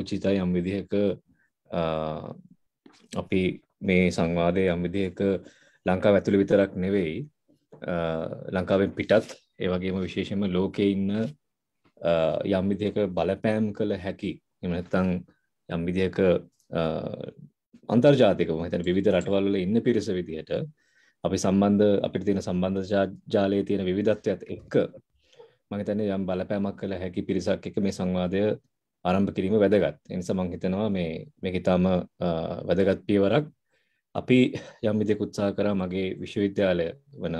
උචිතයි යම් විදිහක අපි මේ සංවාදය යම් විදිහක ලංකා ඇතුළ විතරක් නෙවෙයි ලංකාවෙන් පිටත් ඒවගේම විශේෂම ලෝකෙ ඉන්න යම් විදිහක බලපෑම් කළ හැකි එමනැත්තං යම් විදිහක අන්තර්ජාතික මහිතන විධ රටවල්ල ඉන්න පිරිස විදිහට අපි සම්බන්ධ අපිට තියෙන සම්බන්ධ ජාලය තියෙන විධත්වයක්ත් එක්ක මහිතන යම් බලපෑමක් කළ හැකි පිරිසක් එක මේ සංවාදය ආරම්භ කිරීම වැදගත් එනිසා මං හිතනවා මේ මේක ඉතාම වැදගත් පියවරක් අපි යම් විදිහක උත්සාහ කරා මගේ විශ්වවිද්‍යාලය වන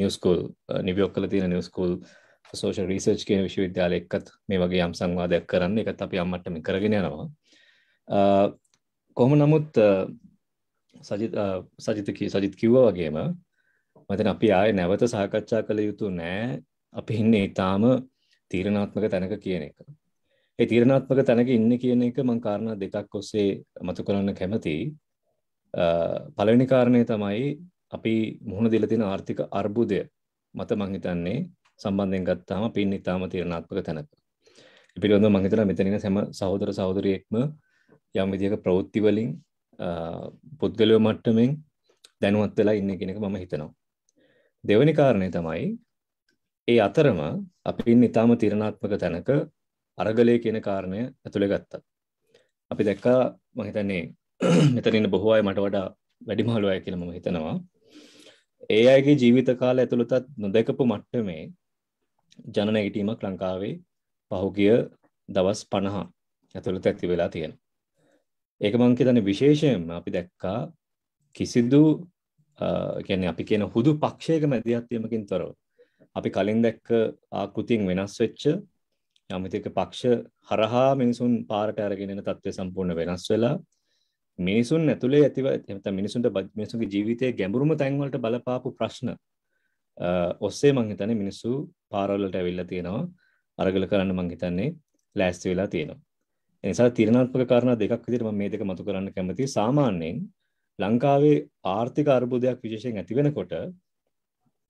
නිව් ස්කූල් නිව්යෝක් වල තියෙන නිව් ස්කූල් සෝෂල් රිසර්ච් කියන විශ්වවිද්‍යාලය එක්කත් මේ වගේ යම් සංවාදයක් කරන්න එකත් අපි අම්මට මේ කරගෙන යනවා කොහොම නමුත් සජිත සජිත සජිත් කිව්වා වගේම මතන අපි ආය නැවත සාකච්ඡා කළ යුතු නෑ අපි ඉන්නේ ඉතාම තීරණාත්මක තැනක කියන එක. ඒ තීරණාත්මක තැනක ඉන්න කියන එක මං කාරණා දෙකක් ඔස්සේ මතු කරන්න කැමතියි. පළවෙනි කාරණය තමයි අපි මුහුණ දීලා තියෙන ආර්ථික අර්බුදය මත මං හිතන්නේ සම්බන්ධයෙන් ගත්තාම අපි ඉන්නේ ඊටාම තීරණාත්මක තැනක. ඒ පිළිබඳව මං හිතනවා මෙතන ඉන්න හැම සහෝදර සහෝදරියෙක්ම යම් විදියක ප්‍රවෘත්ති වලින් පුද්ගලයෝ මට්ටමින් දැනුවත් වෙලා ඉන්න කෙනෙක් මම හිතනවා. දෙවැනි කාරණය තමයි ඒ අතරම අපි ඉන්න ඉතාම තිරණාත්මක තැනක අරගලය කියන කාරණය ඇතුළේ ගත්තා. අපි දැක්කා මම හිතන්නේ මෙතන ඉන්න බොහෝ අය මට වඩා වැඩිමහලු අය කියලා මම හිතනවා. ඒ අයගේ ජීවිත කාලය ඇතුළතත් නොදකපු මට්ටමේ ජන නැගිටීමක් ලංකාවේ පහුගිය දවස් 50 ඇතුළත ඇති වෙලා තියෙනවා. ඒක මම කියන්නේ විශේෂයෙන්ම අපි දැක්කා කිසිදු කියන්නේ අපි කියන හුදු පක්ෂයක මැදිහත්වීමකින් තොරව අපි කලින් දැක්ක ආකෘතියෙන් වෙනස් වෙච්ච යමතික පක්ෂ හරහා මිනිසුන් පාරට අරගෙන එන තත්ත්වය සම්පූර්ණ වෙනස් වෙලා මිනිසුන් ඇතුලේ ඇතිව නැත්නම් මිනිසුන්ට මිනිසුන්ගේ ජීවිතයේ ගැඹුරුම තැන් වලට බලපාපු ප්‍රශ්න ඔස්සේ මං හිතන්නේ මිනිස්සු පාරවලට ඇවිල්ලා තියෙනවා අරගල කරන්න මං හිතන්නේ ලෑස්ති වෙලා තියෙනවා ඒ නිසා තීරණාත්මක කාරණා දෙකක් විදිහට මම මේ දෙක මතු කරන්න කැමතියි සාමාන්‍යයෙන් ලංකාවේ ආර්ථික අර්බුදයක් විශේෂයෙන් ඇති වෙනකොට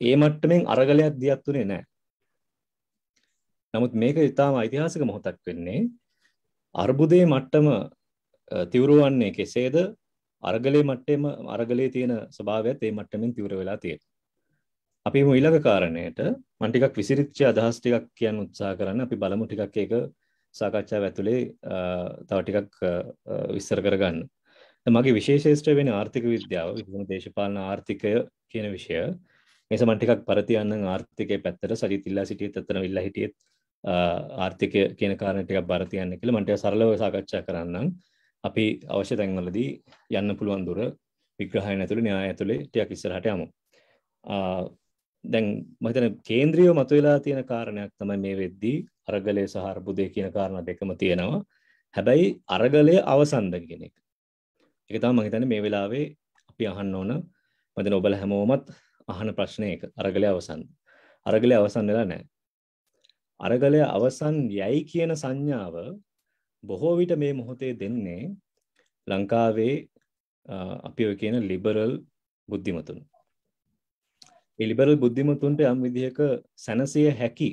ඒ මට්ටමින් අරගලයක් දියත් වුණේ නැහැ. නමුත් මේක ඉතාම ඓතිහාසික මොහොතක් වෙන්නේ අර්බුදයේ මට්ටම තිවුරවන්නේ කෙසේද අරගලේ මට්ටම අරගලේ තියෙන ස්වභාවයත් ඒ මට්ටමින් තිවුර වෙලා තියෙනවා. අපි මේ ඊළඟ කාරණයට මම ටිකක් විසිරිච්ච අදහස් ටිකක් කියන්න උත්සාහ කරන්න අපි බලමු ටිකක් ඒක සාකච්ඡාව ඇතුලේ තව ටිකක් විස්තර කරගන්න. මගේ විශේෂේෂ්ඨ වෙන ආර්ථික විද්‍යාව විශේෂ දේශපාලන ආර්ථිකය කියන විෂය මේ සමන්ටිකක් පරතියන්න ආර්ථිකය පැත්තර සජිතිල්ලා සිටිය තත්තන විල්ලා හිටියත් ආර්ථිකය කියන කාරණටක් භරතියන්න කියල මට සරලව සාකච්ඡා කරන්න අපි අවශ්‍ය තැන්වලදී යන්න පුළුවන් දුර විග්‍රහය ඇතුළ න්‍යා ඇතුළේ ටියක් ඉස්සරහට යමු දැන් මතන කේන්ද්‍රියෝ මතුවෙලා තියෙන කාරණයක් තමයි මේ වෙද්දී අරගලය සහරබුදය කියන කාරණ දෙකම තියෙනවා හැබැයි අරගලය අවසන්ද කෙනෙක් එක තම මහිතන මේ වෙලාවේ අපි අහන්න ඕන මතන ඔබල හැමෝමත් අහන ප්‍රශ්නය එක අරගලය අවසන් අරගලය අවසන් වෙලා නෑ අරගලය අවසන් යැයි කියන සංඥාව බොහෝ විට මේ මොහොතේ දෙන්නේ ලංකාවේ අපි ඔය කියන ලිබරල් බුද්ධිමතුන් ඒ ලිබරල් බුද්ධිමතුන්ට යම් විදිහක සැනසය හැකි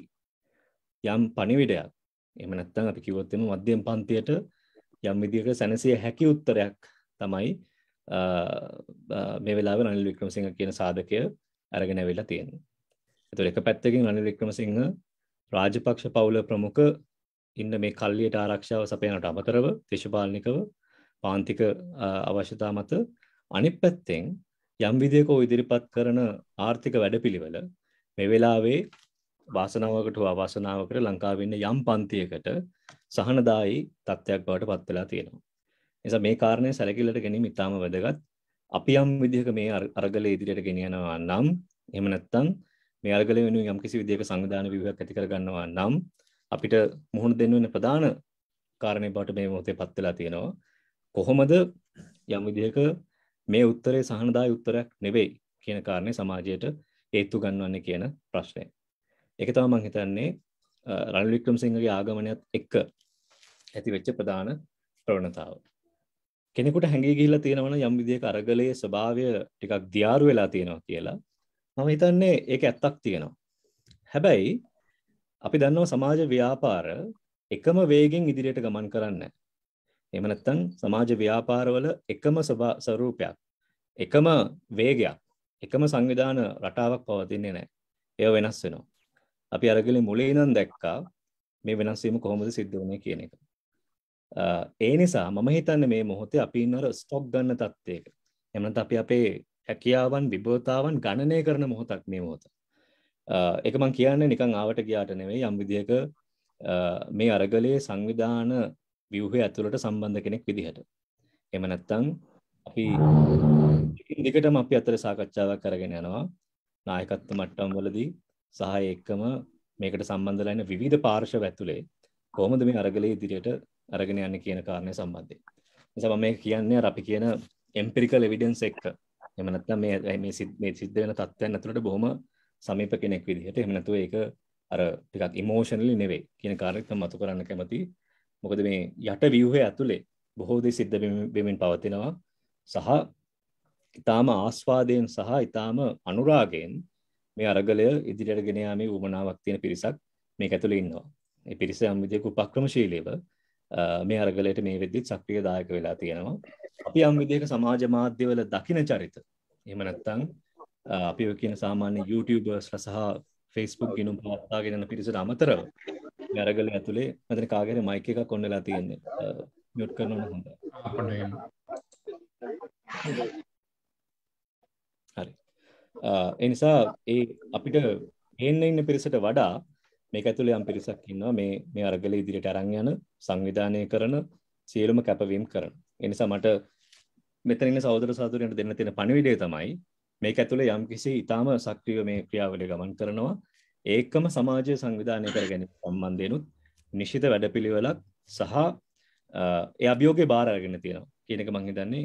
යම් පණිවිඩයක් එහෙම නැත්නම් අපි කිව්වොත් එම මධ්‍යම පන්තියට යම් විදිහක සැනසය හැකි උත්තරයක් තමයි මේ වෙලාවේ රනිල් වික්‍රමසිංහ කියන සාධකය අරගෙන ඇවිල්ලා තියෙනවා. එතකොට එක පැත්තකින් රනිල් වික්‍රමසිංහ රාජපක්ෂ පවුල ප්‍රමුඛ ඉන්න මේ කල්ලියට ආරක්ෂාව සපයනට අමතරව දේශපාලනිකව පාන්තික අවශ්‍යතා මත අනිත් පැත්තෙන් යම් විදියකෝ ඉදිරිපත් කරන ආර්ථික වැඩපිළිවෙල මේ වෙලාවේ වාසනාවකට හෝ අවාසනාවකට ලංකාවේ ඉන්න යම් පන්තියකට සහනදායි තත්ත්වයක් බවට පත් වෙලා තියෙනවා. නිසා මේ කාරණය සැලකිල්ලට ගැනීම ඉතාම වැදගත්. අපි යම් විදිහක මේ අරගල ඉදිරියට ගෙනියනවා නම් එහෙම නැත්නම් මේ අරගල වෙනුවෙන් යම්කිසි විදිහක සංවිධාන ව්‍යුහයක් ඇති කරගන්නවා නම් අපිට මුහුණ දෙන්න වෙන ප්‍රධාන කාරණේ බවට මේ මොහොතේ පත් වෙලා තියෙනවා කොහොමද යම් විදිහක මේ උත්තරේ සහනදායි උත්තරයක් නෙවෙයි කියන කාරණේ සමාජයට හේතු ගන්නවන්නේ කියන ප්‍රශ්නය. ඒක තමයි මම හිතන්නේ රනිල් වික්‍රමසිංහගේ ආගමනයත් එක්ක ඇති වෙච්ච ප්‍රධාන ප්‍රවණතාව. කෙනෙකුට හැඟී ගිහිල්ලා තියෙනවන යම් විදියක අරගලයේ ස්වභාවය ටිකක් දියාරු වෙලා තියෙනවා කියලා මම හිතන්නේ ඒක ඇත්තක් තියෙනවා. හැබැයි අපි දන්නවා සමාජ ව්‍යාපාර එකම වේගෙන් ඉදිරියට ගමන් කරන්නේ එහෙම නැත්නම් සමාජ ව්‍යාපාරවල එකම ස්වරූපයක් එකම වේගයක් එකම සංවිධාන රටාවක් පවතින්නේ නැහැ. ඒව වෙනස් වෙනවා. අපි අරගලේ මුලින් ඉඳන් දැක්කා මේ වෙනස් වීම කොහොමද සිද්ධ වුනේ කියන එක. ඒ නිසා මම හිතන්නේ මේ මොහොතේ අපි ඉන්නවර ස්ටොක් ගන්න තත්ත්වයක. එමනත් අපි අපේ හැකියාවන් විභවතාවන් ගණනය කරන මොහොතක් මේ මොහොත. ඒක මං කියන්නේ නිකන් ආවට ගියාට නෙවෙයි යම් විදියක මේ අරගලයේ සංවිධාන ව්‍යුහය ඇතුළට සම්බන්ධ කෙනෙක් විදිහට. එහෙම නැත්නම් අපි දිගටම අපි අතර සාකච්ඡාවක් කරගෙන යනවා. නායකත්ව මට්ටම් වලදී සහ එක්කම මේකට සම්බන්ධ වෙලා ඉන්න විවිධ පාර්ශව ඇතුලේ කොහොමද මේ අරගලයේ ඉදිරියට අරගෙන යන්න කියන කාරණය සම්බන්ධය නිසා මේ කියන්නේ අපි කියන එම්පිරිකල් එවිඩන්ස් එක්ක එහෙම නැත්නම් මේ මේ මේ සිද්ධ වෙන තත්ත්වයන් ඇතුළට බොහොම සමීප කෙනෙක් විදිහට එහෙම නැතුව ඒක අර ටිකක් ඉමෝෂනලි නෙවෙයි කියන කාරණයක් මම මතු කරන්න කැමතියි මොකද මේ යට ව්‍යුහය ඇතුලේ බොහෝ දේ සිද්ධ වෙමින් පවතිනවා සහ ඊටාම ආස්වාදයෙන් සහ ඊටාම අනුරාගයෙන් මේ අරගලය ඉදිරියට ගෙන යාමේ උවමනාවක් තියෙන පිරිසක් මේක ඇතුලේ ඉන්නවා. මේ පිරිස යම් විදිහක උපක්‍රමශීලීව මේ අරගලයට මේ වෙද්දිත් සක්්‍රිය දායක වෙලා තියෙනවා අපි අම් විදිහක සමාජ මාධ්‍යවල දකින චරිත එම නැත්තං අපි කියන සාමාන්‍ය YouTubeබර්ස් සහ ෆෙස්බුක් ගිනුම් පවත්තාගෙනන පිරිසට අමතරව ගැරගල ඇතුළේ මෙතන කාගෙන මයික එක කොන්නලා තියෙන්නේ මියුට් කරනවන හොඳ හරි එනිසා ඒ අපිට එන්න ඉන්න පිරිසට වඩා මේක ඇතුළේ යම් පිරිසක් ඉන්නවා මේ මේ අරගලේ ඉදිරියට අරන් යන සංවිධානය කරන සියලුම කැපවීම් කරන. ඒ නිසා මට මෙතන ඉන්න සහෝදර සහෝදරයන්ට දෙන්න තියෙන පණිවිඩය තමයි මේක ඇතුළේ යම් කිසි ඊටාම සක්‍රීය මේ ක්‍රියාවලිය ගමන් කරනවා. ඒකම සමාජය සංවිධානය කර ගැනීම සම්බන්ධයෙන්ුත් නිශ්චිත වැඩපිළිවෙලක් සහ ඒ අභියෝගේ බාර අරගෙන තියෙනවා. කියන එක මං හිතන්නේ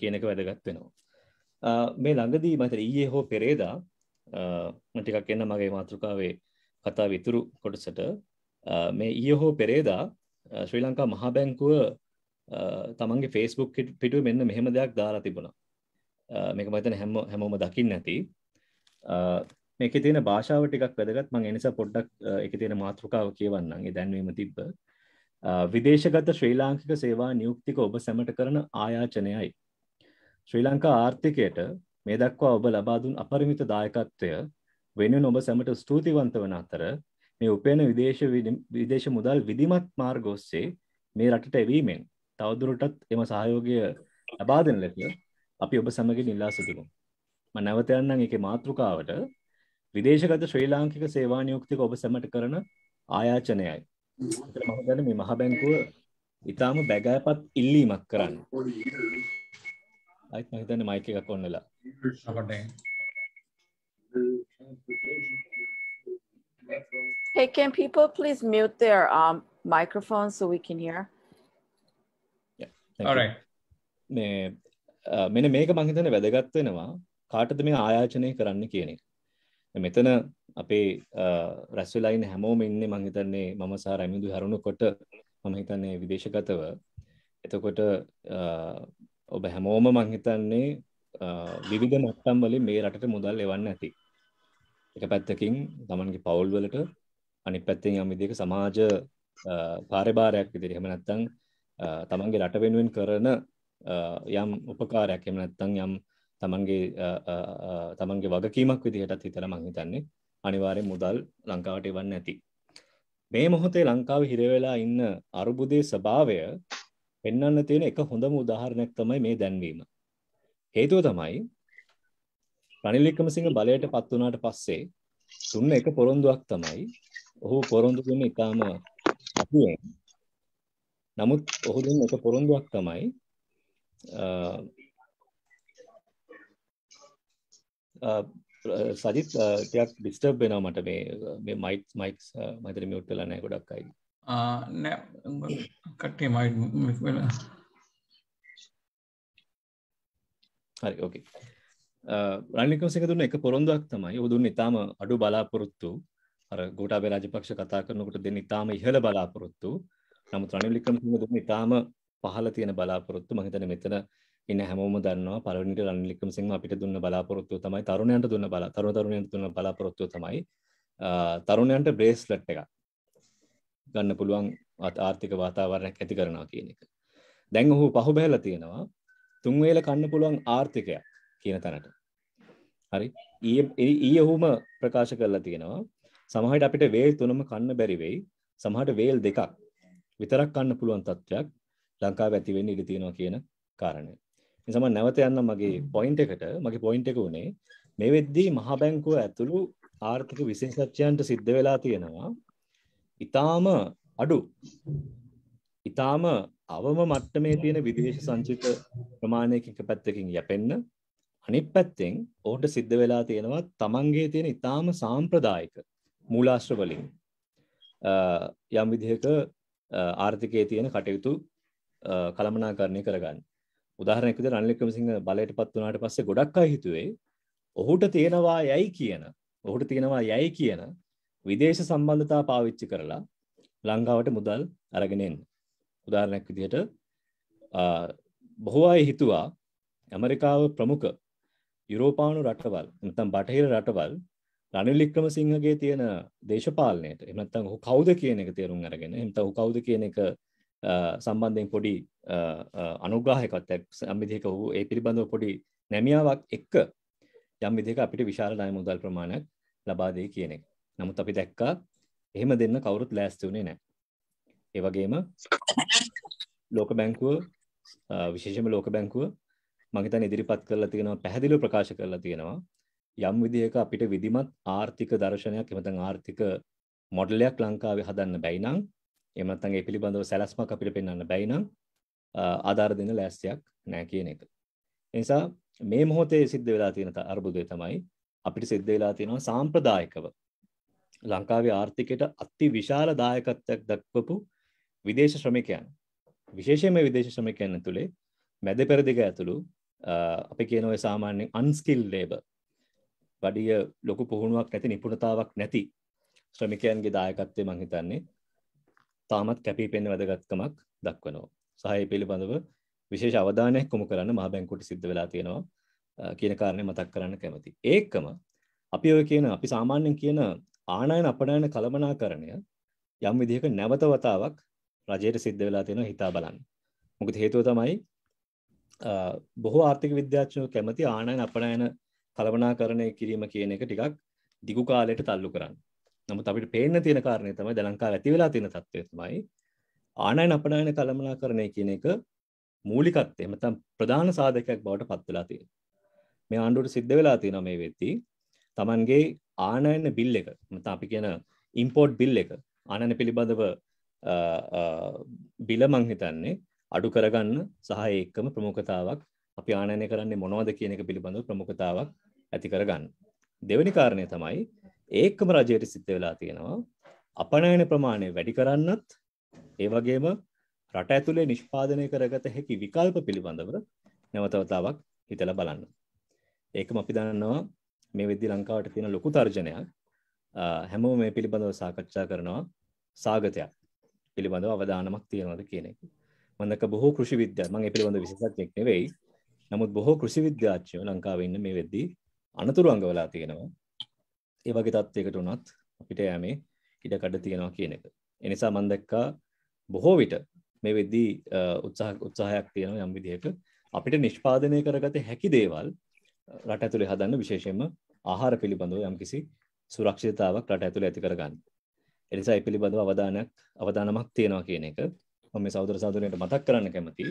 කියන එක වැදගත් වෙනවා. මේ ළඟදී මතර ඊයේ හෝ පෙරේදා මම ටිකක් එන්න මගේ මාතෘකාවේ කතා විතුරු කොටසට මේ ඊයහෝ පෙරේදා ශ්‍රී ලංකා මහා බැංකුව තමන්ගේ ෆෙස්බුක් පිටුව මෙන්න මෙහෙම දෙයක් දාලා තිබුණා මේක මතන හැම හැමෝම දකින්න ඇති මේක තියෙන භාෂාව ටිකක් වැදගත් මං එනිසා පොඩ්ඩක් එක තියෙන මාතෘකාව කියවන්නන්ගේ දැන්වීම තිබ්බ විදේශගත ශ්‍රී ලාංකික සේවා නියුක්තික ඔබ සැමට කරන ආයාචනයයි ශ්‍රී ලංකා ආර්ථිකයට මේ දක්වා ඔබ ලබාදුන් අපරිමිත දායකත්වය වෙනුවෙන් ඔබ සැමට ස්තුතිවන්ත වන අතර මේ උපයන විදේශ විදේශ මුදල් විධිමත් මාර්ග ඔස්සේ මේ රටට එවීමෙන් තවදුරටත් එම සහයෝගය ලබා දෙන ලෙස අපි ඔබ සමගින් ඉල්ලා සිටිමු. මම නැවත යන්නම් ඒකේ මාතෘකාවට විදේශගත ශ්‍රී ලාංකික සේවා නියුක්තික ඔබ සැමට කරන ආයාචනයයි. මම හිතන්නේ මේ මහ බැංකුව ඊටාම බැගෑපත් ඉල්ලීමක් කරන්න. අයිත් මම හිතන්නේ මයික් එකක් ඔන් වෙලා. අපට Hey, can people please mute their um, microphones so we can hear? Yeah. All right. මේ uh, මෙන මේක මං හිතන්නේ වැදගත් වෙනවා කාටද මේ ආයාචනය කරන්න කියන එක. මෙතන අපේ uh, රැස් වෙලා ඉන්න හැමෝම ඉන්නේ මං හිතන්නේ මම සහ රැමිදු හරුණකොට මම හිතන්නේ විදේශගතව. එතකොට uh, ඔබ හැමෝම මං හිතන්නේ විවිධ මට්ටම් වලින් මේ රටට මුදල් එවන්න ඇති. එක පැත්තකින් තමන්ගේ පවුල් වලට අනි පැත්තෙන් යම්විදික සමාජ පාරභාරයක් විදිරි හෙම නැත්තං තමන්ගේ රට වෙනුවෙන් කරන යම් උපකාරයක් එම නැත්තං යම් තමන්ගේ තමන්ගේ වගකීමක් විදිහටත් හිතර මංහිතන්නේ අනිවාරය මුදල් ලංකාවට වන්න ඇති. මේ මොහොතේ ලංකාව හිරවෙලා ඉන්න අරුබුදේ ස්භාවය පෙන්න්න තියෙන එක හොඳම උදාහරණයක් තමයි මේ දැන්වීම. හේතුව තමයි රනිල් වික්‍රමසිංහ බලයට පත් වුණාට පස්සේ දුන්න එක පොරොන්දුවක් තමයි ඔහු පොරොන්දු දුන්නේ ඊටාම අඩුවෙන්. නමුත් ඔහු දුන්න එක පොරොන්දුවක් තමයි සජිත් ටිකක් ඩිස්ටර්බ් වෙනවා මට මේ මේ මයික් මයික්ස් මතර මියුට් වෙලා නැහැ ගොඩක් අය. ආ නෑ කට්ටිය මයික් වෙලා. හරි ඕකේ. රනිකසික දුන්න එක පොරොන්දුවක් තමයි උදුන් ඉතාම අඩු බලාපොරොත්තු අර ගෝටා බෙරාජපක්ෂ කතා කරනකට දෙන්න ඉතාම ඉහළ බලාපොරොත්තු නමුත් රනිලිකම දුන්න ඉතාම පහල තියෙන බලාපොරොත්තු මහිතන මෙතන ඉන්න හැමෝම දන්නවා පලනිට රනිලිකම සිංහ අපිට දුන්න බලාපොරොත්තු තමයි තරුණයන්ට දුන්න බලා තරු තරුණයන්ට දුන්න බලාපොරොත්තු තමයි තරුණයන්ට බ්‍රේස්ලට් එක ගන්න පුළුවන් ආර්ථික වාතාවරණයක් ඇති කරනවා කියන එක දැන් ඔහු පහු බැහල තියෙනවා තුන්වේල කන්න පුළුවන් ආර්ථිකයක් කියන තැනට හරි ඊය හුම ප්‍රකාශ කරලා තියෙනවා සමහට අපිට වේල් තුනම කන්න බැරිවෙයි සමහට වේල් දෙකක් විතරක් කන්න පුළුවන් තත්ත්වයක් ලංකා ඇතිවෙන්න ඉඩ තියෙනවා කියන කාරණය නිසම නැවත යන්න මගේ පොයින්ට එකට මගේ පොයින්ට එක වුණේ මේ වෙද්දී මහා බැංකුව ඇතුළු ආර්ථික විශේෂච්චයන්ට සිද්ධ වෙලා තියෙනවා ඉතාම අඩු ඉතාම අවම මට්ටමේ තියෙන විදේශ සංචිත ප්‍රමාණයකින් පැත්තකින් යැපෙන්න අනිත් පැත්තෙන් ඔහුට සිද්ධ වෙලා තියෙනවා තමන්ගේ තියෙන ඉතාම සාම්ප්‍රදායික මූලාශ්‍ර වලින් යම් විදිහක ආර්ථිකයේ තියෙන කටයුතු කළමනාකරණය කරගන්න. උදාහරණයක් විදිහට රනිල් වික්‍රමසිංහ බලයට පත් වුණාට පස්සේ ගොඩක් අය හිතුවේ ඔහුට තියෙනවා යයි කියන ඔහුට තියෙනවා යයි කියන විදේශ සම්බන්ධතා පාවිච්චි කරලා ලංකාවට මුදල් අරගෙන එන්න. උදාහරණයක් විදිහට බොහෝ අය හිතුවා ඇමරිකාව ප්‍රමුඛ යුරෝපානු රටවල් නැත්නම් බටහිර රටවල් රනිල් වික්‍රමසිංහගේ තියෙන දේශපාලනයට එහෙම නැත්නම් ඔහු කවුද කියන එක තේරුම් අරගෙන එහෙම නැත්නම් ඔහු කවුද කියන එක සම්බන්ධයෙන් පොඩි අනුග්‍රහයකත්වයක් සම්බන්ධයක ඔහු ඒ පිළිබඳව පොඩි නැමියාවක් එක්ක යම් විදිහක අපිට විශාල ණය මුදල් ප්‍රමාණයක් ලබා දෙයි කියන එක. නමුත් අපි දැක්කා එහෙම දෙන්න කවුරුත් ලෑස්ති වුණේ නැහැ. ඒ වගේම ලෝක බැංකුව විශේෂම ලෝක බැංකුව මගේතන ඉදිරිපත් කරලා තියෙනවා පැහැදිලිව ප්‍රකාශ කරලා තියෙනවා යම් විදිහක අපිට විධිමත් ආර්ථික දර්ශනයක් එමතන් ආර්ථික මොඩලයක් ලංකාවේ හදන්න බැයි නම් එහෙම නැත්නම් ඒ පිළිබඳව සැලැස්මක් අපිට පෙන්වන්න බැයි නම් ආධාර දෙන ලෑස්තියක් නැහැ කියන එක. ඒ නිසා මේ මොහොතේ සිද්ධ වෙලා තියෙන අර්බුදය තමයි අපිට සිද්ධ වෙලා තියෙනවා සාම්ප්‍රදායිකව ලංකාවේ ආර්ථිකයට අති විශාල දායකත්වයක් දක්වපු විදේශ ශ්‍රමිකයන් විශේෂයෙන්ම විදේශ ශ්‍රමිකයන් ඇතුලේ මැද පෙරදිග ඇතුළු අපි කියන ඔය සාමාන්‍යෙන් අන්ස්කිල් ලේබ වඩිය ලොකු පුහුණුවක් නැති නිපුණතාවක් නැති ශ්‍රමිකයන්ගේ දායකත්වය මංහිතන්නේ තාමත් කැපී පෙන්න වැදගත්කමක් දක්වනවා සහය පිළිබඳව විශේෂ අවධානයක් කොමු කරන්න මහ බැංකුට සිද්ධ වෙලා තියෙනවා කියන කාරණය මතක් කරන්න කැමති ඒකම අපි ඔය කියන අපි සාමාන්‍යෙන් කියන ආනයන අපනයන කළමනා කරණය යම් විදිහක නැවතවතාවක් රජයට සිද්ධ වෙලා තියෙන හිතා බලන්න මොකද හේතුව තමයි බොහෝ ආර්ථික විද්‍යාඥයෝ කැමති ආනයන අපනයන කළමනාකරණය කිරීම කියන එක ටිකක් දිගු කාලයට තල්ලු කරන්න. නමුත් අපිට පේන්න තියෙන කාරණේ තමයි ද ලංකාව ඇති වෙලා තියෙන තත්ත්වය තමයි ආනයන අපනයන කළමනාකරණය කියන එක මූලිකත්වය නැත්නම් ප්‍රධාන සාධකයක් බවට පත් වෙලා තියෙනවා. මේ ආණ්ඩුවට සිද්ධ වෙලා තියෙනවා මේ වෙද්දී Tamanගේ ආනයන බිල් එක නැත්නම් අපි කියන ඉම්පෝට් බිල් එක ආනයන පිළිබඳව බිල මං හිතන්නේ අඩු කරගන්න සහ ඒකම ප්‍රමුඛතාවක් අපි ආනයනය කරන්නේ මොනවද කියන එක පිළිබඳව ප්‍රමුඛතාවක් ඇති කරගන්න. දෙවැනි කාරණය තමයි ඒකම රජයට සිද්ධ වෙලා තියෙනවා අපනයන ප්‍රමාණය වැඩි කරන්නත් ඒ වගේම රට ඇතුළේ නිෂ්පාදනය කරගත හැකි විකල්ප පිළිබඳව නැවතවතාවක් හිතලා බලන්න. ඒකම අපි දන්නවා මේ විද්‍ය ලංකාවට තියෙන ලොකු තර්ජනයක් හැමෝම මේ පිළිබඳව සාකච්ඡා කරනවා සාගතයක් පිළිබඳව අවධානමක් තියෙනවද කියන එක. මදක බොහෝ කෘෂි විද්‍යාම ඒ පිළිබඳ විශසක් නෙවෙයි නමුත් බොහෝ කෘෂි විද්‍යාචයෝ ලංකාව ඉන්න මේ වෙද්දී අනතුරු අංගවලා තියෙනවා ඒ වගේ තත්ත්වයකට වුණත් අපිට යෑමේ ඉඩකඩ තියෙනවා කියන එක එනිසා මන්දැක්කා බොහෝ විට මේ වෙද්දී උත්සාහ උත්සාහයක් තියෙන යම් විදිහක අපිට නිෂ්පාදනය කරගත හැකි දේවල් රට ඇතුළේ හදන්න විශේෂයෙන්ම ආහාර පිළිබඳව යම්කිසි සුරක්ෂිතතාවක් රට ඇතුළ ඇති කරගන්න. එනිසා ඒ පිළිබඳව අවධානයක් අවධානමක් තියෙනවා කියන එක මම සෞදර සාදරයට මතක් කරන්න කැමති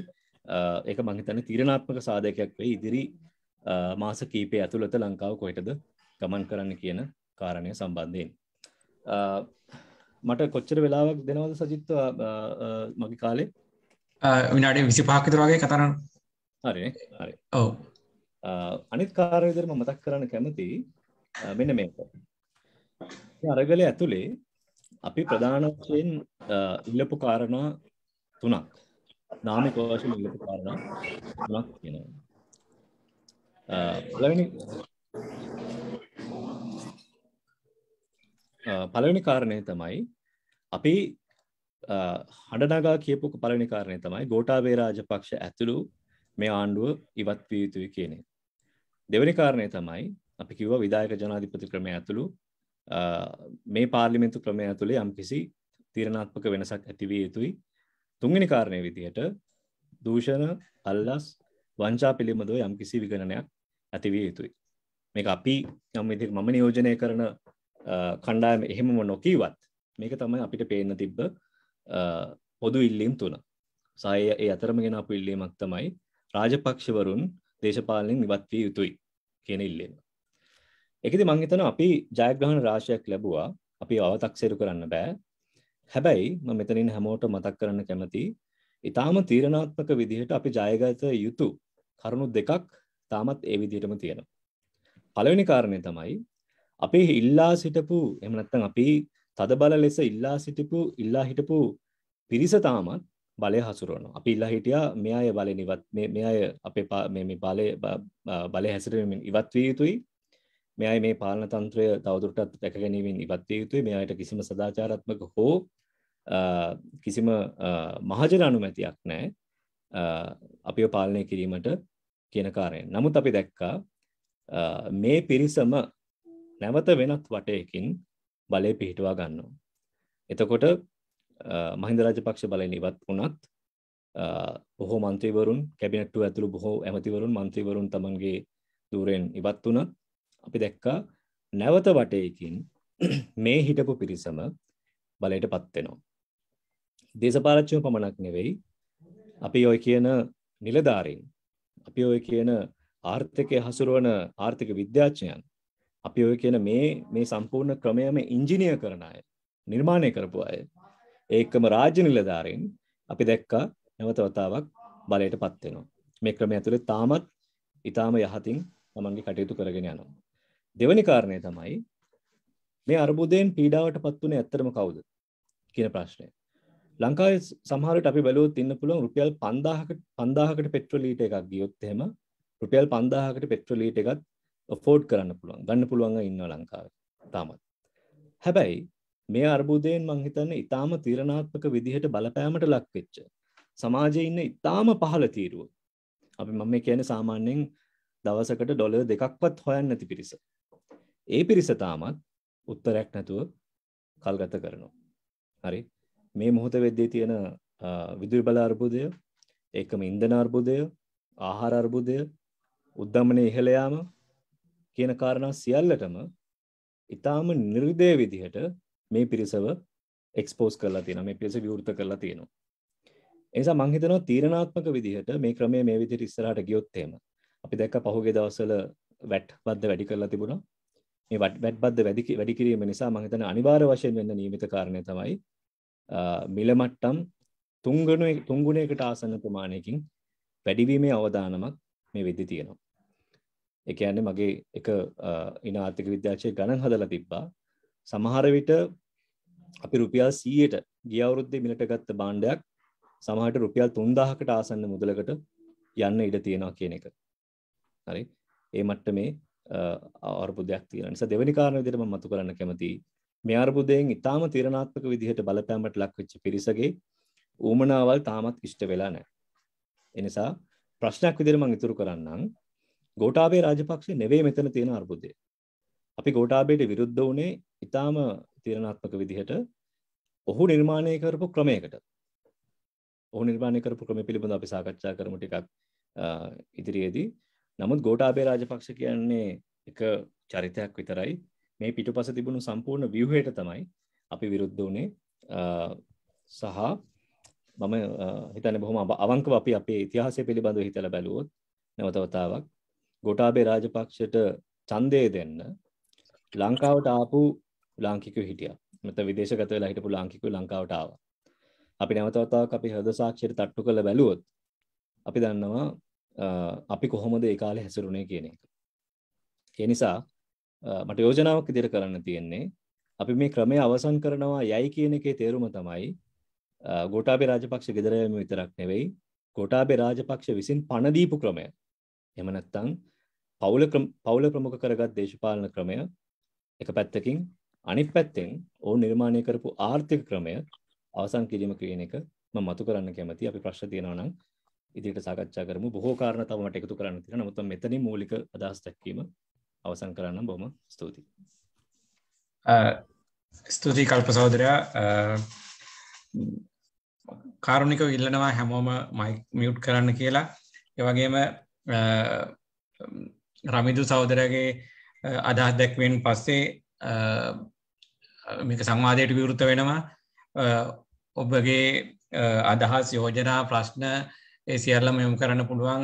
ඒක මහිතන තීරණාත්මක සාධකයක් වේ ඉදිරි මාස කීපය ඇතුළත ලංකාව කොහෙටද ගමන් කරන්න කියන කාරණය සම්බන්ධයෙන්. මට කොච්චර වෙලාවක් දෙනවද සජිත්ව මගේ කාලේ විනාඩේ විසි පාකිතරවාගේ කතරන්න හරි හරි ඔව අනිත් කාරයදරම මතක් කරන්න කැමති මෙන මේ අරගල ඇතුළේ අපි ප්‍රධාන වශයෙන් ඉල්ලපු කාරණා තුනක් නාමික වශයෙන් ඉලප කාරණා තුනක් තියෙනවා පළවෙනි පළවෙනි කාරණය තමයි අපි හඩනගා කියපු පළවෙනි කාරණය තමයි ගෝඨාභය රාජපක්ෂ ඇතුළු මේ ආණ්ඩුව ඉවත් විය යුතුයි කියන එක. දෙවෙනි කාරණය තමයි අපි කිව්වා විධායක ජනාධිපති ක්‍රමය ඇතුළු මේ පාර්ලිමේන්තු ක්‍රමය ඇතුළේ යම්කිසි තීරණාත්මක වෙනසක් ඇති විය යුතුයි තුන්ගනි කාරණය විදියට දූෂණ අල්ලස් වංචා පිළිබඳව යම් කිසි විගණනයක් ඇතිවිය යුතුයි මේ අපි යම් විදි මම නියෝජනය කරන කණ්ඩායම එහෙමම නොකීවත් මේක තමයි අපිට පේන්න තිබ්බ පොදු ඉල්ලීම් තුන සය ඒ අතරම ගෙන අප ඉල්ලීමක් තමයි රාජපක්ෂවරුන් දේශපාලනෙන් නිවත්වී යුතුයි කියන ඉල්ලීම එකති මංහිතන අපි ජයග්‍රහණ රාශයක් ලැබවා අපි අවතක්සේරු කරන්න බෑ හැබැයි ම මෙතනින් හැමෝට මතක් කරන්න කැමති ඉතාම තීරණාත්මක විදිහට අපි ජයගත යුතු කරුණු දෙකක් තාමත් ඒ විදිහටම තියෙන. පළවෙනි කාරණය තමයි අපේ ඉල්ලා සිටපු එමනත්තන් අපි තද බල ලෙස ඉල්ලා සිටිපු ඉල්ලා හිටපු පිරිස තාමත් බලය හසුරුවන අපි ඉල්ලා හිටියා මේ අය බල නිවත් මේ අය අපේ මේ බලය බලය හැසිරීමෙන් ඉවත් වී යුතුයි මෙයයි මේ පාලන තන්ත්‍රය තවදුරටත් දැකගැනීමෙන් ඉවත්විය යුතුයි මෙයට කිසිම සදාචාරත්මක හෝ කිසිම මහජන අනුමැතියක් නෑ අපි පාලනය කිරීමට කියන කාරයෙන් නමුත් අපි දැක්කා මේ පිරිසම නැවත වෙනත් වටයකින් බලය පිහිටවා ගන්නවා. එතකොට මහින්ද රාජපක්ෂ බලයෙන් ඉවත් වුණත් බොහෝ මන්ත්‍රීවරුන් කැබිනට්ටු ඇතුළු බොහෝ ඇමතිවරුන් මන්ත්‍රීවරුන් තමන්ගේ දූරෙන් ඉවත් වුණත් අපි දැක්කා නැවත වටයකින් මේ හිටපු පිරිසම බලයට පත්වෙනවා. දේශපාලච්චම පමණක් නෙවෙයි අපි ඔය කියන නිලධාරින් අපි ඔය කියන ආර්ථකය හසුරුවන ආර්ථික විද්‍යාඥයන් අපි ඔය කියන මේ මේ සම්පූර්ණ ක්‍රමයම ඉංජිනිය කරන අය නිර්මාණය කරපු අය ඒකම රාජ්‍ය නිලධාරීන් අපි දැක්කා නැවත වතාවක් බලයට පත්වෙනවා මේ ක්‍රමය ඇතුළේ තාමත් ඊටාම යහතින් තමන්ගේ කටයුතු කරගෙන යනවා දෙවනි කාරණය තමයි මේ අර්බුදයෙන් පීඩාවට පත්වන ඇත්තරම කවුද කියන ප්‍රශ්නය ලංකාව සහරට අපි බැලුවත් ඉන්න පුළුවන් රුපියල් පන්දාහකට පන්දාහකට පෙට්‍රලීට එකක් ගියොත් එහෙම රුපියල් පන්දාහකට පෙට්‍රලීට එකත් ෆෝඩ් කරන්න පුළුවන් ගන්න පුළුවන් ඉන්න ලංකාව තාමත් හැබැයි මේ අර්බුදයෙන් මංහිතන්න ඉතාම තීරණාත්මක විදිහට බලපෑමට ලක්වෙච්ච. සමාජය ඉන්න ඉතාම පහල තීරුව. අපි මම කියන සාමාන්‍යෙන් දවසකට ඩොල දෙකක්වත් හොයන්න ඇති පිරිස ඒ පිරිස තාමත් උත්තරයක් නැතුව කල්ගත කරනවා. හරි මේ මොහොත වෙද්දී තියෙන විදුලි බල අර්බුදය ඒකම ඉන්ධන අර්බුදය ආහාර අර්බුදය උද්ධමනය ඉහළ යාම කියන කාරණා සියල්ලටම ඊටාම නිර්දේ විදිහට මේ පිරිසව එක්ස්පෝස් කරලා තියෙනවා මේ පිරිස විවෘත කරලා තියෙනවා. ඒ නිසා මම හිතනවා තීරණාත්මක විදිහට මේ ක්‍රමය මේ විදිහට ඉස්සරහට ගියොත් එහෙම අපි දැක්ක පහුගිය දවස්වල වැට් වද්ද වැඩි කරලා තිබුණා. මේ වැට්බද්ද වැඩි වැඩි කිරීම නිසා මම හිතන්නේ අනිවාර්ය වශයෙන් වෙන්න නියමිත කාරණය තමයි මිල මට්ටම් තුන්ගුණේ තුන්ගුණයකට ආසන්න ප්‍රමාණයකින් වැඩිවීමේ අවදානමක් මේ වෙද්දී තියෙනවා. ඒ කියන්නේ මගේ එක ඉන ආර්ථික විද්‍යාචර්ය ගණන් හදලා තිබ්බා. සමහර විට අපි රුපියල් 100ට ගිය අවුරුද්දේ මිලට ගත්ත භාණ්ඩයක් සමහරට රුපියල් 3000කට ආසන්න මුදලකට යන්න ඉඩ තියෙනවා කියන එක. හරි. ඒ මට්ටමේ අර්බුදයක් තියෙන නිසා දෙවැනි කාරණා විදිහට මම මතු කරන්න කැමතියි මේ අර්බුදයෙන් ඊටාම තීරණාත්මක විදිහට බලපෑමට ලක් වෙච්ච පිරිසගේ ඌමනාවල් තාමත් ඉෂ්ට වෙලා නැහැ. ඒ නිසා ප්‍රශ්නයක් විදිහට මම ඉතුරු කරන්නම් ගෝඨාභය රාජපක්ෂේ නෙවෙයි මෙතන තියෙන අර්බුදය. අපි ගෝඨාභයට විරුද්ධ වුණේ ඊටාම තීරණාත්මක විදිහට ඔහු නිර්මාණය කරපු ක්‍රමයකට. ඔහු නිර්මාණය කරපු ක්‍රම පිළිබඳව අපි සාකච්ඡා කරමු ටිකක් ඉදිරියේදී. නමුත් ගෝටාබේ රාජපක්ෂ කියන්නේ එක චරිතයක් විතරයි මේ පිටුපස තිබුණු සම්පූර්ණ ව්‍යවහයට තමයි අපි විරුද්ධ වුණේ සහ මම හිතන බොහොම අවංකව අපි අපේ ඉතිහාසය පිළිබඳව හිතලා බැලුවොත් නැවතවතාවක් ගොටාබේ රාජපක්ෂට ඡන්දය දෙන්න ලංකාවට ආපු ලාංකිකයෝ හිටියා. මත විදේශගත වෙලා හිටපු ලාංකිකයෝ ලංකාවට ආවා. අපි නැවතවතාවක් අපි හද සාක්ෂියට තට්ටු කළ බැලුවොත් අපි දන්නවා අපි කොහොමද ඒ කාලේ හැසිරුණේ කියන එක. ඒ නිසා මට යෝජනාවක් ඉදිරියට කරන්න තියෙන්නේ අපි මේ ක්‍රමය අවසන් කරනවා යයි කියන එකේ තේරුම තමයි ගෝඨාභය රාජපක්ෂ ගෙදර යෑම විතරක් නෙවෙයි ගෝඨාභය රාජපක්ෂ විසින් පණ දීපු ක්‍රමය. එහෙම නැත්නම් පවුල පවුල ප්‍රමුඛ කරගත් දේශපාලන ක්‍රමය එක පැත්තකින් අනිත් පැත්තෙන් ඔවුන් නිර්මාණය කරපු ආර්ථික ක්‍රමය අවසන් කිරීම කියන එක මම මතු කරන්න කැමතියි. අපි ප්‍රශ්න තියෙනවා නම් ඉදිරියට සාකච්ඡා කරමු බොහෝ කාරණ තව මට එකතු කරන්න තියෙනවා නමුත් මෙතනින් මූලික අදහස් දැක්වීම අවසන් කරන්න බොහොම ස්තුතියි ස්තුතියි කල්ප සහෝදරයා කාරුණිකව ඉල්ලනවා හැමෝම මයික් මියුට් කරන්න කියලා ඒවගේම රමිදු සහෝදරගේ අදහස් දැක්වෙන් පස්සේ මේක සංවාදයට විවෘත වෙනවා ඔබගේ අදහස් යෝජනා ප්‍රශ්න ඒ සියල්ලම යොමු කරන්න පුළුවන්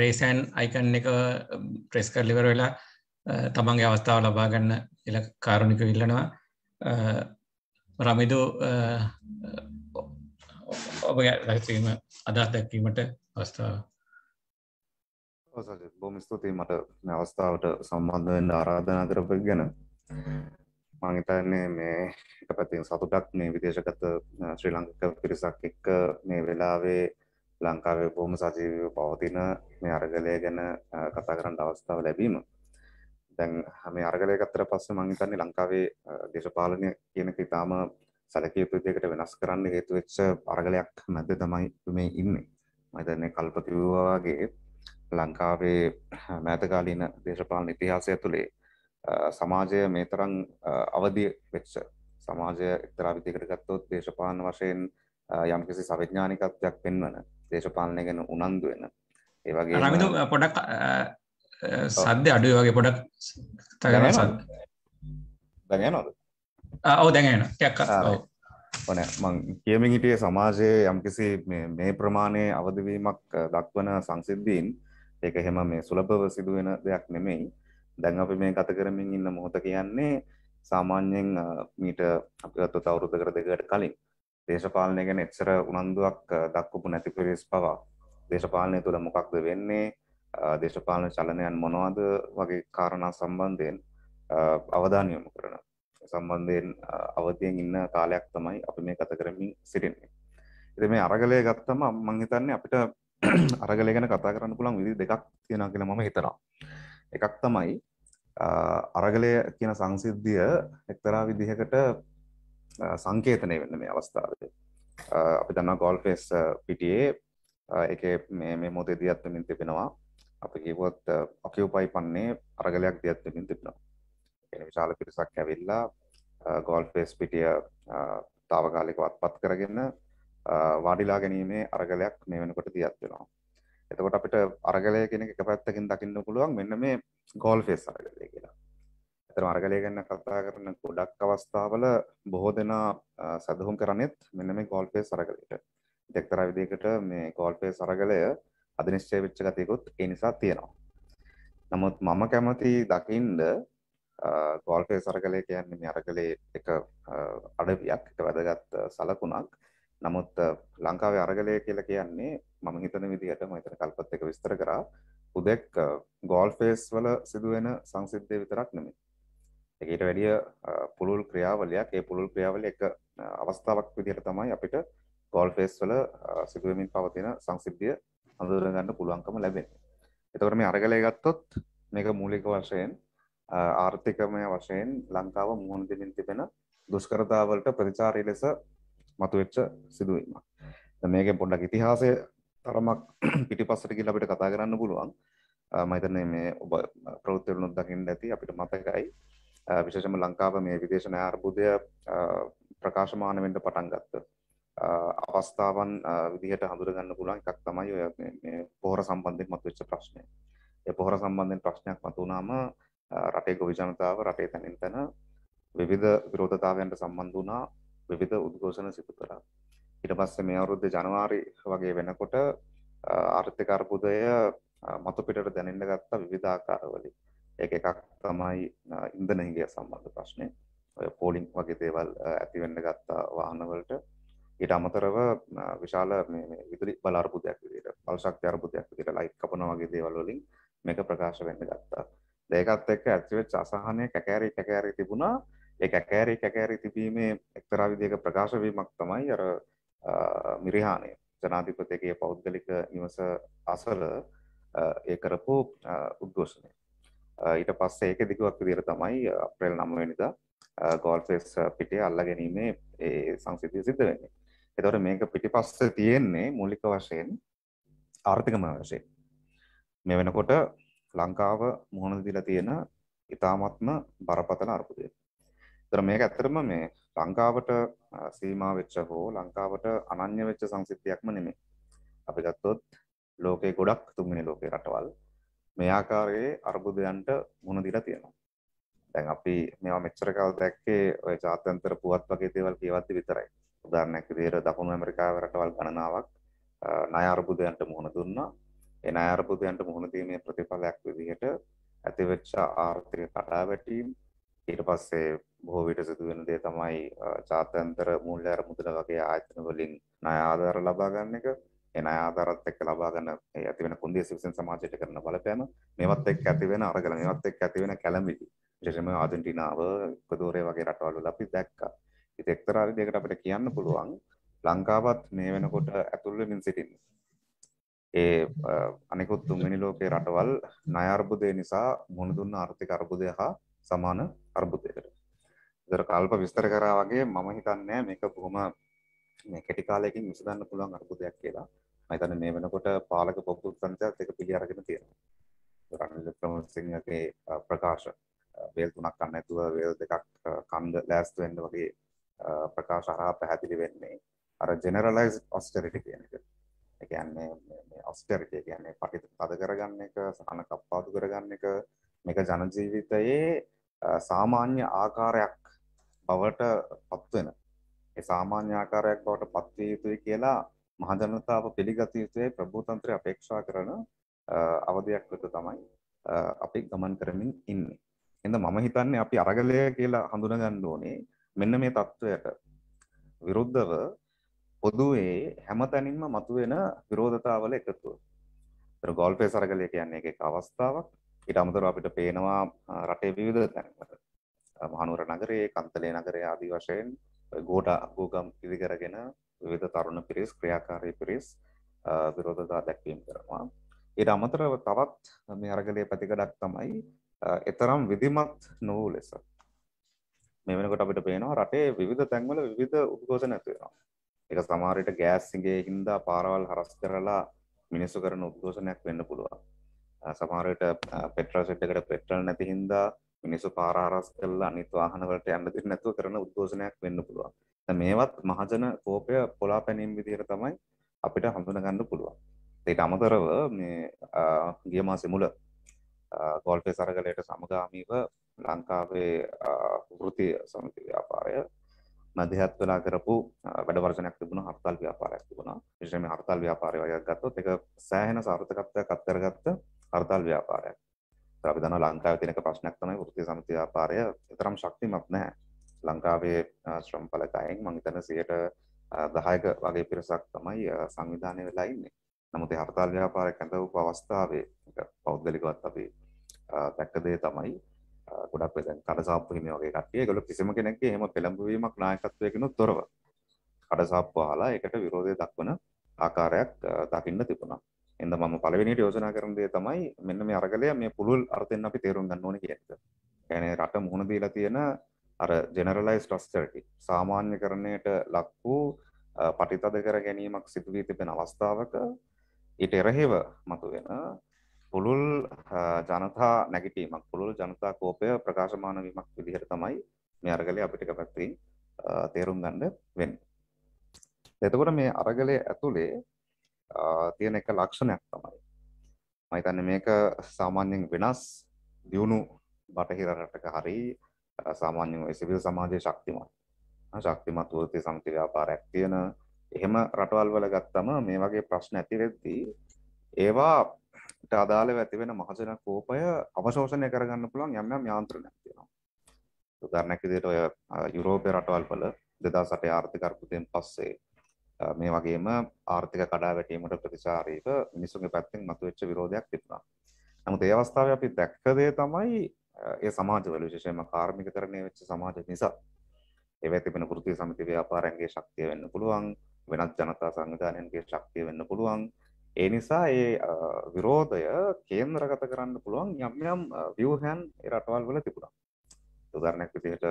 රේසෑන් අයිකන් එක ප්‍රෙස් කරලිවර වෙලා තමන්ගේ අවස්ථාව ලබා ගන්න එල කාරුණික ඉල්ලනවා රමිදු ඔබ රැසීම අදහස් දැක්වීමට අවස්ථාව බොම ස්තුතියි මට අවස්ථාවට සම්බන්ධ වෙන්න ආරාධනා කරප ගැන මංහිතන්නේ මේ එක පැතින් සතුටක් මේ විදේශගත ශ්‍රී ලංක පිරිසක් එක්ක මේ වෙලාවේ ලංකාවේ බොහොම සජීවව පවතින මේ අරගලය ගැන කතා කරන්න අවස්ථාව ලැබීම දැන් මේ අරගලය ගත්තට පස්සේ මං හිතන්නේ ලංකාවේ දේශපාලනය කියන එක ඊටාම සැලකිය යුතු දෙයකට වෙනස් කරන්න හේතු වෙච්ච අරගලයක් මැද තමයි මේ ඉන්නේ මම හිතන්නේ කල්පතිරුවා වගේ ලංකාවේ මෑතකාලීන දේශපාලන ඉතිහාසය ඇතුලේ සමාජය මේ තරම් අවදි වෙච්ච සමාජය එක්තරා විදිහකට ගත්තොත් දේශපාලන වශයෙන් යම්කිසි සවිඥානිකත්වයක් පෙන්වන දේශපාලනය ගැන උනන්දු වෙන ඒ වගේ රමිදු පොඩක් සද්ද අඩුයි වගේ පොඩක් තගෙන සද්ද දැන් යනවද ඔව් දැන් යනවා ටිකක් ඔව් ඕන මං කියමින් හිටියේ සමාජයේ යම්කිසි මේ ප්‍රමාණයේ අවදිවීමක් දක්වන සංසිද්ධීන් ඒක එහෙම මේ සුලභව සිදුවෙන දෙයක් නෙමෙයි දැන් අපි මේ කත කරමින් ඉන්න මොහොත කියන්නේ සාමාන්‍යයෙන් මීට අපිගත්තු තවුරුද කර දෙකට කලින් දේශපාලනය ගැන එක්සර උනන්දුවක් දක්වපු නැති පිරිස් පවා දේශපාලනය තුළ මොකක්ද වෙන්නේ දේශපාලන චලනයන් මොනවාද වගේ කාරණා සම්බන්ධයෙන් අවධානයොමු කරන සම්බන්ධයෙන් අවධයෙන් ඉන්න කාලයක් තමයි අපි මේ කත කරමින් සිටින්නේ එති මේ අරගලය ගත්තම මංහිතන්නේ අපිට අරගලය ගැන කතා කරන්න පුළන් විදි දෙකක් තියෙන කියලා මම හිතනවා එකක් තමයි අරගලය කියන සංසිද්ධිය එක්තරා විදිහකට සංකේතනය වෙන්න මේ අවස්ථාවේ අපි දන්න ගොල්ෆෙස් පිටියේ එක මේ මොතේ දියත්වමින් තිබෙනවා අපි කිවොත් ඔකියපයි පන්නේ අරගලයක් දියත්වමින් තිබෙනවා එන විශාල පිරිසක් ඇවිල්ලා ගොල්ෆෙස් පිටිය තාවකාලික වත්පත් කරගෙන වාඩිලා ගැනීමේ අරගලයක් මේ වෙනකොට දියත් වෙනවා එතකොට අපිට අරගලය කෙනෙක් එක පැත්තකින් දකින්න පුළුවන් මෙන්න මේ ගෝල් ෆේස් අරගලය කියලා. ඇතර අරගලය ගැන කතා කරන ගොඩක් අවස්ථාවල බොහෝ දෙනා සැදහුම් කරනෙත් මෙන්න මේ ගෝල් ෆේස් අරගලයට. එක්තරා විදිහකට මේ ගෝල් ෆේස් අරගලය අධිනිශ්චය වෙච්ච ගතියකුත් ඒ නිසා තියෙනවා. නමුත් මම කැමති දකින්න ගෝල්පය සරගලය කියන්නේ මේ අරගලේ එක අඩවියක් එක වැදගත් සලකුණක් නමුත් ලංකාවේ අරගලය කියලා කියන්නේ මම හිතන විදිහට මතන කල්පත් එක විස්තර කරා උදෙක් ගෝල් ෆේස් වල සිදුවෙන සංසිද්ධය විතරක් නෙමේ එකට වැඩිය පුළුල් ක්‍රියාවලයක් ඒ පුළුල් ක්‍රියාවල එක අවස්ථාවක් විදිහට තමයි අපිට ගෝල් ෆේස් වල සිදුවමින් පවතින සංසිද්ධිය හඳුරගන්න පුළුවන්කම ලැබෙන එතකට මේ අරගලය ගත්තොත් මේක මූලික වශයෙන් ආර්ථිකමය වශයෙන් ලංකාව මුහුණ දෙමින් තිබෙන දුෂ්කරතාවලට ප්‍රතිචාරය ලෙස මතුවෙච්ච සිදුවීම මේක පොඩ්ඩක් ඉතිහාසය තරමක් පිටිපස්සට ගිහිල්ලා අපිට කතා කරන්න පුළුවන්. මම හිතන්නේ මේ ඔබ ප්‍රවෘත්ති වලුත් දකින්න ඇති අපිට මතකයි. විශේෂම ලංකාව මේ විදේශ ණය අර්බුදය ප්‍රකාශමාන වෙන්න පටන් ගත්ත අවස්ථාවන් විදිහට හඳුරගන්න පුළුවන් එකක් තමයි ඔය මේ පොහොර සම්බන්ධයෙන් මතුවෙච්ච ප්‍රශ්නය. ඒ පොහොර සම්බන්ධයෙන් ප්‍රශ්නයක් මතු වුණාම රටේ ගොවි ජනතාව රටේ තැනින් තැන විවිධ විරෝධතාවයන්ට සම්බන්ධ වුණා විවිධ උද්ඝෝෂණ සිදු කරා. ඊට පස්සේ මේ අවුරුද්ධ ජනවාරි වගේ වෙනකොට ආර්ථික අර්බුදය මතු පිටට දැනෙන්න ගත්තා විවිධාකාරවලින් ඒක එකක් තමයි ඉන්දනහිගේ සම්බන්ධ ප්‍රශ්නය ඔය පෝලිං වගේ දේවල් ඇතිවෙන්න ගත්තා වාහනවලට ඊට අමතරව විශාල විදුලි බලාර්බුදයක් විදිට පල්ශක්ති අර්බුදයක් විදිට ලයිට් කපන වගේ දේවල් වලින් මේක ප්‍රකාශ වෙන්න ගත්තා දෙකත් එක්ක ඇතිවෙච්ච අසහනය කැකෑරි කැකෑරි තිබුණා ඒ කැකෑරි කැකෑරි තිබීමේ එක්තරා විදියක ප්‍රකාශවීමක් තමයි අර මිරිහානය ජනාධිපතිගේ පෞද්ගලික නිවස අසල ඒ කරපු උද්ඝෝෂණය ඊට පස්සේ ඒක දිගුවක් විදිහට තමයි අප්‍රේල් 9 වෙනිදා ගෝල්ෆේස් පිටේ අල්ලා ගැනීමේ ඒ සංසිද්ධිය සිද්ධ වෙන්නේ. ඒතකොට මේක පිටිපස්සේ තියෙන්නේ මූලික වශයෙන් ආර්ථිකම වශයෙන්. මේ වෙනකොට ලංකාව මුහුණ දීලා තියෙන ඉතාමත්ම බරපතල අර්බුදය. ඒතර මේක ඇත්තටම මේ ලංකාවට සීමා වෙච්ච හෝ ලංකාවට අනන්‍ය වෙච්ච සංසිද්ධියක්ම නෙමේ. අපි ගත්තොත් ලෝකේ ගොඩක් තුන්වෙනි ලෝකේ රටවල් මේ ආකාරයේ අර්බුදයන්ට මුහුණ දීලා තියෙනවා. දැන් අපි මේවා මෙච්චර කාල දැක්කේ ඔය ජාත්‍යන්තර පුවත් වගේ දේවල් කියවද්දි විතරයි. උදාහරණයක් විදිහට දකුණු ඇමරිකාවේ රටවල් ගණනාවක් ණය අර්බුදයන්ට මුහුණ දුන්නා. ඒ ණය අර්බුදයන්ට මුහුණ දීමේ ප්‍රතිඵලයක් විදිහට ඇතිවෙච්ච ආර්ථික කඩාවැටීම් ඊට පස්සේ බොහෝ විට සිදුවෙන දේ තමයි ජාත්‍යන්තර මූල්‍ය අරමුදල වගේ ආයතන වලින් ණය ආධාර ලබා ගන්න එක. ඒ ණය ආධාරත් එක්ක ලබා ගන්න ඇති වෙන කොන්දේසි විසින් සමාජයට කරන බලපෑම මේවත් එක්ක ඇති වෙන අරගල මේවත් එක්ක ඇති වෙන කැළඹිලි. විශේෂයෙන්ම ආජන්ටිනාව, එක්වදෝරේ වගේ රටවල් වල අපි දැක්කා. ඉතින් එක්තරා විදිහකට අපිට කියන්න පුළුවන් ලංකාවත් මේ වෙනකොට ඇතුල් වෙමින් සිටින්නේ. ඒ අනිකුත් තුන්වෙනි ලෝකයේ රටවල් ණය අර්බුදය නිසා මුණ දුන්න ආර්ථික අර්බුදය හා සමාන අර්බුදයකට. දර කල්ප විස්තර කරා වගේ මම හිතන්නේ මේක බොහොම මේ කෙටි කාලයකින් විසඳන්න පුළුවන් අර්බුදයක් කියලා. මම හිතන්නේ මේ වෙනකොට පාලක පොදු සංජාත් එක පිළි අරගෙන තියෙනවා. රනිල් වික්‍රමසිංහගේ ප්‍රකාශ වේල් තුනක් කන්න නැතුව වේල් දෙකක් කන්ද ලෑස්ති වෙන්න වගේ ප්‍රකාශ හරහා පැහැදිලි වෙන්නේ අර ජෙනරලයිස් ඔස්ටරිටි කියන එක. ඒ කියන්නේ මේ ඔස්ටරිටි කියන්නේ පටිත පද කරගන්න එක, සහන කප්පාදු කරගන්න එක මේක ජන ජීවිතයේ සාමාන්‍ය ආකාරයක් බවට පත්වෙන සාමාන්‍ය ආකාරයක් බවට පත්විය යුතුයි කියලා මහජනතාව පිළිගත යුතුයි ප්‍රභූතන්ත්‍රය අපේක්ෂා කරන අවධයක් වෙත තමයි අපි ගමන් කරමින් ඉන්නේ. එඳ මම හිතන්නේ අපි අරගලය කියලා හඳුනගන්න ඕනේ මෙන්න මේ தত্ত্বයට විරුද්ධව පොදුවේ හැමතැනින්ම මතුවෙන විරෝධතාවල එකතුව. ඒතර ගෝල්පේ සරගලය කියන්නේ එකක අවස්ථාවක්. ඊට අමතරව අපිට පේනවා රටේ විවිධ තැන්වල මහනුවර නගරයේ කන්තලේ නගරයේ ආදී වශයෙන් ගෝඩා ගෝගම් ඉදි කරගෙන විවිධ තරුණ පිරිස් ක්‍රියාකාරී පිරිස් විරෝධතා දැක්වීම කරනවා ඊට අමතරව තවත් මේ අරගලයේ ප්‍රතිගඩක් තමයි එතරම් විධිමත් නොවූ ලෙස මේ වෙනකොට අපිට පේනවා රටේ විවිධ තැන්වල විවිධ උද්ඝෝෂණ ඇති වෙනවා එක සමහරට ගෑස් සිඟේ හින්දා පාරවල් හරස් කරලා මිනිස්සු කරන උද්ඝෝෂණයක් වෙන්න පුළුවන් සමාරට පෙට්‍රාශප්කට පෙට්‍රල් නැති හින්දා මිනිසු පාරහරස් කල්ලා අනිත් වාහනවලට යන්න දෙන්න නැතුව කරන උද්ඝෝෂණයක් වෙන්න පුළුවන් මේවත් මහජන කෝපය පොලා පැනීම් විදිහට තමයි අපිට හඳුනගන්න පුළුවන් ඒට අමතරව මේ ගිය මාසෙ මුල ගොල්පය සරගලයට සමගාමීව ලංකාවේ වෘති සමති ව්‍යාපාරය මධ්‍යහත් වෙලා කරපු වැඩවර්ජනයක් තිබුණ හර්තල් ව්‍යාපාරයක් තිබුණා විශේෂයෙන්ම හර්තල් ව්‍යාපාරය වගේ ගත්තොත් ඒක සෑහෙන සාර්ථකත්වයක් අත්කරගත්ත හර්තාල් ව්‍යාපාරයක් අපි දන්න ලංකාව තිනක ප්‍රශ්නයක් තමයි ෘති සමති ව්‍යාපාරය එතරම් ශක්තිමත් නැහැ ලංකාවේ ශ්‍රම් පලකායෙන් මංහිතන සයට දහයක වගේ පිරිසක් තමයි සංවිධානය වෙලා ඉන්නේ නමුත් හර්තාල් ව්‍යාපාරය කැඳවපු අවස්ථාවේ පෞද්ගලිකවත් අපි දැක්කදේ තමයි ගොඩක් වෙදන් කඩසාප්පු හිම වගේ කට්ටිය ඒගොල්ලෝ කිසිම කෙනෙක්ගේ එහෙම පෙළඹවීමක් නායකත්වයකිනුත් තොරව කඩසාප්පු අහලා ඒකට විරෝධය දක්වන ආකාරයක් දකින්න තිබුණා එඳ මම පළවෙනිට යෝජනා කරන දේ තමයි මෙන්න මේ අරගලය මේ පුළුල් අර්ථයෙන් අපි තේරුම් ගන්න ඕනේ කියන එක. يعني රට මුහුණ දීලා තියෙන අර ජෙනරලයිස්ඩ් austerity සාමාන්‍යකරණයට ලක් වූ පටිතද කර ගැනීමක් සිදු වී තිබෙන අවස්ථාවක ඊට එරෙහිව මතුවෙන පුළුල් ජනතා නැගිටීමක් පුළුල් ජනතා කෝපය ප්‍රකාශමාන වීමක් විදිහට තමයි මේ අරගලය අපිට පැත්තේ තේරුම් ගන්න වෙන්නේ. එතකොට මේ අරගලය ඇතුලේ තියෙන එක ලක්ෂණයක් තමයි මහිතන්න මේක සාමාන්‍යයෙන් වෙනස් දියුණු බටහිර රටක හරි සාමාන්‍යයෙන් සිවිල් සමාජය ශක්තිමත් ශක්තිමත් වෘත්ති සමිති ව්‍යාපාරයක් තියෙන එහෙම රටවල් වල ගත්තම මේ වගේ ප්‍රශ්න ඇති වෙද්දී ඒවාට අදාළව ඇති වෙන මහජන කෝපය අවශෝෂණය කරගන්න පුළුවන් යම් යම් යාන්ත්‍රණයක් තියෙනවා. උදාහරණයක් විදිහට ඔය යුරෝපේ රටවල් වල 2008 ආර්ථික අර්බුදයෙන් පස්සේ මේ වගේම ආර්ථික කඩාවැටීමට ප්‍රතිචාරීව මිනිසුන්ගේ පැත්තෙන් මතුවෙච්ච විරෝධයක් තිබුණා. නමුත් ඒ අවස්ථාවේ අපි දැක්ක දේ තමයි ඒ සමාජවල විශේෂයෙන්ම කාර්මිකකරණය වෙච්ච සමාජ නිසා ඒවැ තිබෙන වෘත්තීය සමිති ව්‍යාපාරයන්ගේ ශක්තිය වෙන්න පුළුවන් වෙනත් ජනතා සංවිධානයන්ගේ ශක්තිය වෙන්න පුළුවන්. ඒ නිසා ඒ විරෝධය කේන්ද්‍රගත කරන්න පුළුවන් යම් යම් ව්‍යුහයන් ඒ රටවල් වල තිබුණා. උදාහරණයක් විදිහට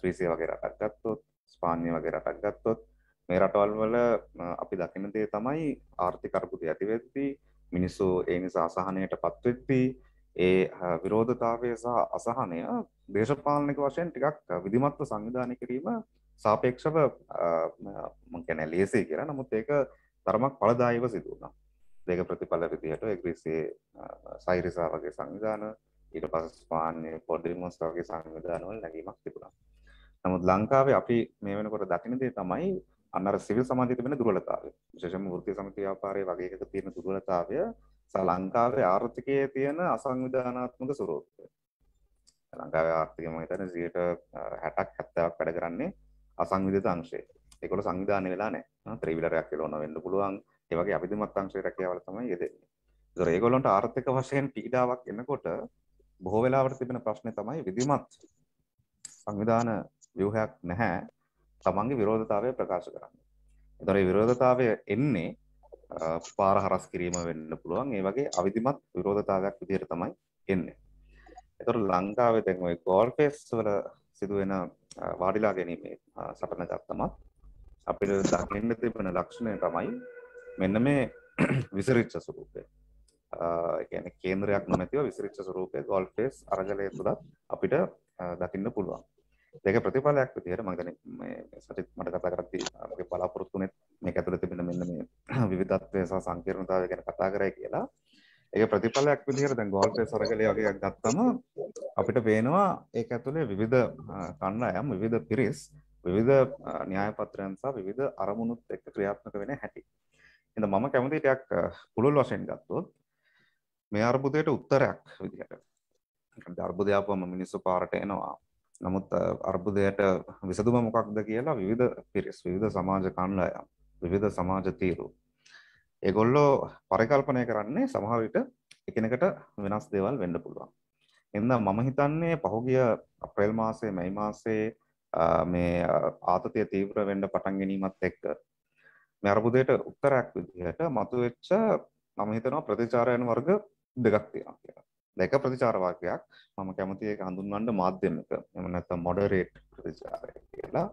ග්‍රීසිය වගේ රටක් ගත්තොත් ස්පාඤ්ඤ වගේ රටක් ගත්තොත් මේ රටවල් වල අපි දකින දේ තමයි ආර්ථික අර්බුදය ඇති වෙද්දී මිනිස්සු ඒ නිසා අසහනයට පත් වෙද්දී ඒ විරෝධතාවය සහ අසහනය දේශපාලනික වශයෙන් ටිකක් විධිමත්ව සංවිධානය කිරීම සාපේක්ෂව මම කියන්නේ ලේසියි කියලා. නමුත් ඒක තරමක් ඵලදායීව සිදු වුණා. ඒක ප්‍රතිඵල විදිහට ග්‍රීසියේ සයිරිසා වගේ සංවිධාන ඊට පස්සේ ස්පාන්නේ පොඩිමොස් වගේ සංවිධාන වල නැගීමක් තිබුණා. නමුත් ලංකාවේ අපි මේ වෙනකොට දකින දේ තමයි අන්නර සිවිල් සමාජයේ තිබෙන දුර්වලතාවය විශේෂයෙන්ම වෘත්ති සමිති ව්‍යාපාරයේ වගේ එකක තියෙන දුර්වලතාවය සහ ලංකාවේ ආර්ථිකයේ තියෙන අසංවිධානාත්මක ස්වરૂපය ලංකාවේ ආර්ථිකය මම හිතන්නේ 60ක් 70ක් වැඩ කරන්නේ අසංවිධිත අංශයේ ඒකවල සංවිධානය වෙලා නැහැ ත්‍රිවිලරයක් කියලා වෙන්න පුළුවන් ඒ වගේ අවිධිමත් අංශයේ රැකියාවල තමයි යෙදෙන්නේ ඒක ඒගොල්ලන්ට ආර්ථික වශයෙන් පීඩාවක් එනකොට බොහෝ වෙලාවට තිබෙන ප්‍රශ්නේ තමයි විධිමත් සංවිධාන ව්‍යුහයක් නැහැ තමන්ගේ විරෝධතාවය ප්‍රකාශ කරන්න එතොර විරෝධතාවය එන්නේ පාර හරස් කිරීම වෙන්න පුළුවන් ඒ වගේ අවිධමත් විරෝධතාවයක් විදිර තමයි එන්නේ එතොර ලංකාවේ තැන්යි ගෝල් පෙස් වල සිදුවෙන වාඩිලා ගැනීමේ සටන ගත්තමත් අපිට දකින්න තිබෙන ලක්ෂණය තමයි මෙන්න මේ විසිරිච්ච සුරූපය ගැන කේන්ද්‍රයක් නොමැතිව විසිරිච්ච සුරූපය ගොල් පෙස් අරජලය තුළත් අපිට දකින්න පුළුවන් ඒක ප්‍රතිඵලයක් විදිහට මම දැන් මේ සජිත් මට කතා කරද්දී මගේ බලාපොරොත්තු උනේ මේක ඇතුළේ තිබෙන මෙන්න මේ විවිධත්වය සහ සංකීර්ණතාවය ගැන කතා කරයි කියලා. ඒක ප්‍රතිඵලයක් විදිහට දැන් ගෝල්ටේ සරගලේ වගේ එකක් ගත්තම අපිට පේනවා ඒක ඇතුළේ විවිධ කණ්ඩායම් විවිධ පිරිස් විවිධ න්‍යාය පත්‍රයන් සහ විවිධ අරමුණුත් එක්ක ක්‍රියාත්මක වෙන හැටි. එහෙනම් මම කැමති ටිකක් පුළුල් වශයෙන් ගත්තොත් මේ අර්බුදයට උත්තරයක් විදිහට. අර්බුදය ආපුවම මිනිස්සු පාරට එනවා. නමුත් අර්බුදයට විසඳුම මොකක්ද කියලා විවිධ පිරිස් විවිධ සමාජ කණ්ඩායම් විවිධ සමාජ තීරු ඒගොල්ලෝ පරිකල්පනය කරන්නේ සමහර විට එකිනෙකට වෙනස් දේවල් වෙන්න පුළුවන්. එන්න මම හිතන්නේ පහුගිය අප්‍රේල් මාසේ මැයි මාසේ මේ ආතතිය තීව්‍ර වෙන්න පටන් ගැනීමත් එක්ක මේ අර්බුදයට උත්තරයක් විදිහට මතුවෙච්ච මම හිතනවා ප්‍රතිචාරයන් වර්ග දෙකක් තියෙනවා කියලා. දැක ප්‍රතිචාර වර්ගයක් මම කැමති ඒක හඳුන්වන්න මාධ්‍යමක එහෙම නැත්නම් මොඩරේට් ප්‍රතිචාරය කියලා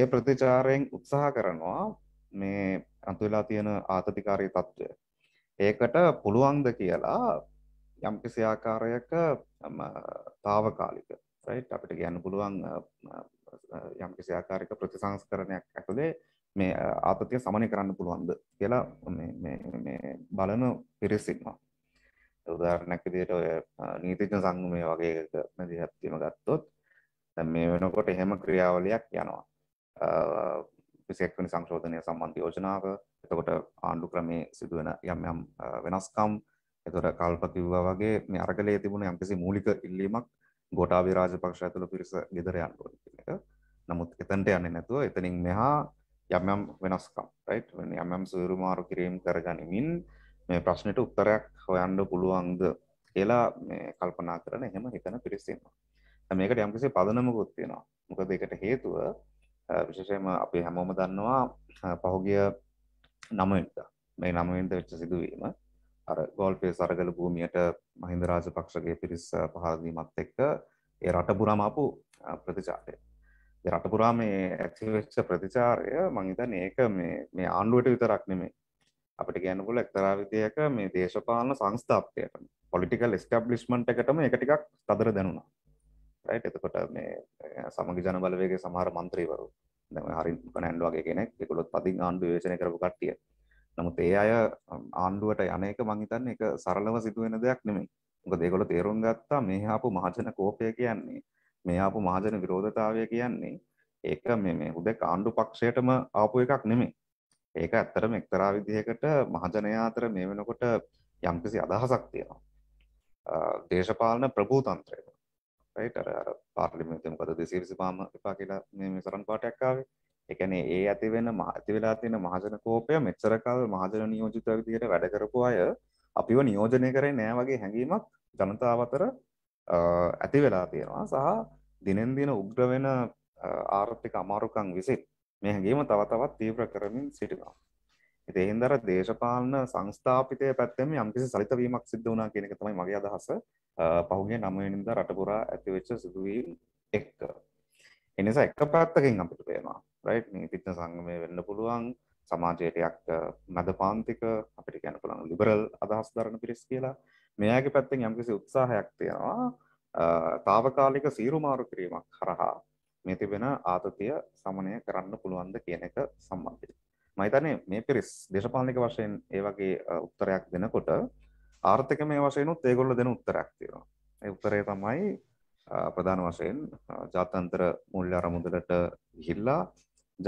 ඒ ප්‍රතිචාරයෙන් උත්සාහ කරනවා මේ අතුලා තියෙන ආතතිකාරී తত্ত্বය ඒකට පුළුවන්ද කියලා යම්කිසි ආකාරයක తాවකාලික රයිට් අපිට කියන්න පුළුවන් යම්කිසි ආකාරයක ප්‍රතිසංස්කරණයක් ඇතුලේ මේ ආතතිය සමනය කරන්න පුළුවන්ද කියලා මේ බලන පිරිසින්නවා උදාහරණයක් විදිහට ඔය නීතිඥ සංගමය වගේ එකක දිහත්වීම ගත්තොත් දැන් මේ වෙනකොට එහෙම ක්‍රියාවලියක් යනවා. විසික් වෙනි සංශෝධනය සම්බන්ධ යෝජනාව, එතකොට ආණ්ඩු ක්‍රමේ සිදුවෙන යම් යම් වෙනස්කම්, එතකොට කල්ප කිව්වා වගේ මේ අරගලයේ තිබුණ යම්කිසි මූලික ඉල්ලීමක් ගෝඨාභය රාජපක්ෂ ඇතුළු පිරිස ගෙදර යන්න ඕනේ කියන එක. නමුත් එතනට යන්නේ නැතුව එතනින් මෙහා යම් යම් වෙනස්කම්, රයිට්? යම් යම් සුවිරුමාරු කිරීම කරගනිමින් මේ ප්‍රශ්නයට උත්තරයක් හොයන්න පුළුවන්ද කියලා මේ කල්පනා කරන එහෙම හිතන පිරිස් ඉන්නවා. මේකට යම්කිසි පදනමකුත් තියෙනවා. මොකද ඒකට හේතුව විශේෂයෙන්ම අපි හැමෝම දන්නවා පහුගිය 9 වෙනිදා. මේ 9 වෙනිදා වෙච්ච සිදුවීම අර ගෝල්පේ සරගල භූමියට මහින්ද රාජපක්ෂගේ පිරිස් පහර දීමත් එක්ක ඒ රට පුරාම ආපු ප්‍රතිචාරය. ඒ රට පුරා මේ ඇක්ටිව් වෙච්ච ප්‍රතිචාරය මම හිතන්නේ ඒක මේ මේ ආණ්ඩුවට විතරක් නෙමෙයි අපිට කියන්න පුළුවන් එක්තරා විදියක මේ දේශපාලන සංස්ථාපකයටම පොලිටිකල් ස්ටැබ්ලිෂ්මන්ට් එකටම ඒක ටිකක් තදර දැනුණා. රයිට් එතකොට මේ සමගි ජන බලවේගයේ සමහර මන්ත්‍රීවරු දැන් හරින් කනැන්ඩ් වගේ කෙනෙක් ඒගොල්ලොත් පදින් ආණ්ඩු විවේචනය කරපු කට්ටිය. නමුත් ඒ අය ආණ්ඩුවට යන එක මං හිතන්නේ ඒක සරලව සිදුවෙන දෙයක් නෙමෙයි. මොකද ඒගොල්ලෝ තේරුම් ගත්තා මේ ආපු මහජන කෝපය කියන්නේ මේ ආපු මහජන විරෝධතාවය කියන්නේ ඒක මේ මේ හුදෙක් ආණ්ඩු පක්ෂයටම ආපු එකක් නෙමෙයි. ඒක ඇත්තටම එක්තරා විදිහකට මහජනයා අතර මේ වෙනකොට යම්කිසි අදහසක් තියෙනවා. දේශපාලන ප්‍රභූතන්ත්‍රය. රයිට් අර අර පාර්ලිමේන්තුවේ මොකද 225ම එපා කියලා මේ මේ සරණ පාඩයක් ආවේ. ඒ කියන්නේ ඒ ඇති වෙන ඇති වෙලා තියෙන මහජන කෝපය මෙච්චර කාල මහජන නියෝජිත විදිහට වැඩ කරපු අය අපිව නියෝජනය කරේ නෑ වගේ හැඟීමක් ජනතාව අතර ඇති වෙලා තියෙනවා. සහ දිනෙන් දින උග්‍ර වෙන ආර්ථික අමාරුකම් විසින් මේ හැඟීම තව තවත් තීව්‍ර කරමින් සිටිනවා. ඉතින් ඒ හින්දා දේශපාලන සංස්ථාපිතය පැත්තෙන් යම්කිසි සලිත වීමක් සිද්ධ වුණා කියන එක තමයි මගේ අදහස. පහුගිය 9 වෙනිදා රට පුරා ඇති වෙච්ච සිදුවීම් එක්ක. ඒ නිසා එක පැත්තකින් අපිට පේනවා රයිට් මේ පිටන සංගමය වෙන්න පුළුවන් සමාජයට යක් මැද පාන්තික අපිට කියන්න පුළුවන් ලිබරල් අදහස් දරන පිරිස් කියලා මෙයාගේ පැත්තෙන් යම්කිසි උත්සාහයක් තියෙනවා තාවකාලික සීරු මාරු කිරීමක් හරහා මේ තිබෙන ආතතිය සමනය කරන්න පුළුවන්ද කියන එක සම්බන්ධයි. මම හිතන්නේ මේ පිරිස් දේශපාලනික වශයෙන් ඒ වගේ උත්තරයක් දෙනකොට ආර්ථිකමය වශයෙන්ුත් ඒගොල්ලෝ දෙන උත්තරයක් තියෙනවා. ඒ උත්තරය තමයි ප්‍රධාන වශයෙන් ජාත්‍යන්තර මූල්‍ය අරමුදලට ගිහිල්ලා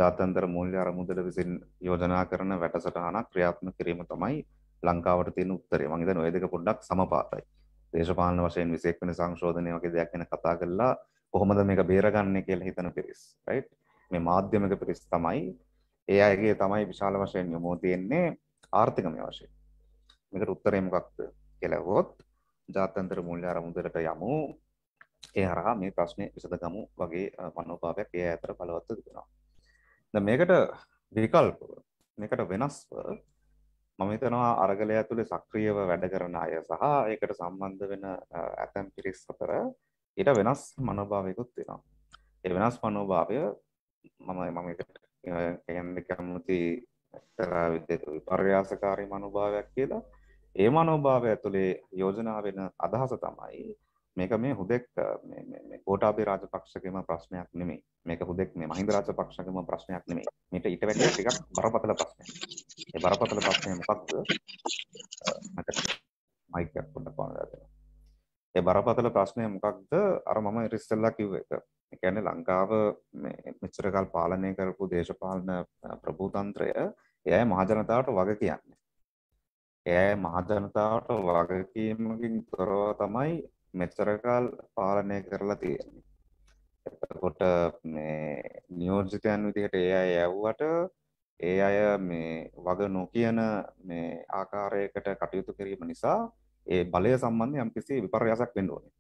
ජාත්‍යන්තර මූල්‍ය අරමුදල විසින් යෝජනා කරන වැඩසටහනක් ක්‍රියාත්මක කිරීම තමයි ලංකාවට තියෙන උත්තරය. මම හිතන්නේ ওই දෙක පොඩ්ඩක් සමපාතයි. දේශපාලන වශයෙන් 21 වෙනි සංශෝධනය වගේ දෙයක් ගැන කතා කරලා කොහොමද මේක බේරගන්නේ කියලා හිතන පිරිස් රයිට් මේ මාධ්‍යමික පිරිස් තමයි ඒ අයගේ තමයි විශාල වශයෙන් යොමු තියෙන්නේ ආර්ථිකමය වශයෙන් මේකට උත්තරේ මොකක්ද කියලා වොත් ජාත්‍යන්තර මූල්‍ය අරමුදලට යමු ඒ හරහා මේ ප්‍රශ්නේ විසඳගමු වගේ මනෝභාවයක් ඒ අතර බලවත් වෙනවා. දැන් මේකට විකල්පව මේකට වෙනස්ව මම හිතනවා අරගලය ඇතුලේ සක්‍රියව වැඩ කරන අය සහ ඒකට සම්බන්ධ වෙන ඇතම් පිරිස් අතර ඊට වෙනස් මනෝභාවයකුත් වෙනවා ඒ වෙනස් මනෝභාවය මම මම එකට කියන්නේ කැමති එක්තරා විදිහට විපර්යාසකාරී මනෝභාවයක් කියලා ඒ මනෝභාවය ඇතුලේ යෝජනා වෙන අදහස තමයි මේක මේ හුදෙක් මේ මේ කෝටාබේ රාජපක්ෂගේම ප්‍රශ්නයක් නෙමෙයි. මේක හුදෙක් මේ මහින්ද රාජපක්ෂගේම ප්‍රශ්නයක් නෙමෙයි. මේට ඊට වැඩිය ටිකක් බරපතල ප්‍රශ්නයක්. ඒ බරපතල ප්‍රශ්නේ මොකක්ද? මයික් එක පොඩ්ඩක් වහලා දෙන්න. ඒ බරපතල ප්‍රශ්නය මොකක්ද අර මම ඉරිස්සෙල්ලා කිව්ව එක. ඒ කියන්නේ ලංකාව මේ මෙච්චර කල් පාලනය කරපු දේශපාලන ප්‍රභූතන්ත්‍රය එයයි මහජනතාවට වග කියන්නේ. එයයි මහජනතාවට වගකීමකින් තොරව තමයි මෙච්චර කල් පාලනය කරලා තියෙන්නේ. එතකොට මේ නියෝජිතයන් විදිහට ඒ අය යවුවට ඒ අය මේ වග නොකියන මේ ආකාරයකට කටයුතු කිරීම නිසා ඒ බලය සම්බන්ධ යම් කිසි විපර්යාසයක් වෙන්න ඕනේ.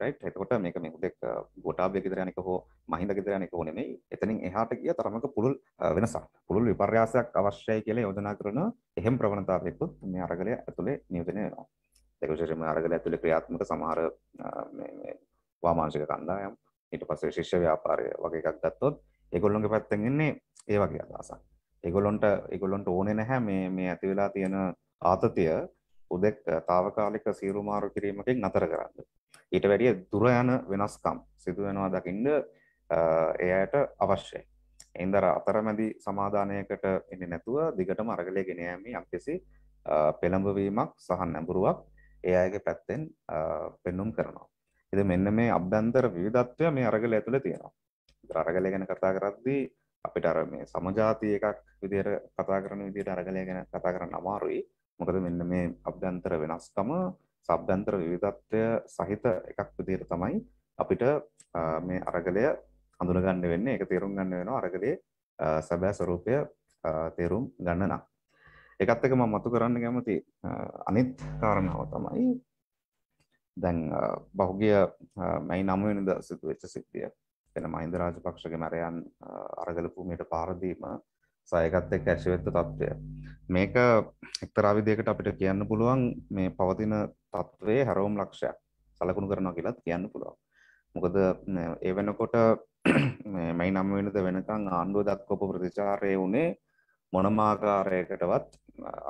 රයිට්. එතකොට මේක මේ උදෙක් ගෝඨාභය ගෙදර යන එක හෝ මහින්ද ගෙදර යන එක හෝ නෙමෙයි. එතනින් එහාට ගිය තරමක පුළුල් වෙනසක්. පුළුල් විපර්යාසයක් අවශ්‍යයි කියලා යෝජනා කරන එහෙම ප්‍රවණතාවයකුත් මේ අරගලය ඇතුලේ නියෝජනය වෙනවා. ඒක විශේෂයෙන්ම අරගලය ඇතුලේ ක්‍රියාත්මක සමහර මේ වාමාංශික කණ්ඩායම් ඊට පස්සේ ශිෂ්‍ය ව්‍යාපාරය වගේ එකක් ගත්තොත් ඒගොල්ලොන්ගේ පැත්තෙන් එන්නේ ඒ වගේ අදහසක්. ඒගොල්ලොන්ට ඒගොල්ලොන්ට ඕනේ නැහැ මේ මේ ඇති වෙලා තියෙන ආතතිය උදෙක් తాවකාලික සීරු මාරු කිරීමකින් නතර කරන්න. ඊට වැඩිය දුර යන වෙනස්කම් සිදු වෙනවා දකින්න එයාට අවශ්‍යයි. එන්දර අතරමැදි සමාදානයකට එන්නේ නැතුව දිගටම අරගලය ගෙන යෑමේ යම්කිසි පෙළඹවීමක් සහ නැඹුරුවක් ඒ අයගේ පැත්තෙන් පෙන්눔 කරනවා. ඉතින් මෙන්න මේ අභ්‍යන්තර විවිධත්වය මේ අරගලය ඇතුලේ තියෙනවා. අරගලය ගැන කතා කරද්දී අපිට අර මේ සමජාති එකක් විදියට කතා කරන විදියට අරගලය ගැන කතා කරන්න අමාරුයි. මොකද මෙන්න මේ අභ්‍යන්තර වෙනස්කම සබ්දන්තර විවිධත්වය සහිත එකක් විදිහට තමයි අපිට මේ අරගලය හඳුනගන්න වෙන්නේ ඒක තේරුම් ගන්න වෙනවා අරගලයේ සැබෑ ස්වરૂපය තේරුම් ගන්න නම් ඒකත් එක්ක මම මතු කරන්න කැමති අනිත් කාරණාව තමයි දැන් බහුගිය මැයි 9 වෙනිදා සිදුවෙච්ච සිද්ධිය වෙන මහින්ද රාජපක්ෂගේ මරයන් අරගල භූමියට පාර දීම සයකත් එක් ඇශවෙත්ත තත්ත්වය මේක එක්තරා විදියකට අපිට කියන්න පුළුවන් මේ පවතින තත්ත්වයේ හැරවුම් ලක්ෂයක් සලකුණු කරනවා කියලත් කියන්න පුළුවන් මොකද ඒ වෙනකොට මයි නම් වෙනද වෙනකං ආණ්ඩුව දක්වපු ප්‍රතිචාරය වුණේ මොනමාකාරයකටවත්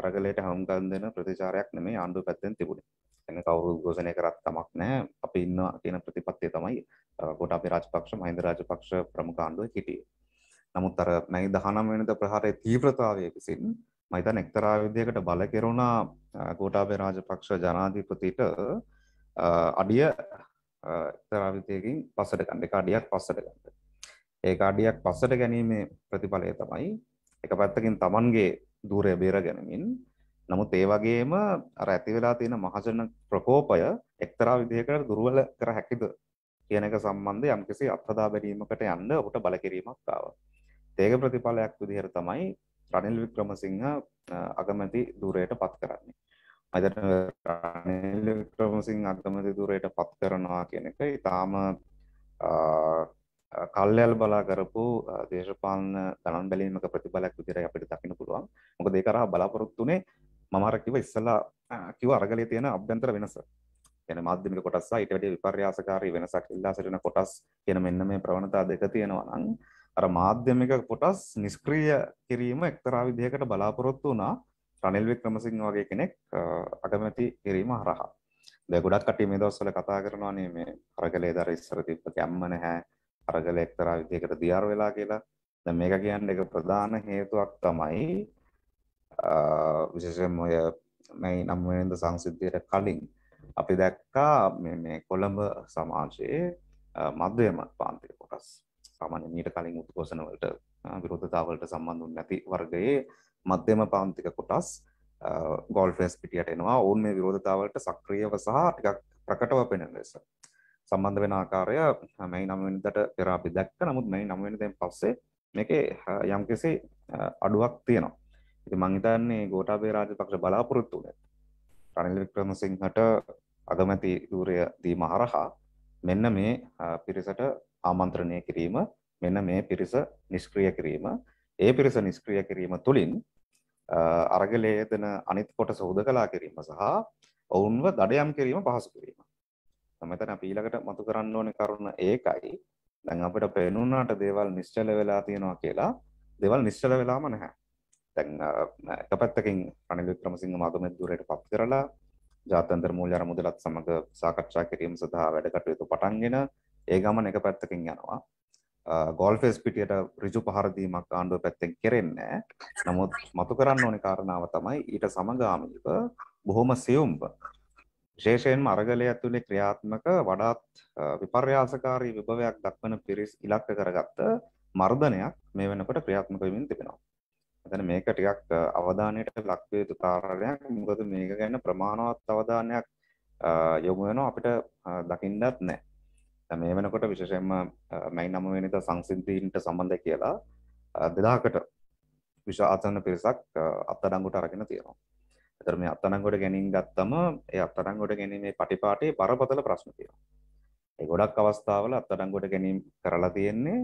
අරගලයට හමුගන් දෙන ප්‍රතිචාරයක් නෙමේ ආණ්ඩුව පැත්තෙන් තිබුණේ එන කවුරු ගෝෂණය කරත් තමක් නෑ අපි ඉන්නවා කියන ප්‍රතිපත්තිය තමයි කොට අපි රාජපක්ෂ මහින්ද රාජපක්ෂ ප්‍රමුඛ ආණ්ඩුව හිටියේ නමුත් අර මැයි දහනම් වෙනද ප්‍රහාරය තීව්‍රතාවය විසින් මයිතන් එක්තරා විදියකට බල කෙරුණා ගෝටාබේ රාජපක්ෂ ජනාධිපතිට අඩිය තරාවිතයකින් පස්සට ගන්න එක අඩියක් පස්සට ගන්න ඒ අඩියක් පස්සට ගැනීමේ ප්‍රතිඵලය තමයි එක පැත්තකින් තමන්ගේ දූරය බේර ගැනමින් නමුත් ඒ වගේම අර ඇති වෙලා තියෙන මහජන ප්‍රකෝපය එක්තරා විදිහකට දුර්වල කර හැකිද කියන එක සම්බන්ධ යම්කිසි අත්හදා බැලීමකට යන්න ඔහුට බලකිරීමක් ආවා ඒක ප්‍රතිඵලයක් විදිහට තමයි රනිල් වික්‍රමසිංහ අගමැති ධූරයට පත් කරන්නේ. අදට රනිල් වික්‍රමසිංහ අගමැති ධූරයට පත් කරනවා කියන එක ඊටාම කල්යල් බලා කරපු දේශපාලන ගණන් බැලීමක ප්‍රතිඵලයක් විදිහට අපිට දකින්න පුළුවන්. මොකද ඒක කරා බලාපොරොත්තුනේ මම අර කිව්ව ඉස්සලා කිව්ව අරගලේ තියෙන අභ්‍යන්තර වෙනස. කියන්නේ මාධ්‍යමික කොටස් සහ ඊට වැඩි විපර්යාසකාරී වෙනසක් ඉල්ලා සිටින කොටස් කියන මෙන්න මේ ප්‍රවණතා දෙක තියෙනවා නම් අර මාධ්‍යමික කොටස් නිෂ්ක්‍රීය කිරීම එක්තරා විදිහකට බලාපොරොත්තු වුණා රනිල් වික්‍රමසිංහ වගේ කෙනෙක් අගමැති කිරීම හරහා. දැන් ගොඩක් කට්ටිය මේ දවස්වල කතා කරනවානේ මේ අරගලේ දර ඉස්සර තිබ්බ කැම්ම නැහැ. අරගලේ එක්තරා විදිහකට දියාර වෙලා කියලා. දැන් මේක කියන්නේ එක ප්‍රධාන හේතුවක් තමයි විශේෂයෙන්ම ඔය මේ නම් වෙනද සංසිද්ධියට කලින් අපි දැක්කා මේ කොළඹ සමාජයේ මධ්‍යම පාන්තික කොටස් සාමාන්‍ය මීට කලින් උද්ඝෝෂණ වලට විරෝධතාවලට සම්බන්ධ නැති වර්ගයේ මධ්‍යම පාන්තික කොටස් ගොල් ෆෙස් පිටියට එනවා ඔවුන් මේ විරෝධතාවලට සක්‍රියව සහ ටිකක් ප්‍රකටව පෙනෙන ලෙස සම්බන්ධ වෙන ආකාරය මැයි නමවෙනිදට පෙර අපි දැක්ක නමුත් මැයි නමවෙනිදෙන් පස්සේ මේකේ යම් කෙසේ අඩුවක් තියෙනවා ඉතින් මං හිතන්නේ ගෝඨාභය රාජපක්ෂ බලාපොරොත්තු වුණේ රනිල් වික්‍රමසිංහට අගමැති ධූරය දීම හරහා මෙන්න මේ පිරිසට ආමන්ත්‍රණය කිරීම මෙන්න මේ පිරිස නිෂ්ක්‍රිය කිරීම ඒ පිරිස නිෂ්ක්‍රිය කිරීම තුළින් අරගලයේ දෙන අනිත් කොටස හුදකලා කිරීම සහ ඔවුන්ව දඩයම් කිරීම පහසු කිරීම. මෙතන අපි ඊළඟට මතු කරන්න ඕනේ කරුණ ඒකයි. දැන් අපිට පේනුණාට දේවල් නිශ්චල වෙලා තියෙනවා කියලා දේවල් නිශ්චල වෙලාම නැහැ. දැන් එක පැත්තකින් රනිල් වික්‍රමසිංහ මාධ්‍යමෙද්දුරේට පත් කරලා ජාත්‍යන්තර මූල්‍ය අරමුදලත් සමග සාකච්ඡා කිරීම සඳහා වැඩ කටයුතු පටන්ගෙන ඒ ගමන එක පැත්තකින් යනවා ගොල්ෆෙස් පිටියට රිජු පහරදීමක් ආණ්ඩුව පැත්තෙන් කෙරෙන්නේ නමුත් මතු කරන්න ඕනි කාරණාව තමයි ඊට සමගාමීව බොහොම සියුම්ව ශේෂයෙන්ම අරගලය ඇතුළේ ක්‍රියාත්මක වඩාත් විපර්යාසකාරී විභවයක් දක්වන පිරිස් ඉලක්ක කරගත්ත මර්ධනයක් මේ වෙනකොට ක්‍රියාත්මක වෙමින් තිබෙනවා. එතන මේක ටිකක් අවධානයට ලක්විය යුතු කාරණයක්. මොකද මේක ගැන ප්‍රමාණවත් අවධානයක් යොමු වෙනවා අපිට දකින්නත් නැහැ. දැන් මේ වෙනකොට විශේෂයෙන්ම මැයි 9 වෙනිදා සංසිද්ධීන්ට සම්බන්ධ කියලා 2000කට විශ ආසන්න පිරිසක් අත්අඩංගුවට අරගෙන තියෙනවා. එතකොට මේ අත්අඩංගුවට ගැනීම ගත්තම ඒ අත්අඩංගුවට ගැනීමේ පටිපාටේ බරපතල ප්‍රශ්න තියෙනවා. ඒ ගොඩක් අවස්ථාවල අත්අඩංගුවට ගැනීම කරලා තියෙන්නේ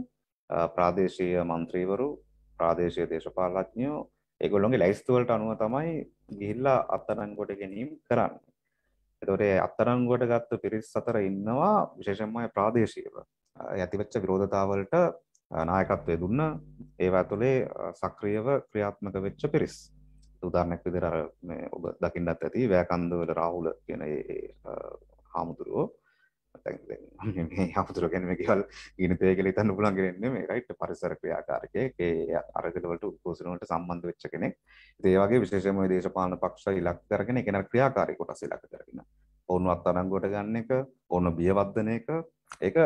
ප්‍රාදේශීය മന്ത്രിවරු, ප්‍රාදේශීය දේශපාලඥයෝ ඒගොල්ලොන්ගේ ලැයිස්තුවලට අනුව තමයි ගිහිල්ලා අත්අඩංගුවට ගැනීම කරන්නේ. එතොරේ අත්තරංගුවට ගත්ත පිරිස් සතර ඉන්නවා විශේෂමය ප්‍රාදේශීව ඇතිවෙච්ච විරෝධතාවලට නායකත්වය දුන්න ඒවා ඇතුළේ සක්‍රියව ක්‍රියාත්මක වෙච්ච පිරිස් උදාරණයක් විදිර ඔබ දකිින්ඩත් ඇති වැෑකන්දවල රාහුල කියන හාමුදුරුවෝ හමුතුර ගැනම ගවල් ඉනතය කෙල තන්න පුලන් ගෙනන්න මේ රයිට් පරිසර ක්‍රියාකාරකයගේ අරජලවලට උත්කෝසනුවට සම්බන්ධ වෙච්ච කෙනෙක් දේවගේ විශේෂම දේශපාලන පක්ෂ ඉලක් කරගෙන කෙන ක්‍රියාකාරය කොටස ඉලක් කරගෙන ඔවුන් අත්තරංගොට ගන්න එක ඔන්න බියවර්ධන එක ඒක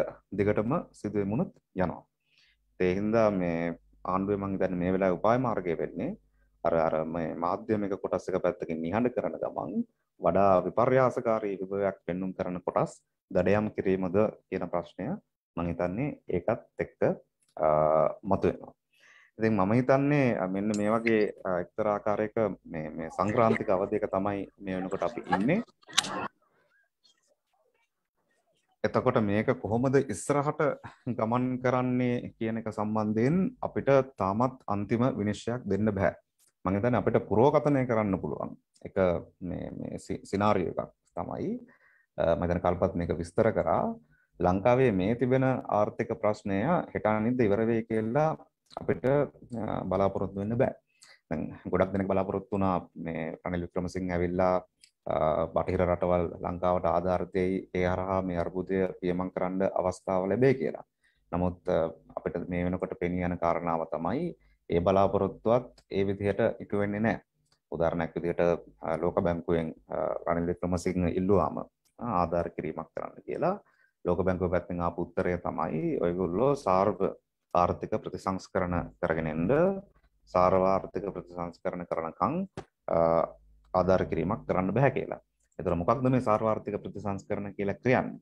දිගටම සිදුවමුණුත් යනවා තේහින්දා මේ ආණ්ඩුව මං දැන් මේ වෙලා උපාය මාර්ගය වෙන්නේ අර අර මේ මාධ්‍යමික කොටස් එක පැත්තකින් නිහඬ කරන ගමන් වඩා විපර්යාසකාරී විභවයක් පෙන්눔 කරන කොටස් දඩයම් කිරීමද කියන ප්‍රශ්නය මම හිතන්නේ ඒකත් එක්ක මතුවෙනවා. ඉතින් මම හිතන්නේ මෙන්න මේ වගේ එක්තරා ආකාරයක මේ මේ සංක්‍රාන්තික අවධියක තමයි මේ වෙනකොට අපි ඉන්නේ. එතකොට මේක කොහොමද ඉස්සරහට ගමන් කරන්නේ කියන එක සම්බන්ධයෙන් අපිට තාමත් අන්තිම විනිශ්චයක් දෙන්න බෑ. මම හිතන්නේ අපිට පුරෝගතනය කරන්න පුළුවන්. එක මේ මේ සිනාරියෝ එකක් තමයි. මතන කල්පත් මේක විස්තර කරා ලංකාවේ මේ තිබෙන ආර්ථික ප්‍රශ්නය හෙටානිද ඉවරවේ කියලා අපිට බලාපොරොත්තු වෙන්න බෑ ගොඩක් දෙනෙක් බලාපොරොත්තු වුණා මේ රනිල් වික්‍රමසිංහ ඇවිල්ලා බටහිර රටවල් ලංකාවට ආධාරිතයි ඒ හරහා මේ අර්බුදය පියමන් කරන්න අවස්ථාව ලැබේ කියලා. නමුත් අපිට මේ වෙනකොට පෙනී යන කාරණාව තමයි ඒ බලාපොරොත්තුවත් ඒ විදිහට ඉටු වෙන්නේ නැහැ. උදාහරණයක් විදිහට ලෝක බැංකුවෙන් රනිල් වික්‍රමසිංහ ඉල්ලුවාම ආධාර කිරීමක් කරන්න කියලා ලෝක බැංකුව පැත්තෙන් ආපු උත්තරය තමයි ඔයගොල්ලෝ සාර්ව ආර්ථික ප්‍රතිසංස්කරණ කරගෙන එන්න සාර්ව ආර්ථික ප්‍රතිසංස්කරණ කරනකම් ආධාර කිරීමක් කරන්න බෑ කියලා. එතකොට මොකක්ද මේ සාර්ව ආර්ථික ප්‍රතිසංස්කරණ කියලා කියන්නේ?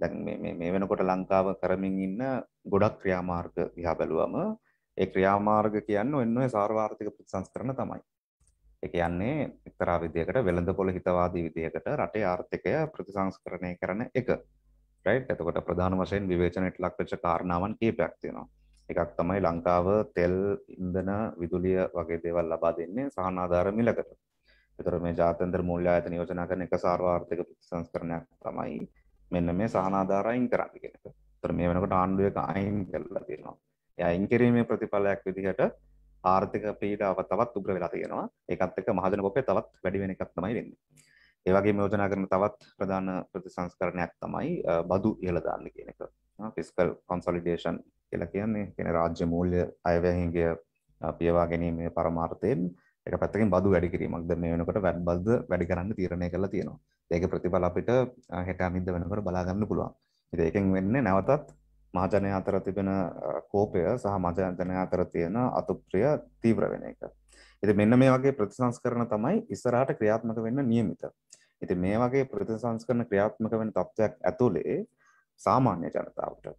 දැන් මේ මේ වෙනකොට ලංකාව කරමින් ඉන්න ගොඩක් ක්‍රියාමාර්ග දිහා බැලුවම ඒ ක්‍රියාමාර්ග කියන්නේ ඔන්න ඔය සාර්ව ආර්ථික ප්‍රතිසංස්කරණ තමයි. ඒ කියන්නේ එක්තරා විදියකට වෙළඳපොළ හිතවාදී විදියකට රටේ ආර්ථිකය ප්‍රතිසංස්කරණය කරන එක. රයිට්? එතකොට ප්‍රධාන වශයෙන් විවේචනයට ලක් වෙච්ච කාරණාවන් කීපයක් තියෙනවා. එකක් තමයි ලංකාව තෙල්, ඉන්ධන, විදුලිය වගේ දේවල් ලබා දෙන්නේ සහනාධාර මිලකට. ඒතර මේ ජාත්‍යන්තර මූල්‍ය ආයතන යෝජනා කරන එක සාර්වාර්ථික ප්‍රතිසංස්කරණයක් තමයි මෙන්න මේ සහනාධාර අයින් කරන්න කියන එක. ඒතර මේ වෙනකොට ආණ්ඩුවක අයින් කරලා තියෙනවා. ඒ අයින් කිරීමේ ප්‍රතිඵලයක් විදිහට ආර්ථික පීඩාව තවත් උග්‍ර වෙලා තියෙනවා. ඒකත් එක්ක මහජන කොපේ තවත් වැඩි වෙන එකක් තමයි වෙන්නේ. ඒ වගේම යෝජනා කරන තවත් ප්‍රධාන ප්‍රතිසංස්කරණයක් තමයි බදු ඉහළ දාන්න කියන එක. ෆිස්කල් කන්සොලිඩේෂන් කියලා කියන්නේ කියන්නේ රාජ්‍ය මූල්‍ය අයවැයන්ගේ පියවා ගැනීමේ පරමාර්ථයෙන් එක පැත්තකින් බදු වැඩි කිරීමක්. දැන් මේ වෙනකොට වැඩ බද්ද වැඩි කරන්න තීරණය කරලා තියෙනවා. ඒකේ ප්‍රතිඵල අපිට හෙට අනිද්දා වෙනකොට බලා ගන්න පුළුවන්. ඉතින් ඒකෙන් වෙන්නේ නැවතත් මහජනය අතර තිබෙන කෝපය සහ මජනය අතර තියෙන අතුප්‍රිය තීව්‍ර වෙන එක. ඉති මෙන්න මේ වගේ ප්‍රතිසංස්කරන තමයි ඉස්සරහට ක්‍රියාත්මක වෙන්න නියමිත. ඉති මේ වගේ ප්‍රතිසංස්කරන ක්‍රියාත්මක වෙන තත්ත්වයක් ඇතුළේ සාමාන්‍ය ජනතාවට.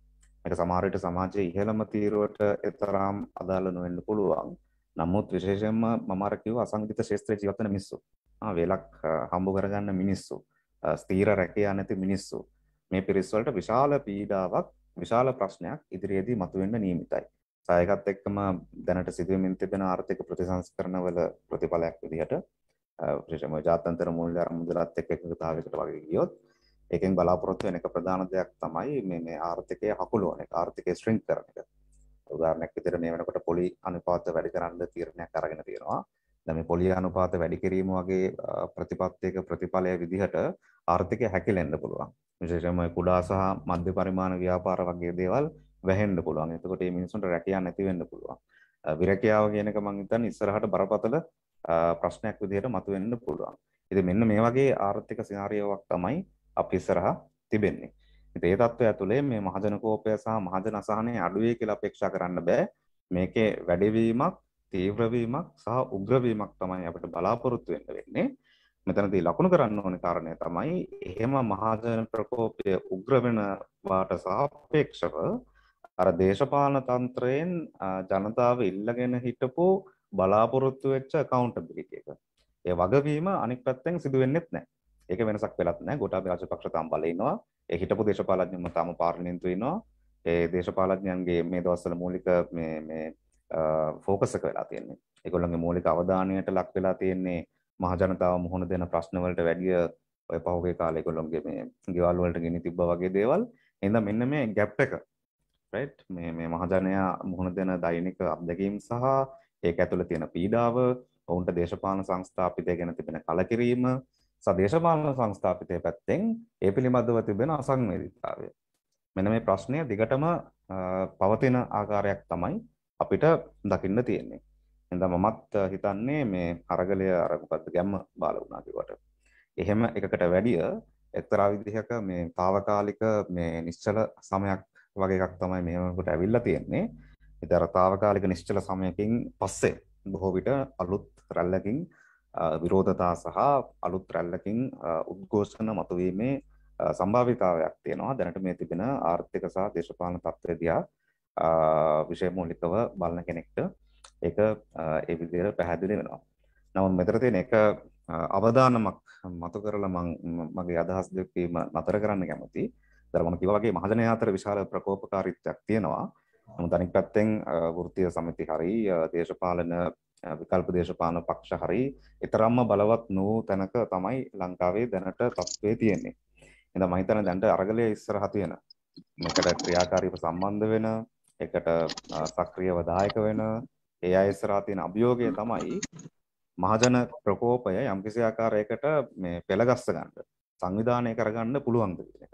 එක සමාරයට සමාජය ඉහළම තීරුවට එතරම් අදාළනු වෙන්න පුළුවන්. නමුත් විශේෂෙන්ම මමාරකිව අසංගිත ශේත්‍රය ජීවතන මිස්සු. වෙලක් හම්බු කරගන්න මිනිස්සු. ස්තීර රැකයා නැති මිනිස්සු. මේ පිරිස්වලට විශාල පීඩාවක් විශාල ප්‍රශ්නයක් ඉදිරියේදී මතුවෙන්න නියමිතයි. සායකත් එක්කම දැනට සිදුවමින් තිබෙන ආර්ථික ප්‍රතිසංස්කරණවල ප්‍රතිඵලයක් විදිහට විශේෂම ජාත්‍යන්තර මූල්‍ය අරමුදලත් එක්ක එකඟතාවයකට වගේ ගියොත් ඒකෙන් බලාපොරොත්තු වෙන එක ප්‍රධාන දෙයක් තමයි මේ මේ ආර්ථිකය හකුලවන එක ආර්ථිකය ස්ට්‍රින්ක් කරන එක. උදාහරණයක් විදිහට මේ වෙනකොට පොලි අනුපාත වැඩි කරන්න තීරණයක් අරගෙන තියෙනවා. දැන් මේ පොලිය අනුපාත වැඩි කිරීම වගේ ප්‍රතිපත්තියක ප්‍රතිඵලය විදිහට ආර්ථිකය හැකිලෙන්න පුළුවන්. විශේෂයෙන්ම කුඩා සහ මධ්‍ය පරිමාණ ව්‍යාපාර වගේ දේවල් වැහෙන්න පුළුවන්. එතකොට මේ මිනිසුන්ට රැකියාවක් නැති වෙන්න පුළුවන්. විරකියාව කියන එක මම හිතන්නේ ඉස්සරහට බරපතල ප්‍රශ්නයක් විදිහට මතුවෙන්න පුළුවන්. ඉතින් මෙන්න මේ වගේ ආර්ථික සිනාරියෝවක් තමයි අපි ඉස්සරහා තිබෙන්නේ. ඉතින් ඒ தত্ত্বය ඇතුලේ මේ මහජන කෝපය සහ මහජන අසහනය අඩුවේ කියලා අපේක්ෂා කරන්න බෑ. මේකේ වැඩිවීමක් තීව්‍ර වීමක් සහ උග්‍ර වීමක් තමයි අපිට බලාපොරොත්තු වෙන්න වෙන්නේ. මෙතනදී ලකුණු කරන්න ඕනේ කාරණය තමයි එහෙම මහජන ප්‍රකෝපය උග්‍ර වෙන වාට සාපේක්ෂව අර දේශපාලන තන්ත්‍රයෙන් ජනතාව ඉල්ලගෙන හිටපු බලාපොරොත්තු වෙච්ච accountability එක. ඒ වගවීම අනික් පැත්තෙන් සිදු වෙන්නේත් නැහැ. ඒක වෙනසක් වෙලත් නැහැ. ගෝඨාභය රාජපක්ෂ තාම බල ඉනවා. ඒ හිටපු දේශපාලඥයන්ම තාම පාර්ලිමේන්තුවේ ඉනවා. ඒ දේශපාලඥයන්ගේ මේ දවස්වල මූලික මේ මේ ෆෝකස් එක වෙලා තියෙන්නේ. ඒගොල්ලන්ගේ මූලික අවධානයට ලක් වෙලා තියෙන්නේ මහජනතාව මුහුණ දෙන ප්‍රශ්න වලට වැඩිය ඔය පහුගිය කාලේ ඒගොල්ලොන්ගේ මේ ගෙවල් වලට ගෙන තිබ්බා වගේ දේවල්. එහෙනම් මෙන්න මේ ગેප් එක රයිට් මේ මේ මහජනයා මුහුණ දෙන දෛනික අත්දැකීම් සහ ඒක ඇතුළේ තියෙන පීඩාව, ඔවුන්ට දේශපාලන සංස්ථාපිතය ගැන තිබෙන කලකිරීම, සදේශපාලන සංස්ථාපිතය පැත්තෙන් ඒ පිළිබඳව තිබෙන අසංවේදීතාවය. මෙන්න මේ ප්‍රශ්නය දිගටම පවතින ආකාරයක් තමයි අපිට දකින්න තියෙන්නේ. එඳ මමත් හිතන්නේ මේ අරගලය අරගුපත්ත ගැම්ම බාල වුණාකිවට. එහෙම එකකට වැඩිය එක්තරා විදිහක මේ తాවකාලික මේ නිශ්චල සමයක් වගේ එකක් තමයි මෙහෙමකට ඇවිල්ලා තියෙන්නේ. ඉතින් අර తాවකාලික නිශ්චල සමයකින් පස්සේ බොහෝ විට අලුත් රැල්ලකින් විරෝධතා සහ අලුත් රැල්ලකින් උද්ඝෝෂණ මතුවීමේ සම්භාවිතාවයක් තියෙනවා. දැනට මේ තිබෙන ආර්ථික සහ දේශපාලන තත්ත්වය දිහා විෂය මූලිකව බලන කෙනෙක්ට ඒක ඒ විදිහට පැහැදිලි වෙනවා. නමුත් මෙතන තියෙන එක අවදානමක් මතු කරලා මම මගේ අදහස් දෙකීම නතර කරන්න කැමතියි. දැන් මම කිව්වා වගේ මහජනයා අතර විශාල ප්‍රකෝපකාරීත්වයක් තියෙනවා. නමුත් අනිත් පැත්තෙන් වෘත්තීය සමිති හරි දේශපාලන විකල්ප දේශපාලන පක්ෂ හරි ඊතරම්ම බලවත් නොවූ තැනක තමයි ලංකාවේ දැනට තත්ත්වය තියෙන්නේ. එහෙනම් මම හිතන්නේ දැනට අරගලයේ ඉස්සරහ තියෙන මේකට ක්‍රියාකාරීව සම්බන්ධ වෙන එකට සක්‍රියව දායක වෙන ඒ අය ඉස්සරහා තියෙන අභියෝගය තමයි මහජන ප්‍රකෝපය යම්කිසි ආකාරයකට මේ පෙළගස්ස ගන්න සංවිධානය කරගන්න පුළුවන්ද කියන එක.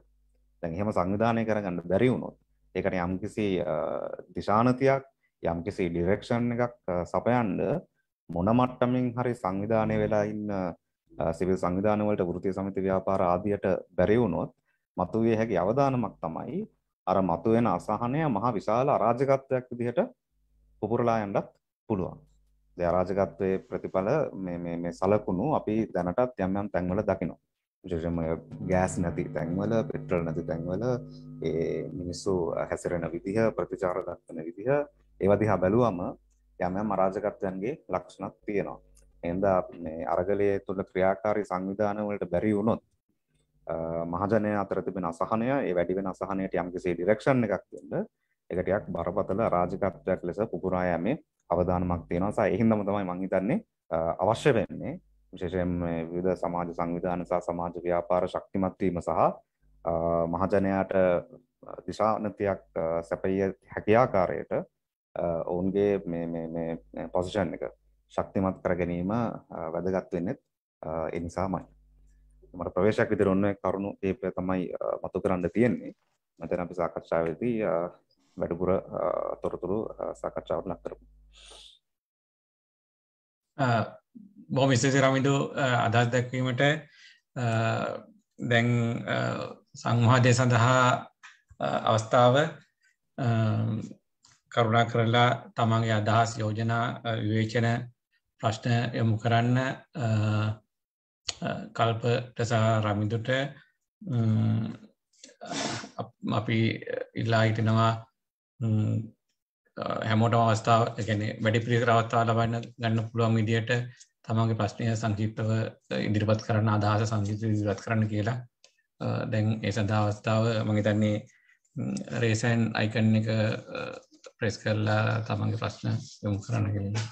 දැන් එහෙම සංවිධානය කරගන්න බැරි වුණොත් ඒකට යම්කිසි දිශානතියක් යම්කිසි ඩිරෙක්ෂන් එකක් සපයන්න මොන මට්ටමින් හරි සංවිධානය වෙලා ඉන්න සිවිල් සංවිධාන වලට වෘත්තීය සමිති ව්‍යාපාර ආදියට බැරි වුණොත් මතුවේ හැකි අවදානමක් තමයි අර මතුවෙන අසහනය මහා විශාල අරාජකත්වයක් විදිහට පුපුරලා යන්නත් පුළුවන්. ඒ අරාජකත්වයේ ප්‍රතිඵල මේ මේ මේ සලකුණු අපි දැනටත් යම් යම් තැන්වල දකිනවා. විශේෂයෙන්ම ගෑස් නැති තැන්වල, පෙට්‍රල් නැති තැන්වල ඒ මිනිස්සු හැසිරෙන විදිහ, ප්‍රතිචාර දක්වන විදිහ ඒවා දිහා බැලුවම යම් යම් අරාජකත්වයන්ගේ ලක්ෂණත් තියෙනවා. එහෙනම් මේ අරගලයේ තුල ක්‍රියාකාරී සංවිධාන වලට බැරි වුණොත් මහජනය අතර තිබෙන අසහනය ඒ වැඩිවෙන අසහනයට යම්කිසි ඩිරක්ෂන් එකක් දෙන්න එකටයක් බරපතල රාජකත්වයක් ලෙස පුපුරා යෑමේ අවධානමක් තියෙනවා සහ එහින්දම තමයි මං හිතන්නේ අවශ්‍ය වෙන්නේ විශේෂයෙන් විවිධ සමාජ සංවිධාන සහ සමාජ ව්‍යාපාර ශක්තිමත් වීම සහ මහජනයාට දිශානතියක් සැපිය හැකියාකාරයට ඔවුන්ගේ මේ පොසිෂන් එක ශක්තිමත් කර ගැනීම වැදගත් වෙන්නෙත් එනිසාමයි මට ප්‍රවේශයක් විදිර ඔන්න කරුණු ඒප තමයි මතු කරන්න තියෙන්නේ මෙතන අපි සාකච්ඡාවේදී වැඩපුර තොරතුරු සාකච්ඡාවට ලක් කරමු. බොහොම ස්තුතියි රමිදු අදහස් දැක්වීමට දැන් සංවාදය සඳහා අවස්ථාව කරුණා කරලා තමන්ගේ අදහස් යෝජනා විවේචන ප්‍රශ්න යොමු කරන්න කල්පට සහ රමිදුට අපි ඉල්ලා හිටනවා හැමෝට අවස්ථාව ගැන වැඩි පිරිකර අවස්ථාව ලබන්න ගන්න පුළුවන් විදියට තමන්ගේ ප්‍රශ්නය සංකීප්තව ඉදිරිපත් කරන්න අදහස සංකීත ඉදිරිපත් කරන්න කියලා දැන් ඒ සඳහා අවස්ථාව මගේ තන්නේ රේසන් අයිකන් එක ප්‍රෙස් කරලා තමන්ගේ ප්‍රශ්න යොමු කරන්න කියලා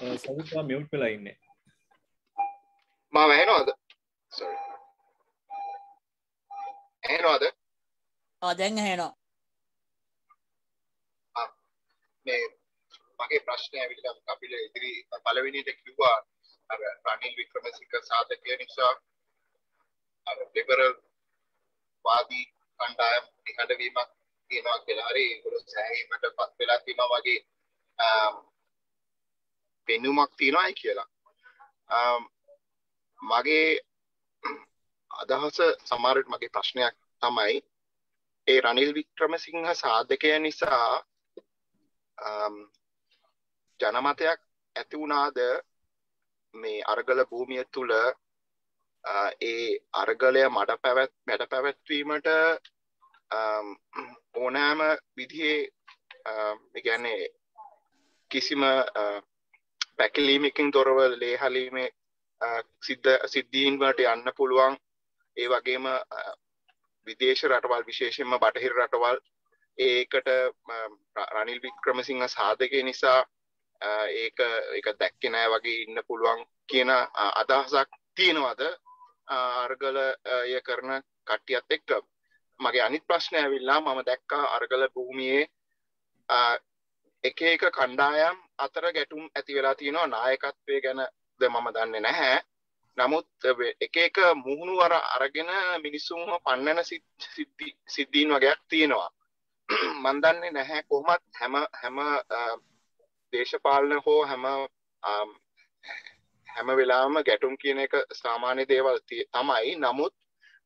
සවිතා මියුට් වෙලා ඉන්නේ. මාව ඇහෙනවද? sorry. ඇහෙනවද? ආ දැන් ඇහෙනවා. මේ මගේ ප්‍රශ්නය ඇවිල්ලා කපිල ඉදිරි පළවෙනියට කිව්වා අර රනිල් වික්‍රමසිංහ සාධකය නිසා අර ලිබරල් වාදී කණ්ඩායම් නිහඬ වීමක් තියෙනවා කියලා හරි ඒගොල්ලෝ සෑහීමට පත් වෙලා තියෙනවා වගේ පෙන්නුමක් තියෙනවායි කියලා. Um, මගේ අදහස සමහරට මගේ ප්‍රශ්නයක් තමයි ඒ රනිල් වික්‍රමසිංහ සාධකය නිසා um, ජනමතයක් ඇති වුණාද මේ අරගල භූමිය තුළ uh, ඒ අරගලය මඩ පැවැත් මැඩ පැවැත්වීමට um, ඕනෑම විදිහේ ගැන්නේ කිසිම uh, පැකිලීමකින් තොරව ලේහලීමේ සිද්ධ සිද්ධීන්වට යන්න පුළුවන් ඒ වගේම විදේශ රටවල් විශේෂයෙන්ම බටහිර රටවල් ඒකට රනිල් වික්‍රමසිංහ සාධකය නිසා ඒක එක දැක්කේ නෑ වගේ ඉන්න පුළුවන් කියන අදහසක් තියෙනවද අර්ගල ය කරන කට්ටියත් එක්ක මගේ අනිත් ප්‍රශ්නය ඇවිල්ලා මම දැක්කා අර්ගල භූමියේ එක එක කණ්ඩායම් අතර ගැටුම් ඇති වෙලා තියෙනවා නායකත්වය ගැනද මම දන්නේ නැහැ නමුත් එක එක මුහුණු අර අරගෙන මිනිස්සුන්ම පන්නන සිද්ධීන් වගේයක් තියෙනවා මන් දන්නේ නැහැ කොහොමත් හැම හැම දේශපාලන හෝ හැම හැම වෙලාම ගැටුම් කියන එක සාමාන්‍ය දේවල් තමයි නමුත්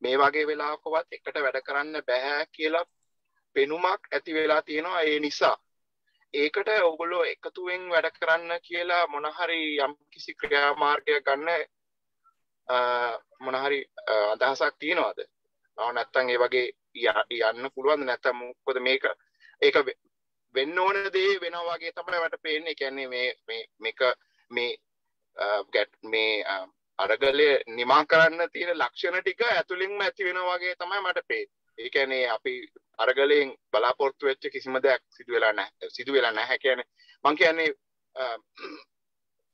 මේ වගේ වෙලාකොවත් එකට වැඩ කරන්න බැහැ කියලා පෙනුමක් ඇති වෙලා තියෙනවා ඒ නිසා ඒකට ඔගොල්ලෝ එකතුවෙන් වැඩ කරන්න කියලා මොනහරි යම් කිසි ක්‍රියාමාර්ගය ගන්න මොනහරි අදහසක් තියෙනවාද නැත්තන් ඒ වගේ යන්න පුළුවන්ද නැත්තම් මොකද මේක ඒක වෙන්න ඕන දේ වෙනවා වගේ තමයි මට පේන්නේ කියන්නේ මේ මේ මේක මේ ගැට් මේ අරගලය නිමා කරන්න තියෙන ලක්ෂණ ටික ඇතුලින්ම ඇති වෙනවා වගේ තමයි මට පේන්නේ ඒ කියන්නේ අපි අරගලයෙන් බලාපොරොත්තු වෙච්ච කිසිම දෙයක් සිදු වෙලා නැහැ සිදු වෙලා නැහැ කියන්නේ මං කියන්නේ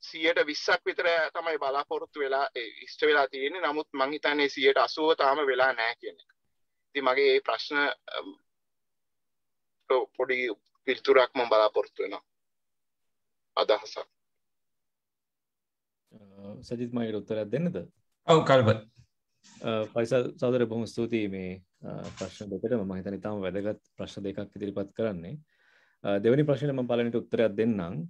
120ක් විතර තමයි බලාපොරොත්තු වෙලා ඉෂ්ට වෙලා තියෙන්නේ නමුත් මං හිතන්නේ 180 තාම වෙලා නැහැ කියන එක. ඉතින් මගේ මේ ප්‍රශ්න පොඩි පිළිතුරක් මම බලාපොරොත්තු වෙනවා. අදහසක්. සජිත් මයිට උත්තරයක් දෙන්නද? ඔව් කල්ප පයිසල් සෞදර බොහොම ස්තුතියි මේ ප්‍රශ්න දෙකට ම හිතන තාම වැදගත් ප්‍රශ්න දෙකක් ඉදිරිපත් කරන්නේ දෙවැනි ප්‍රශ්නම පලනට උත්තරයක් දෙන්නම්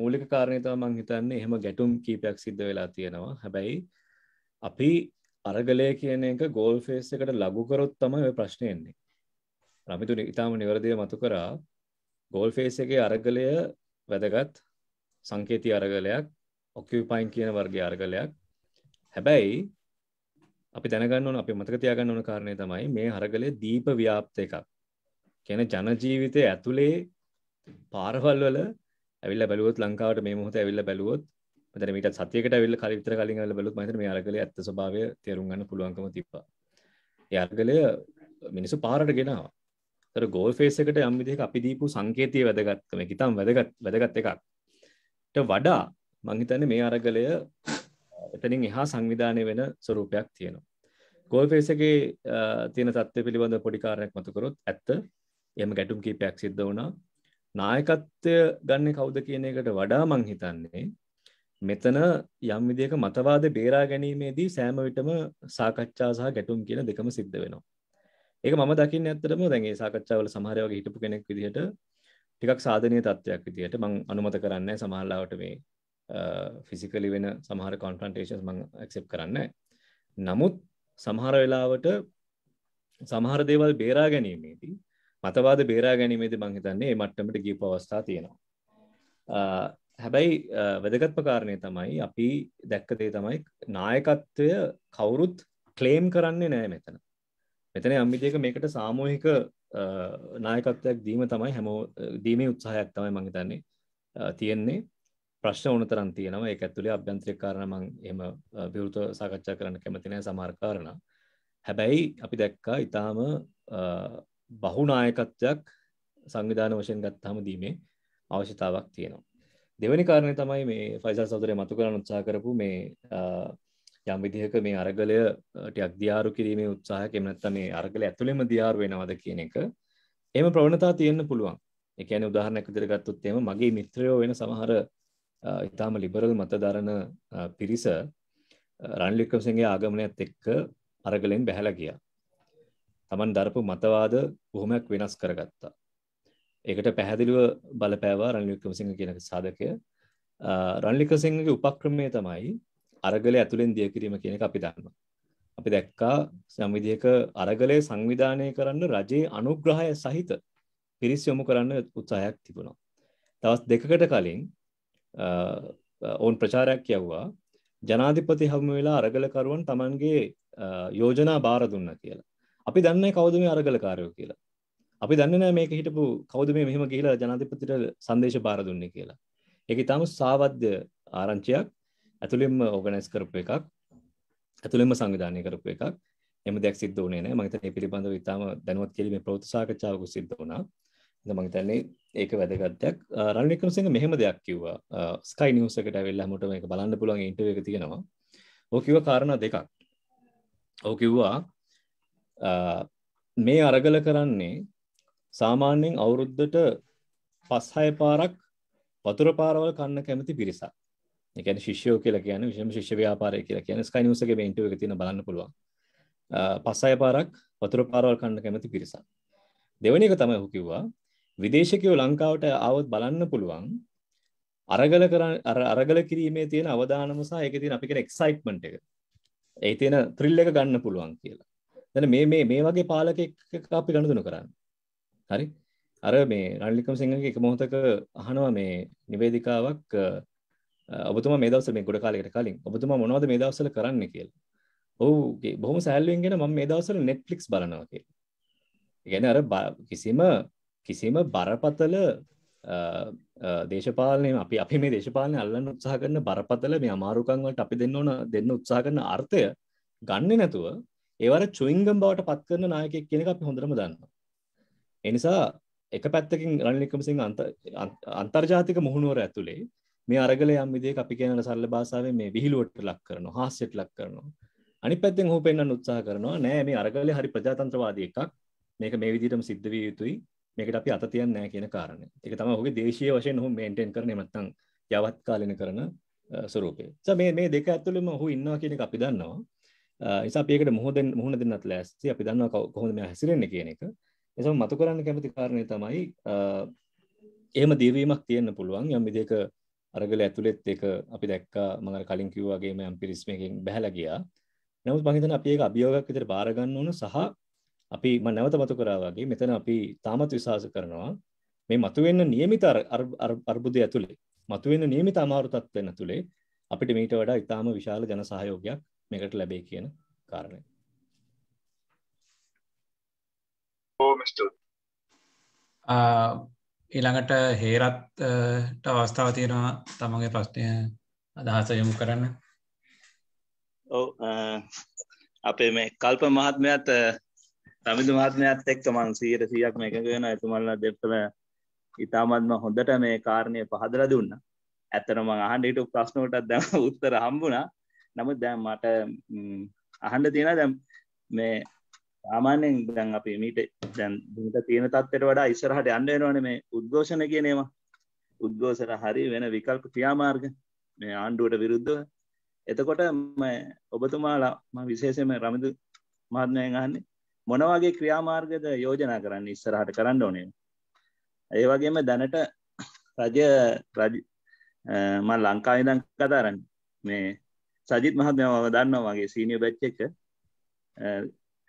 මූලික කාරණයතව මං හිතන්නේ එහෙම ගැටුම් කීපයක් සිද්ධ වෙලා තියෙනවා හැබැයි අපි අරගලය කියන එක ගෝල් ෆේස් එකට ලගුකරොත් තම ඔය ප්‍රශ්නයන්නේ රමිතුන ඉතාම නිවරදිය මතු කරා ගෝල් ෆේස් එකේ අරගලය වැදගත් සංකේති අරගලයක් ඔක්කපයින් කියන වර්ගේ අර්ගලයක් හැබැයි අපි දැනගන්න ඕන අපි මතක තියාගන්න ඕන කාරණය තමයි මේ හරගලේ දීප ව්‍යාප්ත එකක් කියන ජනජීවිතය ඇතුළේ පාරවල් වල ඇවිල්ලා බැලුවොත් ලංකාවට මේ මොහොතේ ඇවිල්ලා බැලුවොත් මෙතන මීට සතියකට ඇවිල්ලා කලින් විතර කලින් ඇවිල්ලා බැලුවොත් මම හිතන්නේ මේ අරගලේ ඇත්ත ස්වභාවය තේරුම් ගන්න පුළුවන්කම තිබ්බා. ඒ අරගලය මිනිස්සු පාරට ගෙනාවා. ඒතර ගෝල් ෆේස් එකට යම් විදිහක අපි දීපු සංකේතය වැදගත්කම ඒක ඉතින් වැදගත් වැදගත් එකක්. ට වඩා මං හිතන්නේ මේ අරගලය එතනින් එහා සංවිධානය වෙන ස්වරූපයක් තියෙනවා. ගෝල් පේසගේ තියෙන තත්ත්වය පිළිබඳ පොඩිකාරයක් මතකරොත් ඇත්ත එම ගැටුම් කීපයක් සිද්ධ වුණා නායකත්වය ගන්න කවුද කියන එකට වඩා මං හිතන්නේ මෙතන යම් විදික මතවාද බේරා ගැනීමේදී සෑම විටම සාකච්ඡා සහ ගැටුම් කියන දෙකම සිද්ධ වෙනවා. ඒක මම දකින්න ඇත්තටම දැන් ඒ සාකච්ඡාවල සමහර වගේ හිටපු කෙනෙක් විදිහට ටිකක් සාධනීය තත්ත්වයක් විදිහට මං අනුමත කරන්නේ සමහරලාවට මේ ෆිසිකලි වෙන සමහර කොන්ටන්ටේෂන් මං ඇක්සෙප් කරන්න නමුත් සමහර වෙලාවට සමහර දේවල් බේරා ගැනීමේදී මතවාද බේරා ගැනීමේදී මං හිතන්නේ මට්ටමට ගිය පවස්ථා තියෙනවා හැබැයි වැදගත්ම කාරණය තමයි අපි දැක්කදේ තමයි නායකත්වය කවුරුත් ක්ලේම් කරන්නේ නෑ මෙතන මෙතන අම්විදියක මේකට සාමූහික නායකත්වයක් දීම තමයි හැමෝ දීමේ උත්සාහයක් තමයි මංහිතන්නේ තියෙන්නේ ප්‍රශ්න ඕන තරන් තියෙනවා ඒ ඇතුළේ අභ්‍යන්ත්‍රික කාරණ මං එම විවෘත සාකච්ඡා කරන්න කැමතිනෑ සමාර්කාරණ හැබැයි අපි දැක්කා ඉතාම බහුනායකත්වයක් සංවිධාන වශයෙන් ගත්තාම දීමේ අවශ්‍යතාවක් තියෙනවා දෙවැනි කාරණය තමයි මේ ෆයිසල් සෞදරය මතු කරන්න උත්සා කරපු මේ යම් විදිහක මේ අරගලය ටයක් දියාරු කිරීමේ උත්සාහ කෙමනත්ත මේ අරගල ඇතුළෙම දියාරු වෙනවද කියන එක එම ප්‍රවණතා තියෙන්න්න පුළුවන් එකන උදාහරනැක දිරගත්තුත්තේම මගේ මිත්‍රයෝ වෙන සමහර ඉතාම ලිබරල් මතධරණ පිරිස රන්ලික්කසගේ ආගමනයක්ත් එක්ක අරගලෙන් බැහැල ගිය. තමන් දරපු මතවාද බොහොමයක් වෙනස් කරගත්තා. ඒකට පැහැදිලිව බලපෑවා රන්ලික්කමසිංහ කියන සාධකය රන්ලිකසිංහගේ උපක්‍රමය තමයි අරගල ඇතුළෙන් දිය කිරීම කියන අපි දන්න. අපි දැක්කා සම්විදියක අරගලය සංවිධානය කරන්න රජයේ අනුග්‍රහය සහිත පිරිස් යොමු කරන්න උත්සාහයක් තිබුණා. තවස් දෙකකට කලින් ඔවුන් ප්‍රචාරයක් යව්වා ජනාධිපති හම වෙලා අරගලකරුවන් තමන්ගේ යෝජනා බාර දුන්න කියලා අපි දන්න කවද මේ අරගලකාරයෝ කියලා අපි දන්න මේක හිටපු කවද මේ මෙහම කියලා ජනාධිපතිට සංදේශ බාර දුන්නේ කියලා එක තම සාවද්‍ය ආරංචියක් ඇතුළෙම ඕගනස් කරපු එකක් ඇතුළෙම සංවිධානය කරපු එකක් එම දෙයක් සිද්ධ වනේ නෑ මත පිළිබඳව ඉතාම දැනුවත් කිරීම ප්‍රෝත්සාකචාවකු සිද්ධ වනා මං තැන්නේ ඒක වැදගත්යක් රණිකම සිංහ මෙහෙම දෙයක් කිව්වා ස්කයි නිවසකට ඇවෙල්ල හමට මේ බලන්න පුළුවන් ඉටව එක තියෙනවා ඕ කිව කාරණ දෙකක් ඕ කිව්වා මේ අරගල කරන්නේ සාමාන්‍යයෙන් අවුරුද්ධට පස්හය පාරක් වතුර පාරවල් කන්න කැමති පිරිසක් එකන ශිෂ්‍යෝ කියලා කියන විශම ශිෂ්‍ය ව්‍යාපාරය කියලා කියන ස්කයි නිවසගේ ඉටව එක තියෙන බලන්න පුළුවන් පස්සය පාරක් වතුර පාරවල් කන්න කැමති පිරිසක් දෙවනි එක තමයි හුකිව්වා විදේශකයෝ ලංකාවට ආවොත් බලන්න පුළුවන් අරගල කර අරගල කිරීමේ තියෙන අවධානම සහ ඒක තියෙන අපි කියන එක්සයිට්මන්ට් එක. ඒ තියෙන ත්‍රිල් එක ගන්න පුළුවන් කියලා. දැන් මේ මේ මේ වගේ පාලකෙක් අපි ගනුදෙනු කරන්නේ. හරි? අර මේ රණලිකම් සිංහගේ එක මොහොතක අහනවා මේ නිවේදිකාවක් ඔබතුමා මේ දවස්වල මේ ගොඩ කාලයකට කලින් ඔබතුමා මොනවද මේ දවස්වල කරන්නේ කියලා. ඔව් බොහොම සෑහලුවෙන් කියන මම මේ දවස්වල Netflix බලනවා කියලා. ඒ කියන්නේ අර කිසිම කිසිම බරපතල දේශපාලනය අපි අපි මේ දේශපාලනය අල්ලන්න උත්සාහ කරන බරපතල මේ අමාරුකංවලට අපි දෙන්න ඕන දෙන්න උත්සා කරන අර්ථය ගන්න නැතුව ඒවර චුයිංගම් බවට පත් කරන නායකෙක් කෙනෙ අපි හොඳරම දන්න. එනිසා එක පැත්තකින් රණලිකමසිං අන්තර්ජාතික මුහුණුවර ඇතුළේ මේ අරගල යම් විදිහක අපි කියන සරල භාෂාවෙන් මේ විහිළුවට ලක් කරනවා හාස්‍යයට ලක් කරනවා අනිත් පැත්තෙන් ඔහු පෙන්වන්න උත්සාහ කරනවා නෑ මේ අරගලේ හරි ප්‍රජාතන්ත්‍රවාදී එකක් මේක මේ විදිහටම සිද්ධ විය යුතුයි මේකට අපි අත තියන්නේ නැහැ කියන කාරණය. ඒක තමයි ඔහුගේ දේශීය වශයෙන් ඔහු මේන්ටේන් කරන එහෙම නැත්නම් යවත් කාලින කරන ස්වරූපය. නිසා මේ මේ දෙක ඇතුළෙම ඔහු ඉන්නවා කියන එක අපි දන්නවා. නිසා අපි ඒකට මුහුදෙන් මුහුණ දෙන්නත් ලෑස්ති. අපි දන්නවා කොහොමද මෙයා හැසිරෙන්නේ කියන එක. නිසා මතු කරන්න කැමති කාරණය තමයි එහෙම දීවීමක් තියෙන්න පුළුවන් යම් විදිහක අරගල ඇතුළෙත් ඒක අපි දැක්කා මම අර කලින් කිව්වා වගේම යම් පිරිස්මකින් බහැලා ගියා. නමුත් මම හිතන්නේ අපි ඒක අභියෝගයක් විදිහට බාර ගන්න ඕන සහ අපි ම නැවත මතු කරා වගේ මෙතන අපි තාමත් විශවාස කරනවා මේ මතුවෙන්න නියමිත අර්බුදය ඇතුළේ මතුවෙන්න නියමිත අමාරු තත්ත්වයන් ඇතුළේ අපිට මීට වඩා ඉතාම විශාල ජන සහයෝගයක් මේකට ලැබේ කියන කාරණය. ඊළඟට හේරත්ට අවස්ථාව තියෙනවා තමගේ ප්‍රශ්නය අදහස යොමු කරන්න ඔව අපේ මේ කල්ප මහත්මයත් සමිඳු මහත්මයාත් එක්ක මම 100%ක් මේකඟ වෙනවා එතුමන්ලා දෙපළ ඉතාමත්ම හොඳට මේ කාරණය පහදලා දුන්නා. ඇත්තටම මම අහන්න හිටපු ප්‍රශ්න වලට දැන් උත්තර හම්බුණා. නමුත් දැන් මට අහන්න තියෙනවා දැන් මේ සාමාන්‍යයෙන් දැන් අපි මීට දැන් දිනට තියෙන තත්ත්වයට වඩා ඉස්සරහට යන්න වෙනවනේ මේ උද්ඝෝෂණ කියන ඒවා. උද්ඝෝෂණ හරි වෙන විකල්ප ක්‍රියාමාර්ග මේ ආණ්ඩුවට විරුද්ධව. එතකොට ඔබතුමාලා මම විශේෂයෙන්ම රමිදු මහත්මයාගෙන් අහන්නේ මොනවගේ ක්‍රියාමාර්ගද යෝජනා කරන්න ඉස්සරහට කරන්න ඕනේ ඒ වගේම දැනට රජ රජම ලංකායිදන් කතාරන්න මේ සජිත් මහත්මව දන්නවා වගේ සීනිය බැච්චක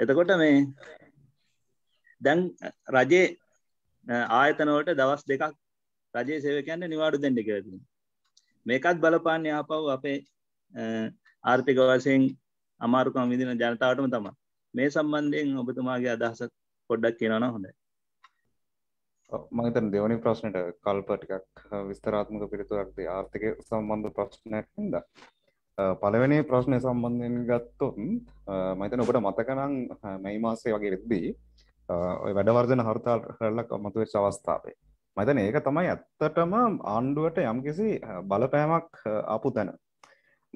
එතකොට මේ දැන් රජේ ආයතනවට දවස් දෙකක් රජේ සේවකයන්න නිවාඩු දෙන්න කරති මේකත් බලපාන්න ආපව් අපේ ආර්ථික වශයෙන් අමාරුකම් විදින ජනතාවටම තමා මේ සම්බන්ධයෙන් ඔබතුමාගේ අදහසක් පොඩ්ඩක් කියනවන හොඳයි මගතන දෙවනි ප්‍රශ්නයට කල්පටිකක් විස්තරාත්මක පිරිතුරක්ද ආර්ථික සම්බන්ධ ප්‍රශ්නයක් හිද පළවෙනි ප්‍රශ්නය සම්බන්ධයෙන් ගත්තුන් මතන ඔබට මතකනං මැයි මාසේ වගේ රෙද්දී ඔය වැඩවර්ජන හර්තාල් රල්ලක් අමතුවෙච් අවස්ථාවේ මතන ඒක තමයි ඇත්තටම ආණ්ඩුවට යම්කිසි බලපෑමක් අපපු තැන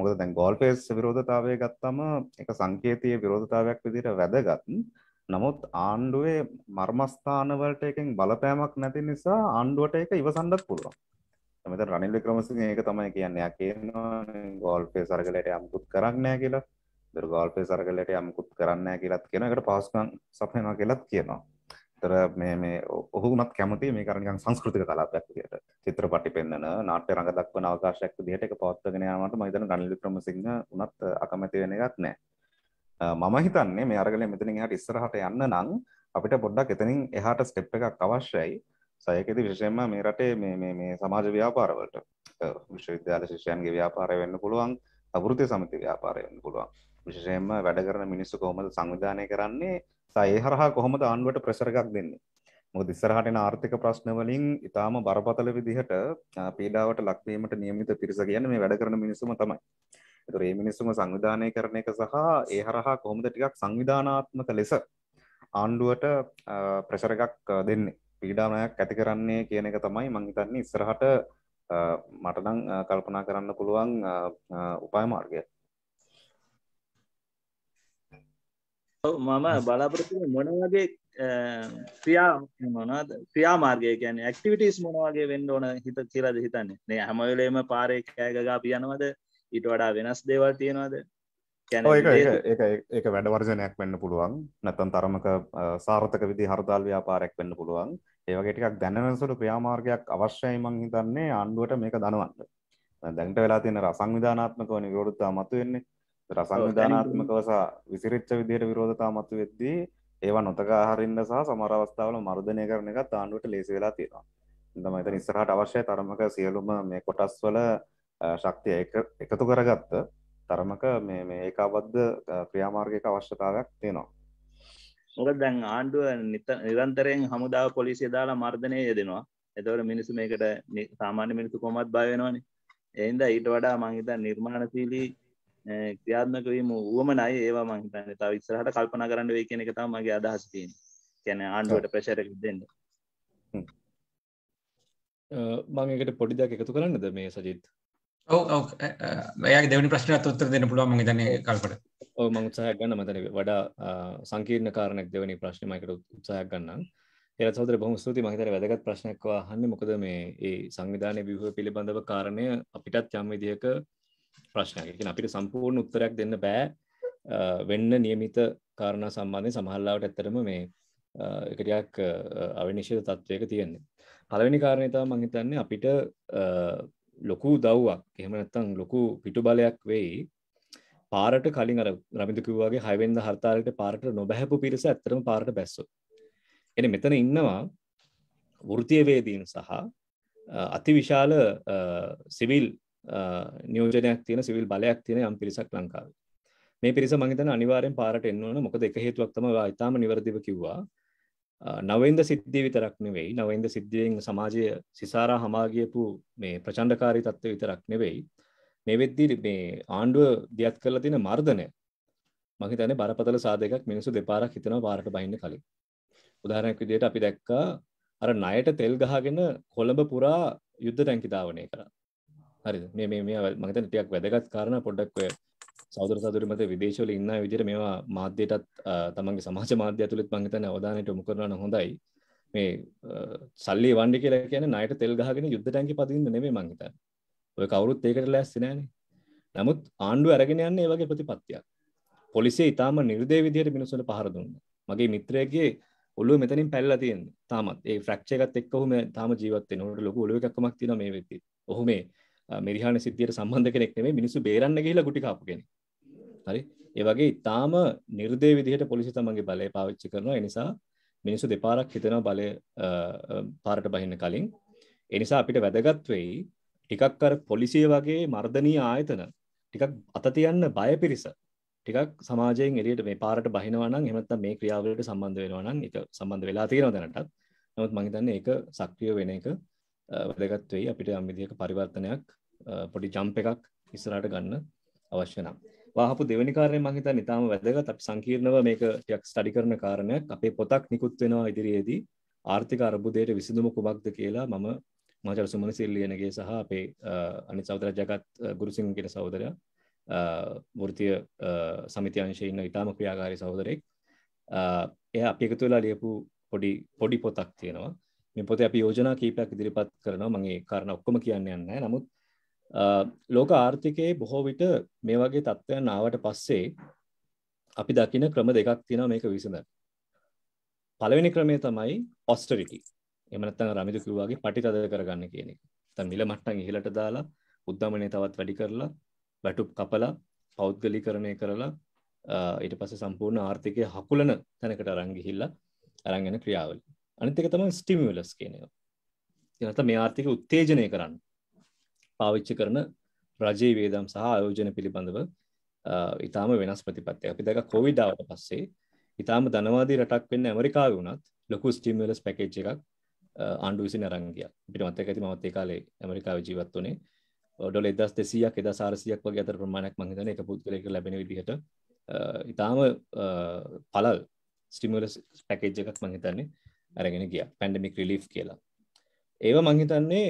මොකද දැන් ගෝල්පේස් විරෝධතාවය ගත්තම එක සංකේතයේ විරෝධතාවයක් විදිහට වැදගත්. නමුත් ආණ්ඩුවේ මර්මස්ථානවලට එකෙන් බලපෑමක් නැති නිසා ආණ්ඩුවට ඒක ඉවසන්නත් පුළුවන්. මෙතන රනිල් වික්‍රමසිංහ ඒක තමයි කියන්නේ. එයා කියනවා ගෝල්පේ සර්ගලයට යම්කුත් කරන්නේ නැහැ කියලා. දර ගෝල්පේ සර්ගලයට යම්කුත් කරන්නේ නැහැ කියලාත් කියනවා. ඒකට පාස්කම් සපයනවා කියලාත් කියනවා. තර මේ මේ ඔහුනත් කැමති මේ කරනිකන් සංස්කෘතික කලාපයක් විදිහට චිත්‍රපටි පෙන්වන නාට්‍ය රඟ දක්වන අවකාශයක් විදිහට ඒක පවත්වාගෙන යනවට මම හිතන්නේ රනිල් වික්‍රමසිංහ උනත් අකමැති වෙන එකක් නැහැ මම හිතන්නේ මේ අරගලේ මෙතනින් එහාට ඉස්සරහට යන්න නම් අපිට පොඩ්ඩක් එතනින් එහාට ස්ටෙප් එකක් අවශ්‍යයි සයකෙදි විශේෂයෙන්ම මේ රටේ මේ මේ මේ සමාජ ව්‍යාපාරවලට විශ්වවිද්‍යාල ශිෂ්‍යයන්ගේ ව්‍යාපාරය වෙන්න පුළුවන් අවෘත්ති සමිති ව්‍යාපාරය වෙන්න පුළුවන් විශේෂයෙන්ම වැඩ කරන මිනිස්සු කොහොමද සංවිධානය කරන්නේ ඒ හරහා කොහොමද ආණ්ඩුවට ප්‍රෙෂර් එකක් දෙන්නේ? මොකද ඉස්සරහට එන ආර්ථික ප්‍රශ්න වලින් ඊටාම බරපතල විදිහට පීඩාවට ලක්වීමට නියමිත පිරිස කියන්නේ මේ වැඩ කරන මිනිස්සුම තමයි. ඒතර මේ මිනිස්සුම සංවිධානය කරන එක සහ ඒ හරහා කොහොමද ටිකක් සංවිධානාත්මක ලෙස ආණ්ඩුවට ප්‍රෙෂර් එකක් දෙන්නේ? පීඩාවයක් ඇති කරන්නේ කියන එක තමයි මම හිතන්නේ ඉස්සරහට මට නම් කල්පනා කරන්න පුළුවන් උපාය මාර්ගයක්. මම බලාපොරොත්තු මොනවගේ ක්‍රියා මොනද ක්‍රියාමාර්ගය කියන්නේ ඇක්ටිවිටස් මොනවගේ වෙන්ඩ ඕන හිත කියරද හිතන්නේ නේ හැමවලේම පාරය කෑගගා පියනවද ඉට වඩා වෙනස් දේවල් තියෙනවද ඒක වැඩවර්ජනයක් වෙන්න පුළුවන් නැතන් තරමක සාර්ථක විදි හරදාල් ව්‍යාපාරයක් වෙන්න පුළුවන් ඒවගේටිකක් දැනවසට ක්‍රියාමාර්ගයක් අවශ්‍යයි මං හිතන්නේ ආණ්ඩුවට මේක දනවන්න දැන්ට වෙලා තියෙන රසංවිධානාත්මකවනි විවරුත්තා මතු වෙන්නේ රසංවිධානාත්මකව සහ විසිරිච්ච විදියට විරෝධතා මතු වෙද්දී ඒවා නොතකා හරින්න සහ සමහර අවස්ථාවල මර්ධනය කරන එකත් ආණ්ඩුවට ලේසි වෙලා තියෙනවා. තමයි එතන ඉස්සරහට අවශ්‍ය තරමක සියලුම මේ කොටස් වල ශක්තිය එකතු කරගත්ත තරමක මේ මේ ඒකාබද්ධ ක්‍රියාමාර්ගයක අවශ්‍යතාවයක් තියෙනවා. මොකද දැන් ආණ්ඩුව නිරන්තරයෙන් හමුදාව පොලිසිය දාලා මර්ධනය යෙදෙනවා. එතකොට මිනිස්සු මේකට සාමාන්‍ය මිනිස්සු කොහොමවත් බය වෙනවනේ. ඒ හින්දා ඊට වඩා මං හිතන්නේ නිර්මාණශීලී ක්‍රියාත්මකවීම වුවමනයි ඒවා මහිතන්න තව ඉස්සරහට කල්පන කරන්න වේ කියන එක තම මගේ අදහස්තියෙන් කැන ආණ්ඩුවට ප්‍රශරක දෙන්න මංකට පොඩි දෙයක් එකතු කරන්නද මේ සජීත් ඔව ය දෙවනි ප්‍රශ්නත් උත්තර දෙන්න පුළුවන් මගේ දන කල්පට ඔව මං උත්සාහයක් ගන්න මතන වඩා සංකීර්ණ කාරණයක් දෙවනි ප්‍රශ්නමයකට උත්සාහයක් ගන්න එ සෝදර බොහම ස්තුති මහිතර වැදගත් ප්‍රශ්නයක්වා හන්න මොකද මේ ඒ සංවිධානය බිහුව පිළිබඳව කාරණය අපිටත් යම් විදිහක ප්‍රශ්නයක අපිට සම්පූර්ණ උත්තරයක් දෙන්න බෑ වෙන්න නියමිත කාරණ සම්බන්ධය සමහල්ලාවට ඇත්තරම මේ එකටයක් අවිනිශ්ෂිත තත්ත්වයක තියෙන්නේ පළවෙනි කාරණතා මංහිතන්නේ අපිට ලොකු දව්වක් එහෙමනත්තං ලොකු පිටු බලයක් වෙයි පාරට කලින් අර රමිදුකිව්වාගේ හයිවෙන්ද හර්තාලට පාරට නොබැහැපු පිරිස ඇතරම පාරට බැස්සු එන මෙතන ඉන්නවා වෘතියවේදීන් සහ අතිවිශාල සිවිල් නියෝජනයක් තියෙන සිවිල් බලයක් තියෙන යම් පිරිසක් ලංකාවේ. මේ පිරිස මං හිතන්නේ අනිවාර්යෙන් පාරට එන්න ඕන. මොකද එක හේතුවක් තමයි ඔයා ඊටාම නිවැරදිව කිව්වා. නවෙන්ද සිද්ධිය විතරක් නෙවෙයි. නවෙන්ද සිද්ධියෙන් සමාජයේ සිසාරා හමා ගියපු මේ ප්‍රචණ්ඩකාරී තත්ත්වය විතරක් නෙවෙයි. මේ වෙද්දී මේ ආණ්ඩුව දියත් කරලා තියෙන මර්ධනය මං හිතන්නේ බරපතල සාධකයක් මිනිස්සු දෙපාරක් හිතනවා පාරට බහින්න කලින්. උදාහරණයක් විදිහට අපි දැක්කා අර ණයට තෙල් ගහගෙන කොළඹ පුරා යුද්ධ ටැංකි ධාවනය කරා. හරි මේ මේ මේ මත ටියක් වැදගත් කාරණ පොඩ්ඩක් සෞදර සතුර මත විදේශවල ඉන්න විදිර මේවා මාධ්‍යයටත් තමන්ගේ සමාජ මාධ්‍ය තුළත් මංගතන අවධානයට මුකරන හොඳයි මේ සල්ලි වන්ඩි කියලා කියන නයට තෙල් ගහගෙන යුද්ධටැන්කි පතින්න නෙමේ මංහිතන් ඔය කවුරුත් ඒකට ලැස්ති නෑනේ නමුත් ආණ්ඩු අරගෙන යන්න ඒවගේ ප්‍රතිපත්තියක් පොලිසිය ඉතාම නිර්දේ විදියට මිනිසුන්ට පහර දුන්න මගේ මිත්‍රයගේ ඔලුව මෙතනින් පැල්ලා තියෙන තාමත් ඒ ෆ්‍රක්ෂ එකත් එක්ක ඔහුම තාම ජීවත් වෙන උන්ට ලොකු ඔලුව එකක්කමක් තියෙනවා මේ වෙද්දි ඔහු මේ මිරිහාන සිද්ධියට සම්බන්ධ කෙනෙක් නෙමෙයි මිනිස්සු බේරන්න ගිහිලා ගුටි කාපු කෙනෙක්. හරි? ඒ වගේ ඊටාම නිර්දේ විදිහට පොලිසිය තමන්ගේ බලය පාවිච්චි කරනවා. ඒ නිසා මිනිස්සු දෙපාරක් හිතනවා බලය පාරට බහින්න කලින්. ඒ නිසා අපිට වැදගත් වෙයි ටිකක් අර පොලිසිය වගේ මර්ධනීය ආයතන ටිකක් අත තියන්න බය පිරිස ටිකක් සමාජයෙන් එළියට මේ පාරට බහිනවා නම් එහෙම නැත්නම් මේ ක්‍රියාවලියට සම්බන්ධ වෙනවා නම් ඒක සම්බන්ධ වෙලා තියෙනවා දැනටත්. නමුත් මම හිතන්නේ ඒක සක්‍රිය වෙන එක වැදගත් වෙයි අපිට යම් විදිහක පරිවර්තනයක් පොඩි ජම්ප එකක් ඉස්සරට ගන්න අවශ්‍ය නම් වාහපු දෙවැනි කාරණය මහිත නිතාම වැදගත් අපි සංකීර්ණව මේක යක් ස්ටඩි කරන කාරණයක් අපේ පොතක් නිකුත් වෙනවා ඉදිරියේදී ආර්ථික අර්බුදයට විසඳුම කුමක්ද කියලා මම මාචර සුමන සිල්ලියනගේ සහ අපේ අනි සෞදර ජගත් ගුරුසිංගෙන සෞදරය වෘතිය සමිතිංශය ඉන්න ඉතාම ක්‍රියාකාරි සහෝදරෙක් එය අපි එකතු වෙලා ලියපු පොඩි පොඩි පොතක් තියෙනවා මේ පොත අපි යෝජනා කීපයක් ඉදිරිපත් කරනවා මගේ කාරණ ඔක්කොම කියන්න යන්න නමුත් ලෝක ආර්ථිකයේ බොහෝ විට මේ වගේ තත්ත්වයන් ආවට පස්සේ අපි දකින ක්‍රම දෙකක් තියෙනවා මේක විසඳන්න. පළවෙනි ක්‍රමය තමයි ඔස්ටරිටි. එහෙම නැත්නම් රමිදු කිව්වා වගේ පටිතද කරගන්න කියන එක. නැත්නම් මිල මට්ටම් ඉහළට දාලා උද්දමනය තවත් වැඩි කරලා වැටුප් කපලා පෞද්ගලීකරණය කරලා ඊට පස්සේ සම්පූර්ණ ආර්ථිකය හකුලන තැනකට අරන් ගිහිල්ලා අරන් යන ක්‍රියාවලිය. අනිත් එක තමයි ස්ටිමියුලස් කියන එක. ඒ නැත්නම් මේ ආර්ථික උත්තේජනය කරන්නේ පාවිච්චි කරන රජයේ වේදම් සහ ආයෝජන පිළිබඳව ඉතාම වෙනස් ප්‍රතිපත්තිය. අපි දැක කොවිඩාවට පස්සේ ඉතාම ධනවාදී රටක් වෙන්න ඇමරිකාව වුණත් ලොකු ස්ටිමලස් පැකේජ් එකක් ආණ්ඩු විසින් අරන් ගියා. අපිට මතක ඇති මම ඒ කාලේ ඇමරිකාවේ ජීවත් වුණේ ඩොලර් 1200ක් 1400ක් වගේ අතර ප්‍රමාණයක් මම හිතන්නේ එක පුද්ගලයෙකුට ලැබෙන විදිහට ඉතාම පළල් ස්ටිමලස් පැකේජ් එකක් මම හිතන්නේ අරගෙන ගියා. පැන්ඩමික් රිලීෆ් කියලා. ඒව මංහිතන්නේ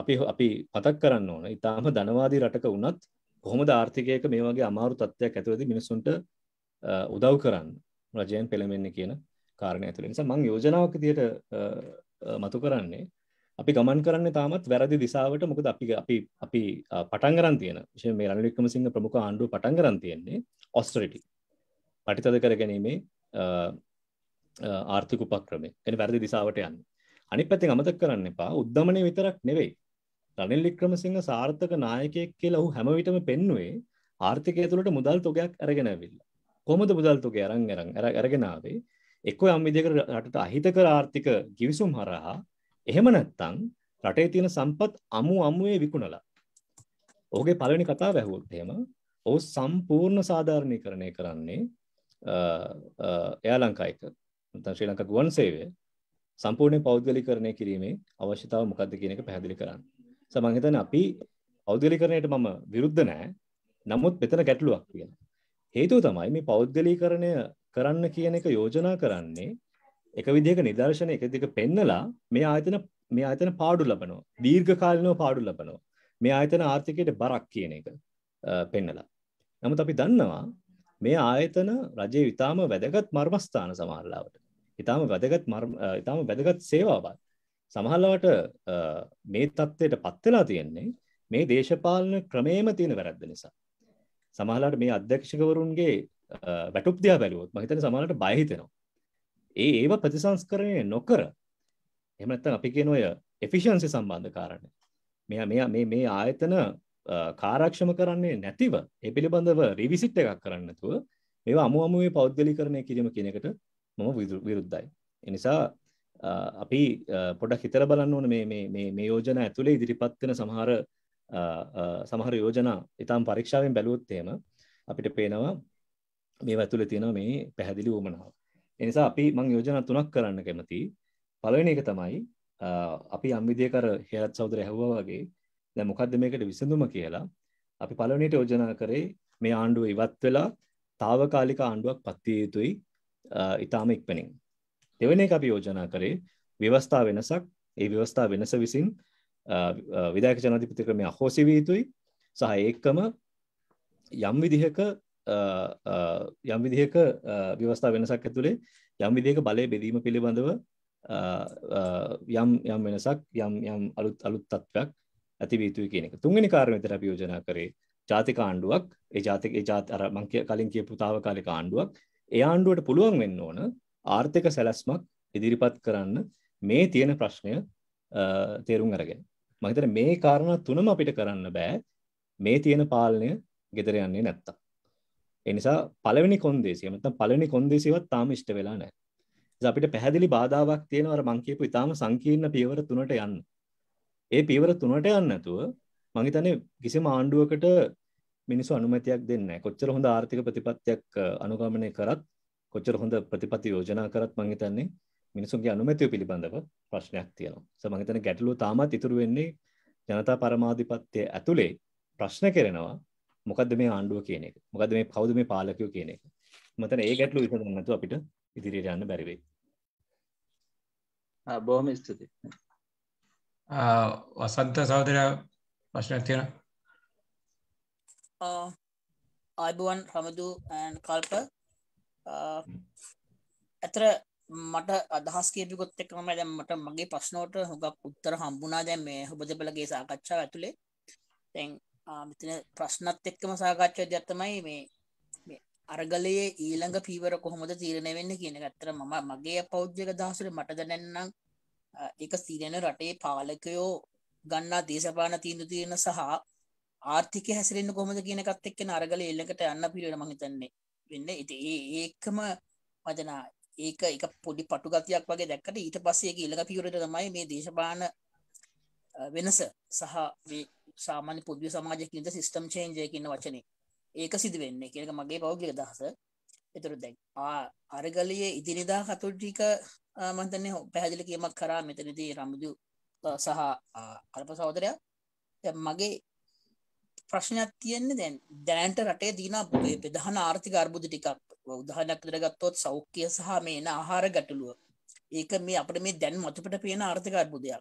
අපි අපි පතක් කරන්න ඕන ඉතාම ධනවාදී රටක වුණත් කොහොම ධාර්ථිකයක මේ වගේ අමාරු තත්ත්වයක් ඇතුවද මිනිසුන්ට උදව් කරන්න රජයන් පෙළමෙන්න්න කියන කාරණය ඇතුළ නිසා මං යෝජනාවක් තියට මතු කරන්නේ අපි ගමන් කරන්න තාමත් වැරදි දිසාවට මොකද අපි අපි අපි පටන්ගරන් තියෙන ශ මේ රණලික්කම සිංහ ප්‍රමුඛ ආණ්ඩුව පටන්ගරන් තියෙන්නේ ඔස්ට්‍රටි පටිතද කර ගැනීමේ ආර්ථික උපක්‍රමය එන වැරදි දිසාවට යන්න අනිත් පැත්තෙන් අමතක කරන්න එපා උද්දමනය විතරක් නෙවෙයි. රනිල් වික්‍රමසිංහ සාර්ථක නායකයෙක් කියලා ඔහු හැම විටම පෙන්වුවේ ආර්ථිකය තුළට මුදල් තොගයක් අරගෙන ඇවිල්ලා. කොහොමද මුදල් තොගය අරන් අරන් අරගෙන ආවේ? එක්කෝ යම් විදිහකට රටට අහිතකර ආර්ථික ගිවිසුම් හරහා එහෙම නැත්නම් රටේ තියෙන සම්පත් අමු අමුවේ විකුණලා. ඔහුගේ පළවෙනි කතාව ඇහුවොත් එහෙම ඔහු සම්පූර්ණ සාධාරණීකරණය කරන්නේ එයා ලංකා එක නැත්නම් ශ්‍රී ලංකා ගුවන් සේවය සම්පූර්ණ පෞද්ගලිකරණය කිරීමේ අවශ්‍යතාව මොකක්ද කියන එක පැහැදිලි කරන්න. සමන් හිතන්නේ අපි පෞද්ගලිකරණයට මම විරුද්ධ නෑ. නමුත් මෙතන ගැටලුවක් කියලා. හේතුව තමයි මේ පෞද්ගලීකරණය කරන්න කියන එක යෝජනා කරන්නේ එක විදිහක නිදර්ශන එක දිග පෙන්නලා මේ ආයතන මේ ආයතන පාඩු ලබනවා. දීර්ඝකාලීනව පාඩු ලබනවා. මේ ආයතන ආර්ථිකයට බරක් කියන එක පෙන්නලා. නමුත් අපි දන්නවා මේ ආයතන රජයේ ඊටාම වැදගත් මර්මස්ථාන සමහරලාවට. ඉතාම වැදගත් ඉතාම වැදගත් සේවාවක් සමහරවට මේ தത്വයට පත් වෙලා තියෙන්නේ මේ දේශපාලන ක්‍රමේම තියෙන වැරද්ද නිසා සමහරවට මේ අධ්‍යක්ෂකවරුන්ගේ වැටුප් දිහා බැලුවොත් මම හිතන්නේ සමහරවට බය හිතෙනවා ඒ ඒව ප්‍රතිසංස්කරණය නොකර එහෙම නැත්නම් අපි කියන ඔය efficiency සම්බන්ධ කාරණේ මෙයා මෙයා මේ මේ ආයතන කාරක්ෂම කරන්නේ නැතිව ඒ පිළිබඳව රිවිසිට් එකක් කරන්න නැතුව මේවා අමු අමුවේ පෞද්ගලීකරණය කිරීම කියන එකට මම විරුද්ධයි. එනිසා අපි පොඩක් හිතර බලන්න ඕන මේ යෝජන ඇතුළේ ඉදිරිපත්වන සමහර සමහර යෝජනා ඉතාම් පරීක්ෂාවෙන් බැලුවොත්තේම අපිට පේනවා මේ ඇතුළ තියෙන මේ පැහැදිලි වූමනාව. එනිසා අපි මං යෝජනා තුනක් කරන්න කැමති පලවෙන එක තමයි අපි අම්විදියකර හෙලත් සෞදර ඇහවා වගේ දැ මොකක්ද මේකට විසඳුම කියලා අපි පලවනිට යෝජනා කරේ මේ ආණ්ඩුව ඉවත් වෙලා තාවකාලික ආණ්ඩුවක් පත්තිය යුතුයි ඉතාම ඉක්මනින් දෙවන එක අපි යෝජනා කරේ ව්‍යවස්ථා වෙනසක් ඒ ව්‍යවස්ථා වෙනස විසින් විදායක ජනාධිපති ක්‍රමය අහෝසි විය යුතුයි සහ ඒකම යම් විදිහක යම් විදිහක ව්‍යවස්ථා වෙනසක් ඇතුළේ යම් විදිහක බලය බෙදීම පිළිබඳව යම් යම් වෙනසක් යම් යම් අලුත් අලුත් තත්ත්වයක් ඇති වීතුයි කියන එක තුන්වෙනි කාරණය විතර අපි යෝජනා කරේ ජාතික ආණ්ඩුවක් ඒ ජාතික ඒ ජාති අර මං කලින් කියපු තාවකාලික ආණ්ඩුවක් ඒ ආණ්ඩුවට පුළුවන් වෙන්න ඕන ආර්ථික සැලැස්මක් ඉදිරිපත් කරන්න මේ තියෙන ප්‍රශ්නය තේරුම් අරගෙන මහිතර මේ කාරණ තුනම අපිට කරන්න බෑ මේ තියෙන පාලනය ගෙදර යන්නේ නැත්තා එනිසා පලවෙනි කොන්දේසිය මෙත පලනි කොන්දේසිවත් තාම ඉෂ්ට වෙලා නෑ අපිට පැහැදිලි බාධාවක් තියෙනවර මංකේපු ඉතාම සංකීර්ණ පියවර තුනට යන්න ඒ පීවර තුනට යන්නතුව මහිතන කිසිම ආණ්ඩුවකට මිනිස්සු අනුමැතියක් දෙන්නේ කොච්චර හොඳ ආර්ථික ප්‍රතිපත්තියක් අනුගමනය කරත් කොච්චර හොඳ ප්‍රතිපත්ති යෝජනා කරත් මං හිතන්නේ මිනිසුන්ගේ අනුමැතිය පිළිබඳව ප්‍රශ්නයක් තියෙනවා. සම මං හිතන්නේ ගැටලුව තාමත් ඉතුරු වෙන්නේ ජනතා පරමාධිපත්‍ය ඇතුලේ ප්‍රශ්න කරනවා මොකද්ද මේ ආණ්ඩුව කියන එක. මොකද්ද මේ කවුද මේ පාලකයෝ කියන එක. මම හිතන්නේ ඒ ගැටලුව විසඳන්න නැතුව අපිට ඉදිරියට යන්න බැරි වෙයි. ආ බොහොම ස්තුතියි. ආ වසන්ත සහෝදරයා ප්‍රශ්නයක් තියෙනවා. Uh, ආයිබුවන් රමදු කල්ප uh, ඇතර මට අදහස් කියපිකොත් එකම දැම් මට මගේ ප්‍රශ්නෝට හොඟක් උත්තර හම්බුනා දැන් මේ හොබද බලගේ සාකච්ඡා ඇතුළේ තැන් මෙතින ප්‍රශ්නත් එක්කම සාකච්ඡා දත්තමයි මේ අරගලයේ ඊළඟ පීවර කොහොමද තීරණය වෙන්න කියන ගත්තර මම මගේ පෞද්ගක දහසුර මට දැනන්නම් එක සීරෙන රටේ පාලකයෝ ගන්නා දේශපාන තීන්දු තියෙන සහ ආර්ථිකය හැසිරෙන්න කොහොමද කියන එකත් එක්ක නරගල එල්ලකට යන්න පිළිවෙල මම හිතන්නේ වෙන්නේ ඉතින් ඒ ඒකම වදනා ඒක එක පොඩි පටු ගතියක් වගේ දැක්කට ඊට පස්සේ ඒක ඊළඟ පියවරට තමයි මේ දේශපාලන වෙනස සහ මේ සාමාන්‍ය පොදු සමාජයක ඉඳ සිස්ටම් චේන්ජ් එක කියන වචනේ ඒක සිදු වෙන්නේ කියන එක මගේ පෞද්ගලික අදහස. ඒතර දැන් ආ අරගලියේ ඉදිරිදා කතෝලික මම හිතන්නේ පැහැදිලි කීමක් කරා මෙතනදී රමුදු සහ අරප සහෝදරයා දැන් මගේ ප්‍රශ්නයක් තියෙන්නේ දැන් දැනට රටේ දීන ප්‍රධාන ආර්ථික අර්බුද ටිකක් උදාහරණයක් විදිහට ගත්තොත් සෞඛ්‍ය සහ මේ එන ආහාර ගැටලුව. ඒක මේ අපිට මේ දැන් මතුපිට පේන ආර්ථික අර්බුදයක්.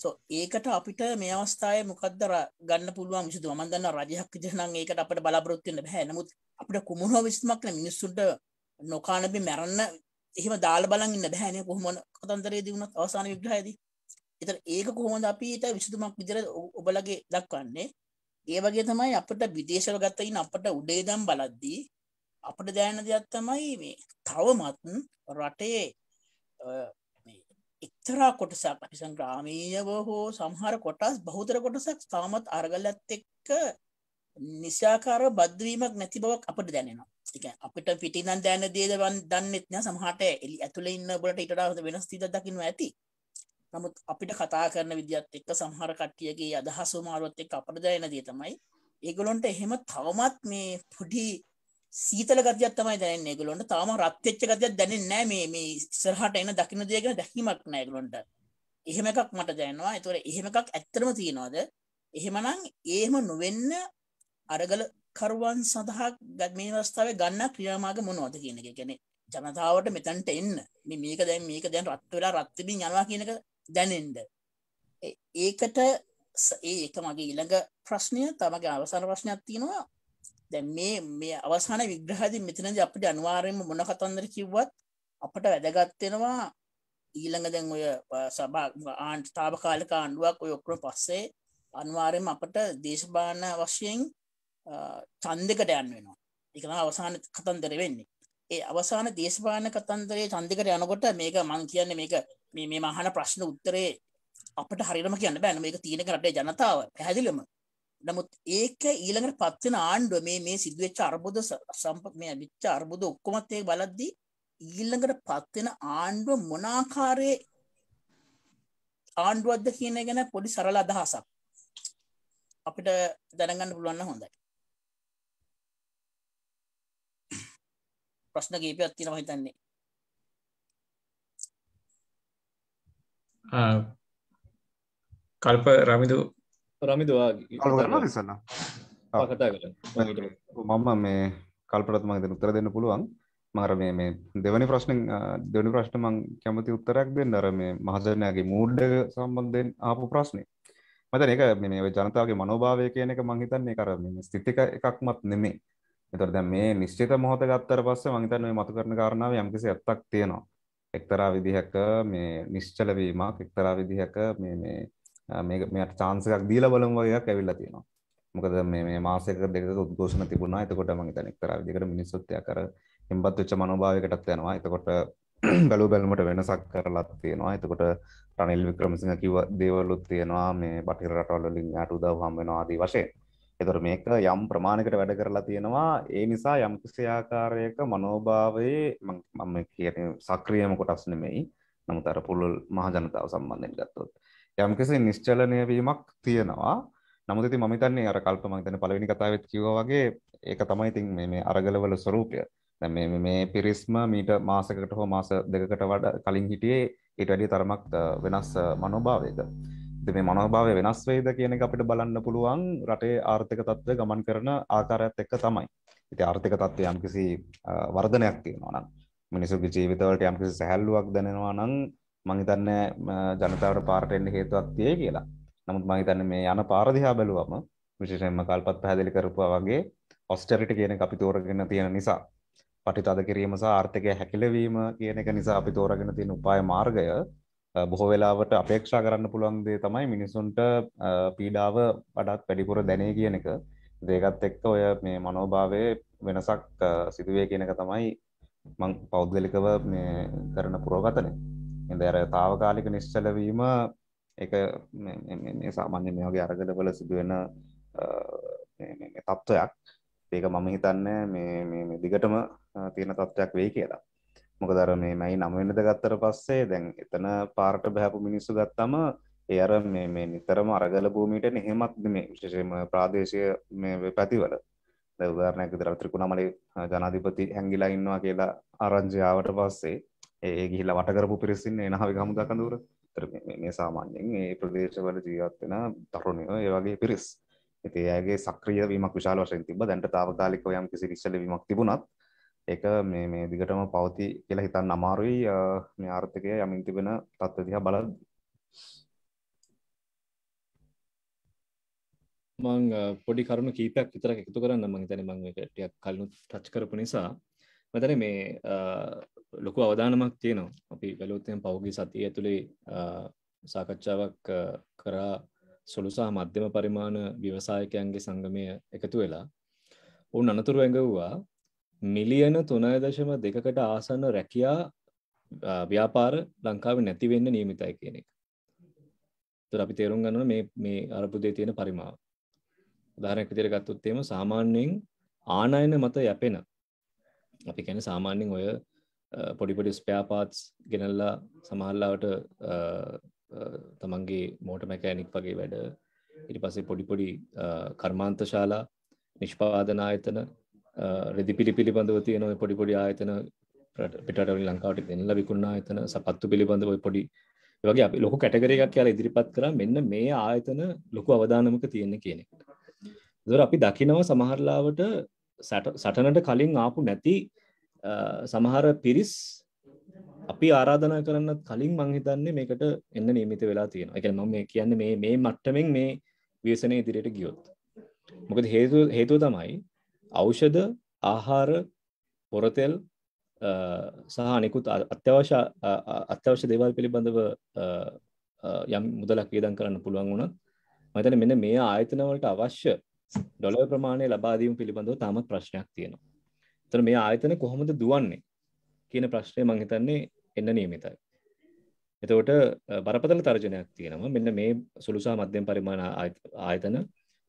සෝ ඒකට අපිට මේ අවස්ථාවේ මොකද්ද ගන්න පුළුවන් විසඳුම මම දන්නවා රජයක් විදිහට නම් ඒකට අපිට බලාපොරොත්තු වෙන්න බෑ. නමුත් අපිට කුමන විසඳුමක් නැ මිනිස්සුන්ට නොකාන බි මැරන්න එහෙම දාලා බලන් ඉන්න බෑ නේ කොහොම කතන්දරයේදී වුණත් අවසාන විග්‍රහයේදී. ඒතර ඒක කොහොමද අපිට විසඳුමක් විදිහට ඔබලගේ දක්වන්නේ? ඒ වගේ තමයි අපට විදේශව ගත්තයින් අපට උඩේදම් බලද්දී අපට දෑන දෙයක් තමයි මේ තවමත් රටේ එක්තරා කොටසක් අපිසන් ග්‍රාමීයව හෝ සමහර කොටස් බහුතර කොටසක් තාමත් අර්ගලත් එක්ක නිසාකාර බද්වීමක් නැති බවක් අපට දැනෙනවා එක අපිට පිටිනන් දැන දේදවන් දන්නෙත්න සමහට එලි ඇතුළ ඉන්න බලට ඉටාවද වෙනස් තිද දකින්න ඇති නමුත් අපිට කතා කරන විදිත් එක්ක සහර කට්ටියගේ අදහස් සුමාරුවත් එක් අපට දයන දේ තමයි ඒගොලොන්ට එහෙම තවමත් මේ පොඩි සීතල ගතියක් තමයි දැන ගොලොන්ට තම රත්්‍යච්ච ගතියක් දැන නෑ මේ මේ සරහට එන දකින දේගෙන දැකීමක් නෑගලොන්ට එහෙම එකක් මට දැනවා එතුර එහෙම එකක් ඇත්තරම තියෙනවාද එහෙමනං ඒම නොවෙන්න අරගල කරුවන් සඳහා ගත්මේ වස්ථාව ගන්න ක්‍රියාමාග මොනවද කියන එක ගැනෙ ජනතාවට මෙතන්ට එන්න මේක දැන් මේක දැන් රත්වෙලා රත්තිබී යනවා කියනක දැනෙන්ඩ ඒකට ඒක මගේ ඊළඟ ප්‍රශ්නය තමගේ අවසාන ප්‍රශ්නයක් තියෙනවා දැ මේ මේ අවසාන විග්‍රහදි මෙතනද අපට අනිවාරයම මොන කතන්දර කිව්වත් අපට වැදගත්වෙනවා ඊළඟ දැන් ඔය සබා ආන්ට තාවකාලික ආණ්ඩුවක් ඔය ඔක්කර පස්සේ අනිවාරයම අපට දේශභාන වශයෙන් චන්දකට යන් වෙනවා එකන අවසාන කතන්දර වෙන්නේ ඒ අවසාන දේශපාන කතන්දරේ චන්දිකට යනකොට මේක මං කියන්න මේක මේ මේ මහන ප්‍රශ්න උත්තරේ අපට හරිරම කියන්න බෑන මේක තියෙනක රටේ ජනතාව පැහැදිලිම නමුත් ඒක ඊළඟට පත්වෙන ආණ්ඩුව මේ මේ සිදුවච්ච අර්බුද සම්ප මේ විච්ච අර්බුද ඔක්කොමත් ඒ බලද්දී ඊළඟට පත්වෙන ආණ්ඩුව මොනාකාරයේ ආණ්ඩුවක්ද කියන ගැන පොඩි සරල අදහසක් අපිට දැනගන්න පුළුවන්න හොඳයි ප්‍රශ්න කීපයක් තියෙනවා හිතන්නේ කල්ප රමිදු රමිදවාගේසන්න මම මේ කල්පරත්ම ද උත්තර දෙන්න පුළුවන් මර මේ දෙවනි ප්‍රශ්න දෙනි ප්‍රශ්න මං කැමති උත්තරයක් දෙන්න අර මේ මහසරණයාගේ මූඩ්ඩ සම්බන්ධයෙන් ආපු ප්‍රශ්නය මත එක මේ ජනතාවගේ මනෝභාවය කියන එක මංහිතන්නේ කරම ස්තිතික එකක්මත් නෙමේ එතර දැ මේ නිශ්චිත මොහොත ගත්තර පස්ස මංහිතන්නේ මතු කරන කාරණාව යම්කිසි ඇත්තක් තියෙනවා එක්තරා විදිහක මේ නිශ්චල වීමක් එක්තරා විදිහක මේ මේ මේක මෙයාට chance එකක් දීලා බලමු වගේ එකක් ඇවිල්ලා තියෙනවා. මොකද මේ මේ මාසයක දෙකක උද්ඝෝෂණ තිබුණා. එතකොට මම හිතන්නේ එක්තරා විදිහකට මිනිස්සුත් එයා කර හිම්බත් වෙච්ච මනෝභාවයකටත් යනවා. එතකොට බැලු බැලමට වෙනසක් කරලා තියෙනවා. එතකොට රනිල් වික්‍රමසිංහ කිව්ව දේවලුත් තියෙනවා. මේ බටහිර රටවල් වලින් යාට උදව් හම් වෙනවා ආදී වශයෙන්. එතොට මේක යම් ප්‍රමාණකට වැඩ කරලා තියෙනවා ඒ නිසා යම්කිසියාකාරයක මනෝභාවයේ මම කියන සක්‍රියම කොටස් නෙමෙයි නමුත් අර පුළුල් මහජනතාව සම්බන්ධයෙන් ගත්තොත් යම්කිසි නිශ්චලනය වීමක් තියෙනවා නමුත් ඉතින් මම හිතන්නේ අර කල්ප මම හිතන්නේ පළවෙනි කතාවෙත් කිව්වා වගේ ඒක තමයි ඉතින් මේ මේ අරගලවල ස්වરૂපය දැන් මේ මේ පිරිස්ම මීට මාසයකට හෝ මාස දෙකකට වඩා කලින් හිටියේ ඊට වැඩිය තරමක් වෙනස් මනෝභාවයක මේ මනෝභාවය වෙනස් වෙයිද කියන එක අපිට බලන්න පුළුවන් රටේ ආර්ථික තත්ත්වය ගමන් කරන ආකාරයත් එක්ක තමයි. ඉතින් ආර්ථික තත්ත්වය යම්කිසි වර්ධනයක් තියෙනවා නම් මිනිසුගේ ජීවිතවලට යම්කිසි සැහැල්ලුවක් දැනෙනවා නම් මං හිතන්නේ ජනතාවට පාරට එන්න හේතුවක් තියෙයි කියලා. නමුත් මං හිතන්නේ මේ යන පාර දිහා බැලුවම විශේෂයෙන්ම කල්පත් පැහැදිලි කරපුවා වගේ ඔස්ටරිටි කියන එක අපි තෝරගෙන තියෙන නිසා පටිතද කිරීම සහ ආර්ථිකය හැකිලවීම කියන එක නිසා අපි තෝරගෙන තියෙන උපාය මාර්ගය බොහෝ වෙලාවට අපේක්ෂා කරන්න පුළුවන් දේ තමයි මිනිසුන්ට පීඩාව වඩාත් වැඩිපුර දැනේ කියන එක. ඒකත් එක්ක ඔය මේ මනෝභාවයේ වෙනසක් සිදුවේ කියන එක තමයි මං පෞද්ගලිකව මේ කරන පුරෝගතනය. ඉඳ අර తాවකාලික නිශ්චල වීම ඒක මේ සාමාන්‍ය මේ වගේ අරගලවල සිදුවෙන මේ තත්ත්වයක්. ඒක මම හිතන්නේ මේ මේ දිගටම තියෙන තත්ත්වයක් වෙයි කියලා. මොකදර මේ මයි නමවෙනද ගත්තර පස්සේ දැන් එතන පාර්ට බැහැපු මිනිස්සු ගත්තම එයර මේ නිතරම අරගල භූමිට නෙහෙමත් මේ විශෂම ප්‍රාදේශය පැතිවල දවදාරනැක දරත්‍රිකුණමල ජනාධිපති හැංගිලා ඉන්නවා කියලා ආරංජයාවට පස්සේ ඒ ගිහිල වටකරපු පිරිසින් එනහවි ගමුදකඳුර මේ සාමාන්‍යෙන් ඒ ප්‍රදේශවල ජීවත්වෙන තරුණයෝ ඒවගේ පිරිස් ඇතිඒගේ සක්‍රිය වීමක් විශාල වශයෙන් තිබ දැන්ට තාවකාලික යම් කිසි විශල වීමක් තිබුණත් ඒක මේ මේ දිගටම පවති කියලා හිතන්න අමාරුයි මේ ආර්ථිකය යමින් තිබෙන තත්ත්ව දිහා බලද්දී. මං පොඩි කරුණු කීපයක් විතරක් එකතු කරන්න මං හිතන්නේ මං මේක ටිකක් කලින් ටච් කරපු නිසා මම හිතන්නේ මේ ලොකු අවධානමක් තියෙනවා. අපි බැලුවොත් එහෙනම් පහුගිය සතිය ඇතුලේ සාකච්ඡාවක් කරා සුළු සහ මධ්‍යම පරිමාණ ව්‍යවසායකයන්ගේ සංගමය එකතු වෙලා ඔවුන් අනතුරු ඇඟව්වා මිලියන තුනයදශම දෙකකට ආසන්න රැකයා ව්‍යාපාර ලංකාව නැතිවෙන්න නියමිතයි කියන එක තුර අපි තේරුම් ගන්නන මේ අරපුදේ තියෙන පරිමාව උදාහරයක් විදිර ගත්තුත්තේම සාමාන්‍යයෙන් ආනයන මත යැපෙන අපි කැන සාමාන්‍යෙන් ඔය පොඩිපොඩි ස්පයාපාත්ස් ගෙනල්ලා සමහල්ලාවට තමන්ගේ මෝට මැකෑනික් වගේ වැඩ ඉරි පසේ පොඩිපොඩි කර්මාන්ත ශාලා නිෂ්පාදනා එතන රෙදිපිලි පිළිබඳව තියෙන ඔය පොඩි පොඩි ආයතන පිටට ලංකාවට දෙන්න විකුණා ආයතන සපත්තු පිළිබඳව ඔය පොඩි වගේ අපි ලොකු කැටගරි එකක් කියලා ඉදිරිපත් කරා මෙන්න මේ ආයතන ලොකු අවදානමක තියෙන කියන එකට. ඒතර අපි දකිනව සමහරලාවට සටනට කලින් ආපු නැති සමහර පිරිස් අපි ආරාධනා කරන්නත් කලින් මං හිතන්නේ මේකට එන්න නියමිත වෙලා තියෙනවා. ඒ කියන්නේ මම මේ කියන්නේ මේ මේ මට්ටමින් මේ ව්‍යසනය ඉදිරියට ගියොත්. මොකද හේතුව හේතුව තමයි ඖෂධ ආහාර පොරතෙල් සහ අනෙකුත් අත්‍යවශ්‍ය අත්‍යවශ්‍ය දේවල් පිළිබඳව යම් මුදලක් වියදම් කරන්න පුළුවන් වුණත් මම හිතන්නේ මෙන්න මේ ආයතන වලට අවශ්‍ය ඩොලර් ප්‍රමාණය ලබා දීම පිළිබඳව තාමත් ප්‍රශ්නයක් තියෙනවා. එතන මේ ආයතන කොහොමද දුවන්නේ කියන ප්‍රශ්නේ මම හිතන්නේ එන්න නියමිතයි. එතකොට බරපතල තර්ජනයක් තියෙනවා. මෙන්න මේ සුළු සහ මධ්‍යම පරිමාණ ආයතන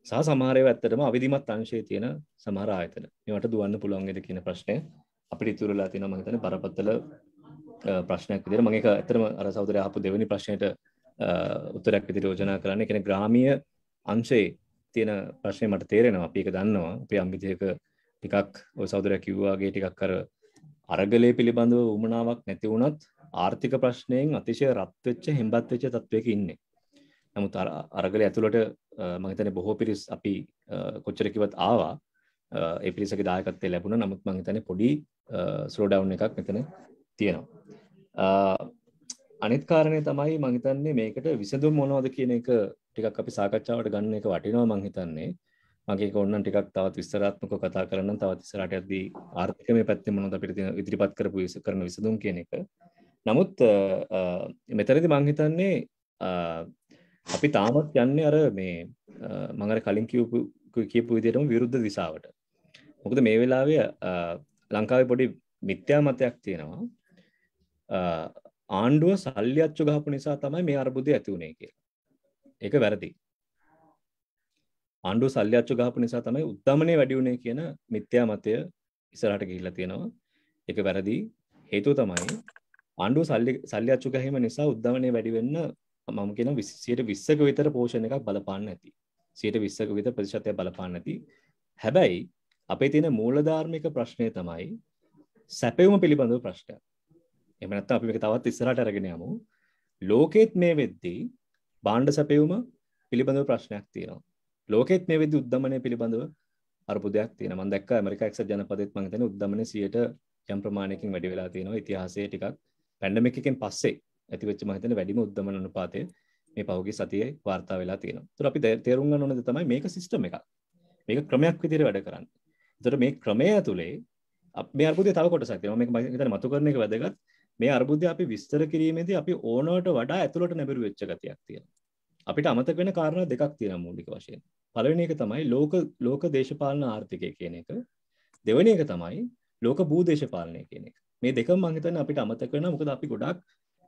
සහ සමහරය ඇත්තටම අවිධමත් අංශය තියෙන සමහර ආයතන මේවට දුවන්න පුළුවන්ගෙද කියන ප්‍රශ්නය අපිට ඉතුරලා තියෙන මහිතන බරපතල ප්‍රශ්නයක් විදිර මගේ ඇතරම අර සෞදර හපු දෙවැනි ප්‍රශ්නයට උත්තරයක් විදි රෝජනා කරන්න කෙන ග්‍රාමිය අංශයේ තියෙන ප්‍රශ්නය මට තේරෙනවා අපි එක දන්නවා අපේ අම්බිතයක ටිකක් ඔය සෞදරයක් කිව්වාගේ ටිකක් කර අරගලය පිළිබඳව උමනාවක් නැති වුණත් ආර්ථික ප්‍රශ්නයෙන් අතිශය රත්වෙච්ච හෙම්බත්වෙච්ච තත්වයක ඉන්නේ නමුත් අරගල ඇතුළට මහිතන බොහෝ පිරිස් අපි කොච්චරකිවත් ආවා ඒ පිරිසක දායකත්තේ ලැබුණ නමුත් මහිතන පොඩි ස්ලෝඩව් එකක් මෙතන තියෙනවා අනිත් කාරණය තමයි මහිතන්නේ මේකට විසඳුම් මොනවද කියන එක ටිකක් අපි සාකච්ඡාවට ගන්න එක වටිනවා මංහිතන්නේ මගේ ඔන්න ටිකක් තවත් විස්තරාත්මක කතා කරන්න තවත් ඉස්සරට ඇදී ආර්ථික මේ පැත්තේ මොනද අපිට ඉදිරිපත් කරපු විස කරන විසඳුම් කියන එක නමුත් මෙතරදි මංහිතන්නේ අපි තාමත් යන්නේ අර මේ මඟර කලින් කියපු කියපු විදියටම විරුද්ධ දිසාවට. මොකද මේ වෙලාවේ ලංකාවේ පොඩි මිත්‍යා මතයක් තියෙනවා ආණ්ඩුව සල්ලි අච්චු ගහපු නිසා තමයි මේ අර්බුදය ඇති වුණේ කියලා. ඒක වැරදි. ආණ්ඩුව සල්ලි අච්චු ගහපු නිසා තමයි උද්ධමනය වැඩි වුණේ කියන මිත්‍යා මතය ඉස්සරහට ගිහිල්ලා තියෙනවා. ඒක වැරදි. හේතුව තමයි ආණ්ඩුව සල්ලි සල්ලි අච්චු ගහීම නිසා උද්ධමනය වැඩි වෙන්න මම කියන සියට විස්සක විතර පෝෂණ එකක් බලපාන්න ඇති සියට විස්සක විත ප්‍රතිශතය බලපාන්න ඇති හැබැයි අපේ තියෙන මූලධාර්මික ප්‍රශ්නය තමයි සැපවුම පිළිබඳව ප්‍රශ්ට එමනත් අපි එක තවත් ඉස්සරට අරගෙන යමු ලෝකෙත් මේ වෙද්දී බාණ්ඩ සැපවුම පිළිබඳව ප්‍රශ්නයක් තියෙනවා ලෝකෙත් මේ වෙද්දි උද්ධමනය පිළිබඳව අරපු දෙයක් තියෙන මම දැක්ක ඇමරිකා එක්සත් ජනපදයේත් මම හිතන්නේ උද්ධමනය 100ට යම් ප්‍රමාණයකින් වැඩි වෙලා තියෙනවා ඉතිහාසයේ ටිකක් පැන්ඩමික් එකෙන් පස්සේ ඇතිවච්ච මහිතන වැඩිම උද්දමන අනුපාතය මේ පහුගේ සතියේ වාර්තා වෙලා තියෙනවා. ඒතර අපි තේරුම් ගන්න ඕනේ තමයි මේක සිස්ටම් එකක්. මේක ක්‍රමයක් විදිහට වැඩ කරන්නේ. ඒතර මේ ක්‍රමය තුලේ මේ අර්බුදය තව කොටසක් තියෙනවා. මේක මම හිතන්නේ මතු කරන එක වැදගත්. මේ අර්බුදය අපි විස්තර කිරීමේදී අපි ඕනවට වඩා ඇතුළට නැඹුරු වෙච්ච ගතියක් තියෙනවා. අපිට අමතක වෙන කාරණා දෙකක් තියෙනවා මූලික වශයෙන්. පළවෙනි එක තමයි ලෝක ලෝක දේශපාලන ආර්ථිකය කියන එක. දෙවෙනි එක තමයි ලෝක භූදේශපාලනය කියන එක. මේ දෙකම මම හිතන්නේ අපිට අමතක වෙනවා. මොකද අපි ගොඩක්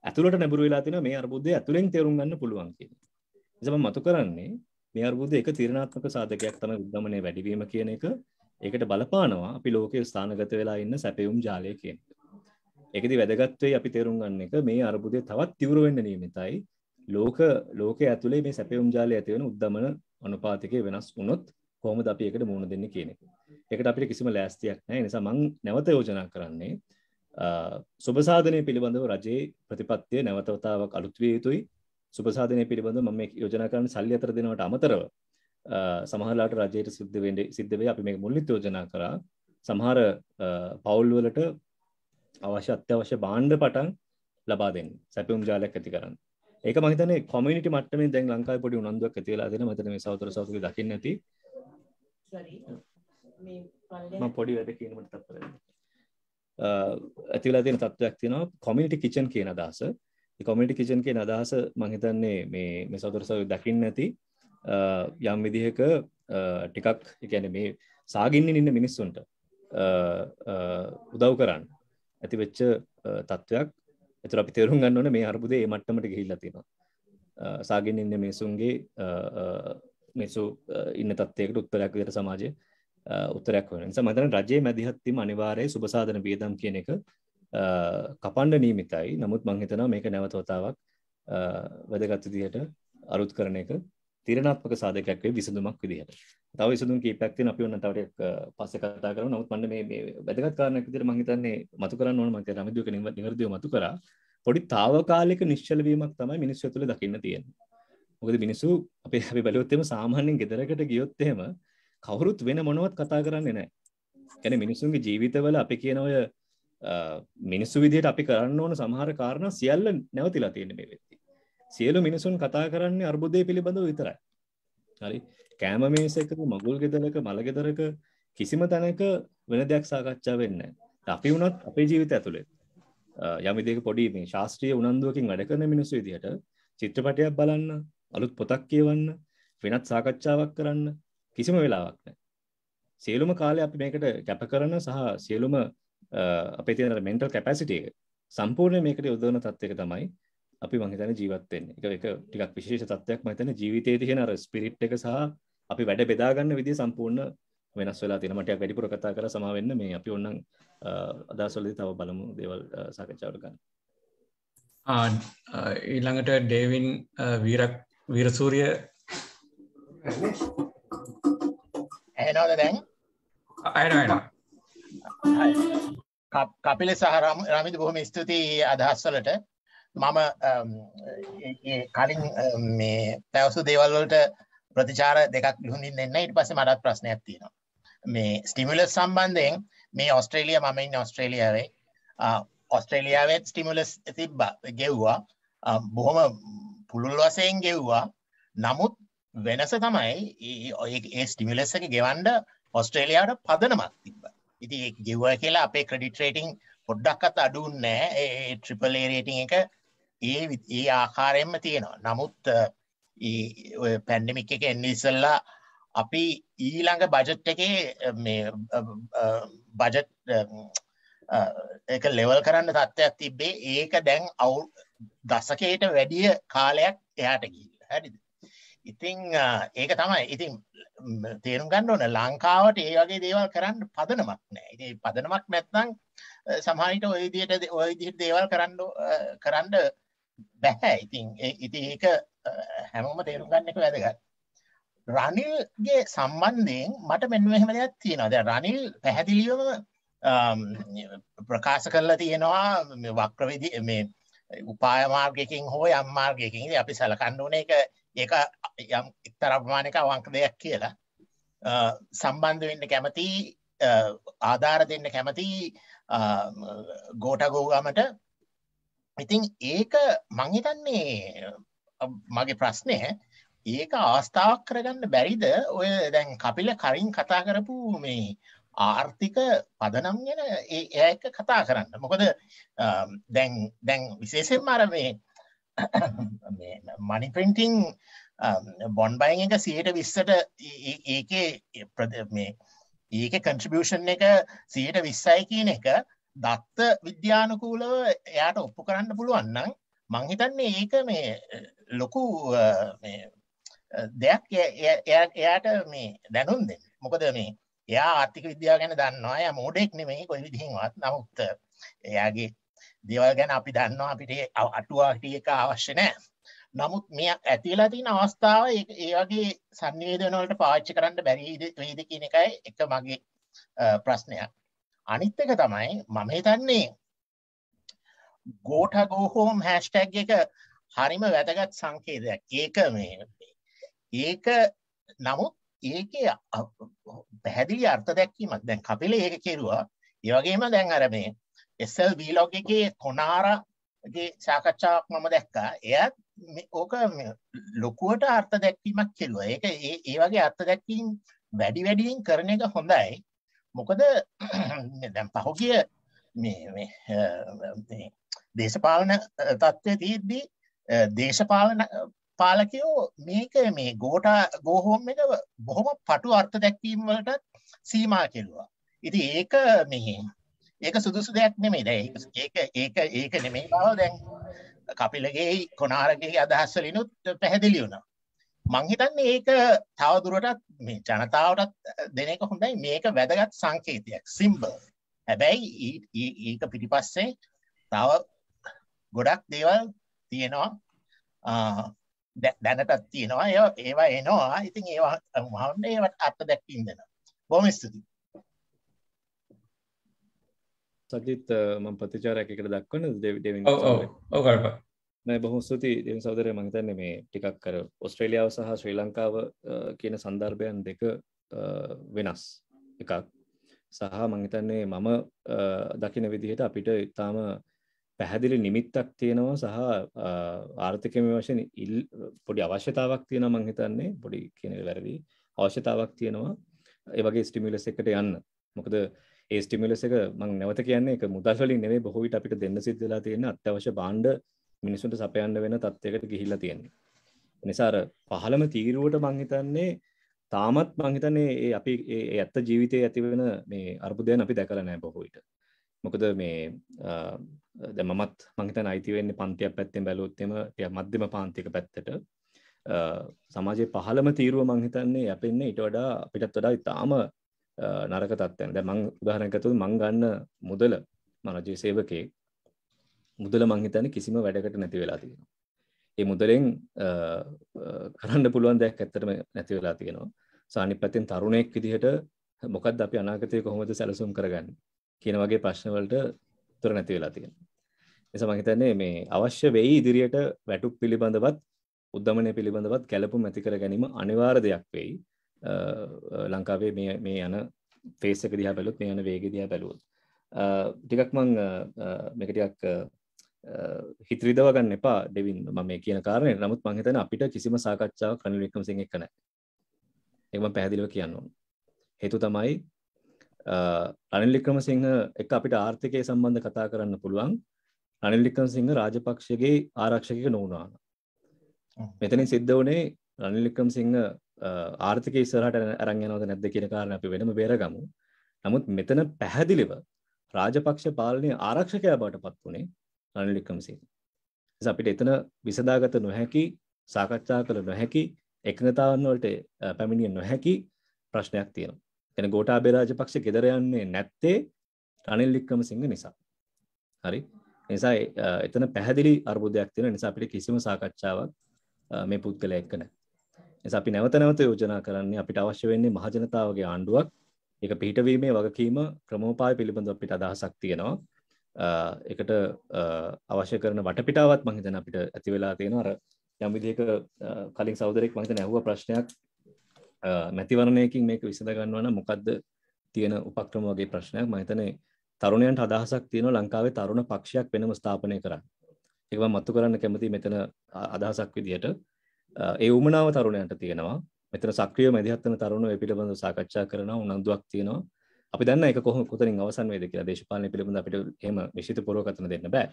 ඇතුළට නැඹුරු වෙලා තියෙනවා මේ අර්බුදය ඇතුලෙන් තේරුම් ගන්න පුළුවන් කියන. එසම මතු කරන්නේ මේ අර්බුදය එක තීරණාත්මක සාධකයක් තමයි උද්දමනය වැඩිවීම කියන එක. ඒකට බලපානවා අපි ලෝකයේ ස්ථානගත වෙලා ඉන්න සැපයුම් ජාලය කියන එක. ඒකෙදි වැදගත් වෙයි අපි තේරුම් ගන්න එක මේ අර්බුදය තවත් තීව්‍ර වෙන්න නියමිතයි. ලෝක ලෝකයේ ඇතුලේ මේ සැපයුම් ජාලය ඇති වෙන උද්දමන අනුපාතිකය වෙනස් වුණොත් කොහොමද අපි ඒකට මුහුණ දෙන්නේ කියන එක. ඒකට අපිට කිසිම ලෑස්තියක් නැහැ. ඒ නිසා මම නැවත යෝජනා කරන්නේ සුපසාධනය පිළිබඳව රජයේ ප්‍රතිපත්තිය නැවතවතාවක් අලුත්විය යුතුයි සුපසාධනය පිළිබඳ මම යෝජනා කරන සල්ලි අතර දෙනවට අමතරව සමහරලාට රජයට සිද්ධ වෙන්නේ සිද්ධ වෙයි අපි මේ මුලිත යෝජනා කරා සමහර පවුල් වලට අවශ්‍ය අත්‍යවශ්‍ය භාණ්ඩ පටන් ලබා දෙන්න සැපුම් ජාලයක් ඇති කරන්න ඒක මම හිතන්නේ කොමියුනිටි මට්ටමේ දැන් ලංකාවේ පොඩි උනන්දුවක් ඇති වෙලා තියෙනවා මම හිතන්නේ මේ සහෝදර සහෝදරි දකින්න ඇති සරි මේ මම පොඩි වැඩ කියනකට තත්පර වෙනවා ඇතිවලා තියෙන තත්ත්වයක් තියෙනවා කොමියුනිටි කිචන් කියන අදහස. ඒ කොමියුනිටි කිචන් කියන අදහස මම හිතන්නේ මේ මේ සහෝදර සහෝදරි දකින්න ඇති යම් විදිහක ටිකක් ඒ කියන්නේ මේ සාගින්නින් ඉන්න මිනිස්සුන්ට උදව් කරන්න ඇති වෙච්ච තත්ත්වයක්. ඒතර අපි තේරුම් ගන්න ඕනේ මේ අර්බුදේ මේ මට්ටමට ගිහිල්ලා තියෙනවා. සාගින්නින් ඉන්න මිනිසුන්ගේ මිනිසු ඉන්න තත්ත්වයකට උත්තරයක් විදිහට සමාජයේ උත්තරයක් වන නිසා මතන රජයේ මැදිහත්වීම අනිවාර්යයි සුබසාධන වියදම් කියන එක කපන්න නීමිතයි නමුත් මං හිතනවා මේක නැවතවතාවක් වැදගත් විදිහට අලුත් කරන එක තිරණාත්මක සාධකයක් වේ විසඳුමක් විදිහට. තව විසඳුම් කීපයක් තියෙන අපි ඔන්න තව ටික පස්සේ කතා කරමු. නමුත් මන්න මේ මේ වැදගත් කාරණයක් විදිහට මං හිතන්නේ මතු කරන්න ඕන මං කියන රමිදුවක නිවර්දිව මතු කරා. පොඩි తాවකාලික නිශ්චල වීමක් තමයි මිනිස්සු තුළ දකින්න තියෙන්නේ. මොකද මිනිස්සු අපි අපි බැලුවොත් එහෙම සාමාන්‍යයෙන් ගෙදරකට ගියොත් එහෙම කවුරුත් වෙන මොනවත් කතා කරන්නේ නෑ ගැන මිනිසුන්ගේ ජීවිතවල අපි කියන ඔය මිනිස්සු විදිහට අපි කරන්න ඕන සමහර කාරණ සියල්ල නැවතිලා තියෙන මේ වෙද්දි. සියලු මිනිසුන් කතා කරන්නේ අර්බුදය පිළිබඳව විතරයි. හරි කෑම මේසක මගුල් ගෙදරක මල ගෙදරක කිසිම තැනක වෙන දෙයක් සාකච්ඡා වෙන්නේ අපි වුණත් අපේ ජීවිත ඇතුළේ යම් විදිහක පොඩි මේ ශාස්ත්‍රීය උනන්දුවකින් වැඩ කරන මිනිස්සු විදිහට චිත්‍රපටයක් බලන්න අලුත් පොතක් කියවන්න වෙනත් සාකච්ඡාවක් කරන්න කිසිම වෙලාවක් නෑ. සියලුම කාලය අපි මේකට කැප කරන සහ සියලුම අපේ තියෙන මෙන්ටල් කැපැසිටි එක සම්පූර්ණයෙන් මේකට යොදවන තත්ත්වයක තමයි අපි මං හිතන්නේ ජීවත් වෙන්නේ. ඒක ඒක ටිකක් විශේෂ තත්ත්වයක් මං හිතන්නේ ජීවිතයේ තියෙන අර ස්පිරිට් එක සහ අපි වැඩ බෙදා ගන්න විදිය සම්පූර්ණ වෙනස් වෙලා තියෙනවා. මට ටිකක් වැඩිපුර කතා කරලා සමා වෙන්න මේ අපි ඕනනම් අදාසවලදී තව බලමු දේවල් සාකච්ඡාවට ගන්න. ඊළඟට ඩේවින් වීරක් වීරසූරිය ඇහෙනවද දැන්? ඇහෙනවා ඇහෙනවා. හරි. කපිල සහ රාමිද බොහොම ස්තුතියි අදහස් වලට. මම කලින් මේ පැවසු දේවල් වලට ප්‍රතිචාර දෙකක් ලියුමින් දෙන්න. ඊට පස්සේ මටත් ප්‍රශ්නයක් තියෙනවා. මේ ස්ටිමියුලස් සම්බන්ධයෙන් මේ ඕස්ට්‍රේලියා මම ඉන්නේ ඕස්ට්‍රේලියාවේ. ඕස්ට්‍රේලියාවේ ස්ටිමියුලස් තිබ්බා ගෙව්වා. බොහොම පුළුල් වශයෙන් ගෙව්වා. නමුත් වෙනස තමයි ඒ ස්ටිමිලස් එක ගෙවන්න ඔස්ට්‍රේලියාවට පදනමක් තිබ්බ. ඉතින් ඒ ගෙවුවා කියලා අපේ ක්‍රෙඩිට් රේටින් පොඩ්ඩක්වත් අඩු නැහැ. ඒ ට්‍රිපල් ඒ රේටින් එක ඒ ඒ ආකාරයෙන්ම තියෙනවා. නමුත් ඔය පැන්ඩමික් එක එන්නේ ඉස්සෙල්ලා අපි ඊළඟ බජට් එකේ මේ බජට් එක ලෙවල් කරන්න තත්ත්වයක් තිබ්බේ ඒක දැන් අවු දසකයට වැඩිය කාලයක් එයාට ගිහිල්ලා. හරිද? ඉතිං ඒක තමයි ඉතින් තේරුම් ගන්න ඕන ලංකාවට ඒ වගේ දේවල් කරන්න පදනමක් නෑ ඉති පදනමක් නැත්නම් සමහරිට ඔයදියට ඔයදිට දේවල් කරන්න කරන්න බැහැ ඉතින් ඉති ඒක හැමෝම තේරුම් ගන්න එක වැදගත් රනිල්ගේ සම්බන්ධයෙන් මට මෙන්වහෙම දෙයක් තියෙනවාද රනිල් පැහැදිලියම ප්‍රකාශ කරලා තියෙනවා වක්‍රවිදි මේ උපායමාර්ගයකින් හෝ යම්මාර්ගයකින් අපි සලකන්න ඕන එක ඒක යම් එක්තරා ප්‍රමාණයක අවංක දෙයක් කියලා සම්බන්ධ වෙන්න කැමති ආධාර දෙන්න කැමති ගෝටගෝගමට ඉතින් ඒක මං හිතන්නේ මගේ ප්‍රශ්නය ඒක ආස්ථාවක් කරගන්න බැරිද ඔය දැන් කපිල කරින් කතා කරපු මේ ආර්ථික පදනම් ගැන ඒක කතා කරන්න මොකද දැන් දැන් විශේෂෙන් මර මේ මනි පෙන්ටිං බොන් බයින් එක සයට විස්සට ඒකේ මේ ඒක කන්ට්‍රිබියෂන් එක සයට විස්සයි කියන එක දත්ත විද්‍යානකූලව එයාට ඔප්පු කරන්න පුළුවන්නම් මංහිතන්නේ ඒක මේ uh, ලොකු uh, uh, දෙයක් එයාට මේ දැනුම් දෙන්න මොකද මේ එයා ආර්ථික විද්‍යා ගැන දන්නවා ය මෝඩෙක් නෙමේ කොයි විදිහවත් නමුත් එයාගේ දේවල් ගැන අපි දන්නවා අපිට අටුවාටියක අවශ්‍ය නෑ. නමුත් මේ ඇතිලා තියෙන අවස්ථාව ඒ වගේ සංවේදන වලට පාවිච්චි කරන්න බැරිද වෙයිද කියන එකයි එක මගේ ප්‍රශ්නයක්. අනිත් එක තමයි මම හිතන්නේ ගෝඨ go home hashtag එක හරිම වැදගත් සංකේතයක්. ඒක මේ ඒක නමුත් ඒකේ පැහැදිලි අර්ථ දැක්වීමක් දැන් කපිල ඒක කෙරුවා. ඒ වගේම දැන් අර මේ SL වීලොග් එකේ කොනාරගේ සාකච්ඡාවක් මම දැක්කා. එයත් ඕක ලොකුවට අර්ථ දැක්වීමක් කෙරුවා. ඒක ඒ ඒ වගේ අර්ථ දැක්වීම් වැඩි වැඩියෙන් කරන එක හොඳයි. මොකද දැන් පහුගිය මේ මේ දේශපාලන තත්ත්වයේ තියෙද්දී දේශපාලන පාලකයෝ මේක මේ ගෝටා ගෝහෝම් එක බොහොම පටු අර්ථ දැක්වීම් වලට සීමා කෙරුවා. ඉතින් ඒක මේ ඒක සුදුසු දෙයක් නෙමේ දැ ඒක ඒක ඒක නෙමේ බව දැන් කපිලගේ කොනාරගේ අදහස්වලිනුත් පැහැදිලි වුණා මංහිතන්නේ ඒක තවදුරටත් මේ ජනතාවටත් දෙනක හොඳයි මේක වැදගත් සංකේතියක් සිම්බල් හැබැයි ඒක පිටිපස්සේ තව ගොඩක් දේවල් තියෙනවා දැනටත් තියෙනවා ඒවා එනවා ඉතින් ඒවා මහන්න ඒවට අත්ත දැක්කින් දෙෙන බොම ස්තුතියි සජිත් මම ප්‍රතිචාරයක් එකට දක්වන්න දෙවින් ඕකල්ප නෑ බොහොම ස්තුති දෙවන් සෞදර මහිතන්න මේ ටිකක් කර ඔස්ට්‍රේලියාව සහ ශ්‍රී ලංකාව කියන සන්දර්භයන් දෙක වෙනස් එකක් සහ මංහිතන්නේ මම දකින විදිහට අපිට ඉතාම පැහැදිලි නිමිත්තක් තියෙනවා සහ ආර්ථිකම වශයෙන් ඉල් පොඩි අවශ්‍යතාවක් තියෙන මංහිතන්නේ පොඩි කියන වැරදි අවශ්‍යතාවක් තියෙනවා ඒවගේ ස්ටිමිලස් එකට යන්න මොකද ඒ ස්ටිමිලස එක මං නැවත කියන්නේ එක මුදල්වලින් නෙවේ බොහෝවිට අපිට දෙන්න සිද්ධලා තියෙන අත්‍යවශ්‍ය බාණ්ඩ මිනිසුන්ට සපයන්න වෙන තත්ත්වයකට ගිහිල්ලා තියෙන්නේ. නිසාර පහළම තීරුවට මං හිතන්නේ තාමත් මං හිතන්නේ ඒ අපි ඒ ඇත්ත ජීවිතයේ ඇති වෙන මේ අර්බුදයන් අපි දැකලා නැහැ බොහෝ විට. මොකද මේ දැන් මමත් මං හිතන්නේ අයිති වෙන්නේ පන්තියක් පැත්තෙන් බැලුවොත් එම මධ්‍යම පාන්තික පැත්තට සමාජයේ පහළම තීරුව මං හිතන්නේ අපෙන්නේ ඊට වඩා අපිටත් වඩා ඉතාම නරක තත්ත්වයන් දැන් මං උදාහරණයක් ගත්තොත් මං ගන්න මුදල මම රජයේ සේවකයෙක් මුදල මං හිතන්නේ කිසිම වැඩකට නැති වෙලා තියෙනවා. ඒ මුදලෙන් කරන්න පුළුවන් දෙයක් ඇත්තටම නැති වෙලා තියෙනවා. සානිත් පැත්තෙන් තරුණයෙක් විදිහට මොකක්ද අපි අනාගතය කොහොමද සැලසුම් කරගන්නේ කියන වගේ ප්‍රශ්න වලට උත්තර නැති වෙලා තියෙනවා. නිසා මම හිතන්නේ මේ අවශ්‍ය වෙයි ඉදිරියට වැටුප් පිළිබඳවත් උද්දමනය පිළිබඳවත් කැළපුම් ඇති කර ගැනීම අනිවාර්ය දෙයක් වෙයි. ලංකාවේ මේ යන පේසක දිහා බැලුත් මේ යන වේග දිහා බැලුවොත් ටිකක් මං මේකටක් හිත්‍රරිදවගන්න එපා දෙවින් ම මේ කියන කාරණය නමුත් මංහිතන අපිට කිසිම සාකච්ඡාව කනලක්ම සිං එක්න එම පැහැදිලිව කියන්නවා හේතු තමයි අනිල්ලික්‍රම සිංහ එක අපිට ආර්ථිකය සම්බන්ධ කතා කරන්න පුළුවන් අනිල්ලිකම් සිංහ රාජපක්ෂගේ ආරක්ෂකක නොවුණවාන මෙතනින් සිද්ධ වනේ රනිල්ලික්‍රම් සිංහ ආර්ථික ඉස්සරහට අරන් යනවද නැද්ද කියන කාරණේ අපි වෙනම බේරගමු. නමුත් මෙතන පැහැදිලිව රාජපක්ෂ පාලනයේ ආරක්ෂකයා බවට පත් වුණේ රනිල් වික්‍රමසිංහ. නිසා අපිට එතන විසඳාගත නොහැකි, සාකච්ඡා කළ නොහැකි, එකඟතාවන් වලට පැමිණිය නොහැකි ප්‍රශ්නයක් තියෙනවා. එන ගෝඨාභය රාජපක්ෂ ගෙදර යන්නේ නැත්තේ රනිල් වික්‍රමසිංහ නිසා. හරි. නිසා එතන පැහැදිලි අර්බුදයක් තියෙන නිසා අපිට කිසිම සාකච්ඡාවක් මේ පුද්ගලයා එක්ක නැහැ. එස අපි නැවත නැවත යෝජනා කරන්නේ අපිට අවශ්‍ය වෙන්නේ මහජනතාවගේ ආණ්ඩුවක් එක පිහිටවීමේ වගකීම ක්‍රමෝපාය පිළිබඳව අපිට අදහසක් තියෙනවා එකට අවශ්‍ය කරන වටපිටාවත් මහිතන අපිට ඇති වෙලා තියෙන අර යම් විදිහක කලින් සහෝදරෙක් මහිතන ඇහුව ප්‍රශ්නයක් මැතිවරණයකින් මේක විසඳ ගන්නවා නම් මොකද්ද තියෙන උපක්‍රම වගේ ප්‍රශ්නයක් මම හිතන්නේ තරුණයන්ට අදහසක් තියෙනවා ලංකාවේ තරුණ පක්ෂයක් වෙනම ස්ථාපනය කරන්න. ඒක මම මතු කරන්න කැමතියි මෙතන අදහසක් විදිහට. ඒ උමනාව තරුණයන්ට තියෙනවා මෙතන සක්‍රිය මැදිහත්වන තරුණ ඔය පිළිබඳව සාකච්ඡා කරනවා උනන්දුවක් තියෙනවා අපි දන්න එක කොහොම කොතනින් අවසන් වෙයිද කියලා දේශපාලන පිළිබඳ අපිට එහෙම නිශ්චිත පූර්වකථන දෙන්න බෑ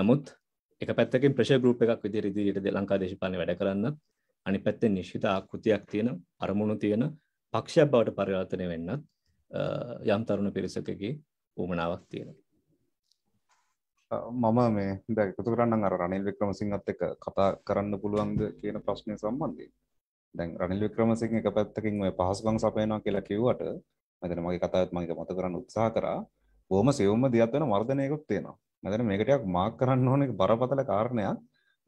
නමුත් එක පැත්තකින් ප්‍රෙෂර් ගෲප් එකක් විදිහට ඉදිරියට ලංකා දේශපාලනේ වැඩ කරන්නත් අනි පැත්තෙන් නිශ්චිත ආකෘතියක් තියෙන අරමුණු තියෙන පක්ෂයක් බවට පරිවර්තනය වෙන්නත් යම් තරුණ පිරිසකගේ ඌමනාවක් තියෙනවා මම මේ ද එකතු කරන්න අර රනිල් වික්‍රමසිංහත් එක කතා කරන්න පුළුවන්ද කියන ප්‍රශ්නය සම්බන්ධී දැන් රනිල් වික්‍රමසිංහ එක පැත්තකින් ඔය පහසුකම් සපයනවා කියලා කිව්වට මෙතන මගේ කතාවත් මම මත කරන්න උත්සාහ කරා බොහොම සියුම්ම දියත් වෙන වර්ධනයකුත් තියෙනවා මෙතන මේක ටිකක් මාක් කරන්න ඕන එක බරපතල කාරණයක්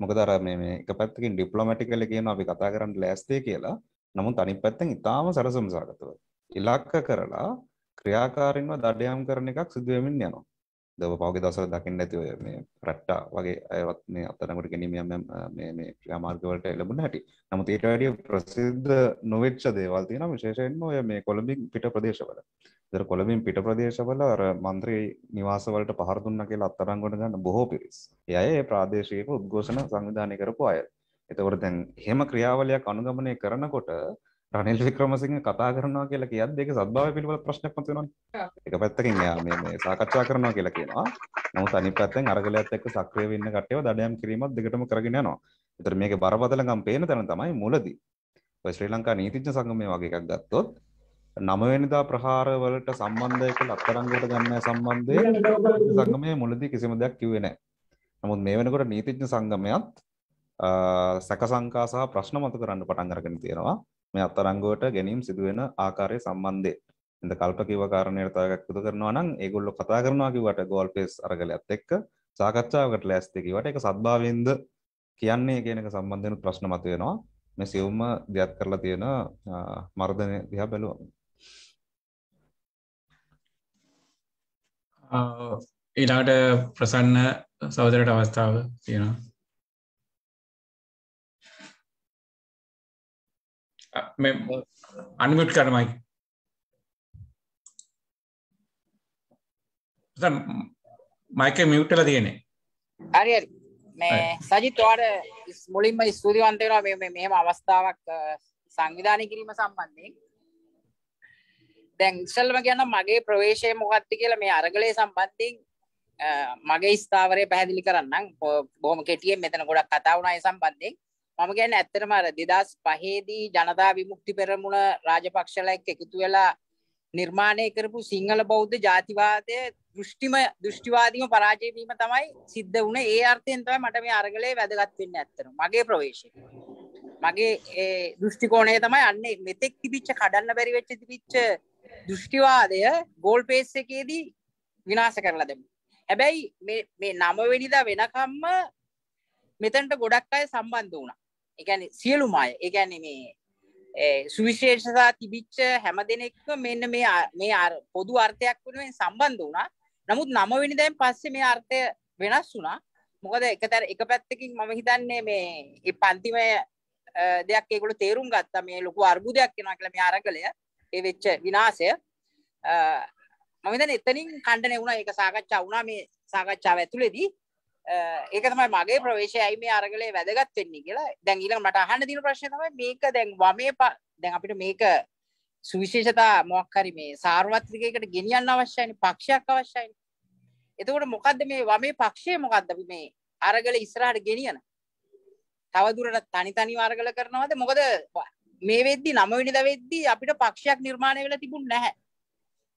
මොකද අර මේ මේ එක පැත්තකින් ඩිප්ලොමැටිකලි කියනවා අපි කතා කරන්න ලෑස්ති කියලා නමුත් අනිත් පැත්තෙන් ඊටාම සරසම් සාගතව ඉලක්ක කරලා ක්‍රියාකාරීන්ව දඩයම් කරන එකක් සිදු වෙමින් යනවා දව පවගේ දවසර දකින්න ඇතිව මේ රට්ටා වගේ අයවත් මේ අතරමට ගැනීම මේ ක්‍රමාර්ගවලට එළබුණ හැටි නමුත් ඒට වැඩිය ප්‍රසිද්ධ නොවෙච්ච දේවල් තියෙන විශේෂයෙන්ම ඔය මේ කොළඹින් පිට ප්‍රදේශවල දර කොළඹින් පිට ප්‍රදේශවල අර මන්ත්‍රී නිවාසවලට පහර දුන්න කියලා අත්තරංගොඩ ගන්න බොහෝ පිරිස් ඒ අය ප්‍රාදේශීයක උද්ඝෝෂණ සංවිධානය කරපු අය එතකොට දැන් එහෙම ක්‍රියාවලියක් අනුගමනය කරනකොට රනිල් වික්‍රමසිංහ කතා කරනවා කියලා කියද්දී ඒක සද්භාවය පිළිබඳ ප්‍රශ්නයක් මතුවෙනවනේ. ඒක පැත්තකින් යා මේ මේ සාකච්ඡා කරනවා කියලා කියනවා. නමුත් අනිත් පැත්තෙන් අරගලයත් එක්ක සක්‍රියව ඉන්න කට්ටියව දඩයම් කිරීමත් දෙකටම කරගෙන යනවා. ඒතර මේකේ බරපතලකම් පේන තැන තමයි මුලදී. ඔය ශ්‍රී ලංකා නීතිඥ සංගමය වගේ එකක් ගත්තොත් නමවෙනිදා ප්‍රහාරවලට සම්බන්ධය කළ අත්තරංගට ගන්න සම්බන්ධය සංගමය මුලදී කිසිම දෙයක් කිවේ නෑ. නමුත් මේ වෙනකොට නීතිඥ සංගමයත් සැක සංකා සහ ප්‍රශ්න මතු කරන්න පටන් අරගෙන තියෙනවා. මේ අත්තරංගුවට ගැනීම සිදුවෙන ආකාරය සම්බන්ධයෙන් ඉඳ කල්ප කිව්ව කාරණයට තව එකක් එකතු කරනවා නම් ඒගොල්ලෝ කතා කරනවා කිව්වට ගෝල් පේස් අරගලයත් එක්ක සාකච්ඡාවකට ලෑස්ති කිව්වට ඒක සද්භාවයෙන්ද කියන්නේ කියන එක සම්බන්ධ වෙන ප්‍රශ්න මතුවෙනවා මේ සියුම්ම දියත් කරලා තියෙන මර්ධනය දිහා බැලුවම ඊළාට ප්‍රසන්න සහෝදරට අවස්ථාව තියෙනවා අනිමුට් කරමයි මයික මියුට්ටල තියනෙ හරි මේ සජිත්වාට මුලින්ම ස්තුතිවන්තේවා මේ මෙහෙම අවස්ථාවක් සංවිධානය කිරීම සම්බන්ධයෙන් දැන් ඉස්සල්ම කියන්න මගේ ප්‍රවේශය මොකක්ති කියලා මේ අරගලය සම්බන්ධයෙන් මගේ ස්ථාවරය පැහැදිලි කරන්න බොහම කෙටියෙන් මෙතන ගොඩක් කතාවුණය සම්බන්ධයෙන් මම ගැන ඇත්තටම අර දෙදස් පහේදී ජනතා විමුක්ති පෙරමුණ රාජපක්ෂලයක් එකතු වෙලා නිර්මාණය කරපු සිංහල බෞද්ධ ජාතිවාදය දෘෂ්ටිම දෘෂ්ටිවාදීම පරාජයවීම තමයි සිද්ධ වුණ ඒ අර්ථයෙන් තමයි මට මේ අරගලේ වැදගත් වෙන්න ඇත්තන මගේ ප්‍රවේශය මගේ ඒ දෘෂ්ටිකෝණය තමයි අන්න මෙතෙක් තිබිච්ච කඩන්න බැරි වෙච්ච තිබිච්ච දෘෂ්ටිවාදය ගෝල් පේස් එකේදී විනාශ කරලා දෙමු හැබැයි මේ නමවෙනිදා වෙනකම්ම මෙතැන්ට ගොඩක් අය සම්බන්ධ වුණා එකැන සියලුම අය ඒගැන මේ සුවිශේෂතා තිබිච්ච හැම දෙනෙක්ම මෙන්න මේ මේ අර පොදු අර්ථයක් වෙනුවෙන් සම්බන්ධ වුණා නමුත් නමවෙනි දැන් පස්සේ මේ අර්ථය වෙනස් වුණා මොකද එකතර එක පැත්තකින් මම හිතන්නේ මේ පන්තිම දෙයක් ඒගොල තේරුම් ගත්තා මේ ලොකු අර්බුදයක් කෙනවා කියල මේ අරගලය ඒ වෙච්ච විනාසය මමතන එතනින් කණ්ඩන වුණ එක සාකච්ඡා වුණා මේ සාකච්ඡාව ඇතුළෙදී ඒක තමයි මගේ ප්‍රවේශයයි මේ අරගලේ වැදගත් වෙන්නේ කියලා දැන් ඊළඟ මට අහන්න තියෙන ප්‍රශ්නේ තමයි මේක දැන් වමේ දැන් අපිට මේක සුවිශේෂතා මොකක් හරි මේ සාර්වත්‍රිකයකට ගෙනියන්න අවශ්‍යයිනේ පක්ෂයක් අවශ්‍යයිනේ එතකොට මොකද්ද මේ වමේ පක්ෂය මොකද්ද අපි මේ අරගල ඉස්සරහට ගෙනියන තව දුරටත් තනි තනිව අරගල කරනවද මොකද මේ වෙද්දි 9 වෙනිදා වෙද්දි අපිට පක්ෂයක් නිර්මාණය වෙලා තිබුණ නැහැ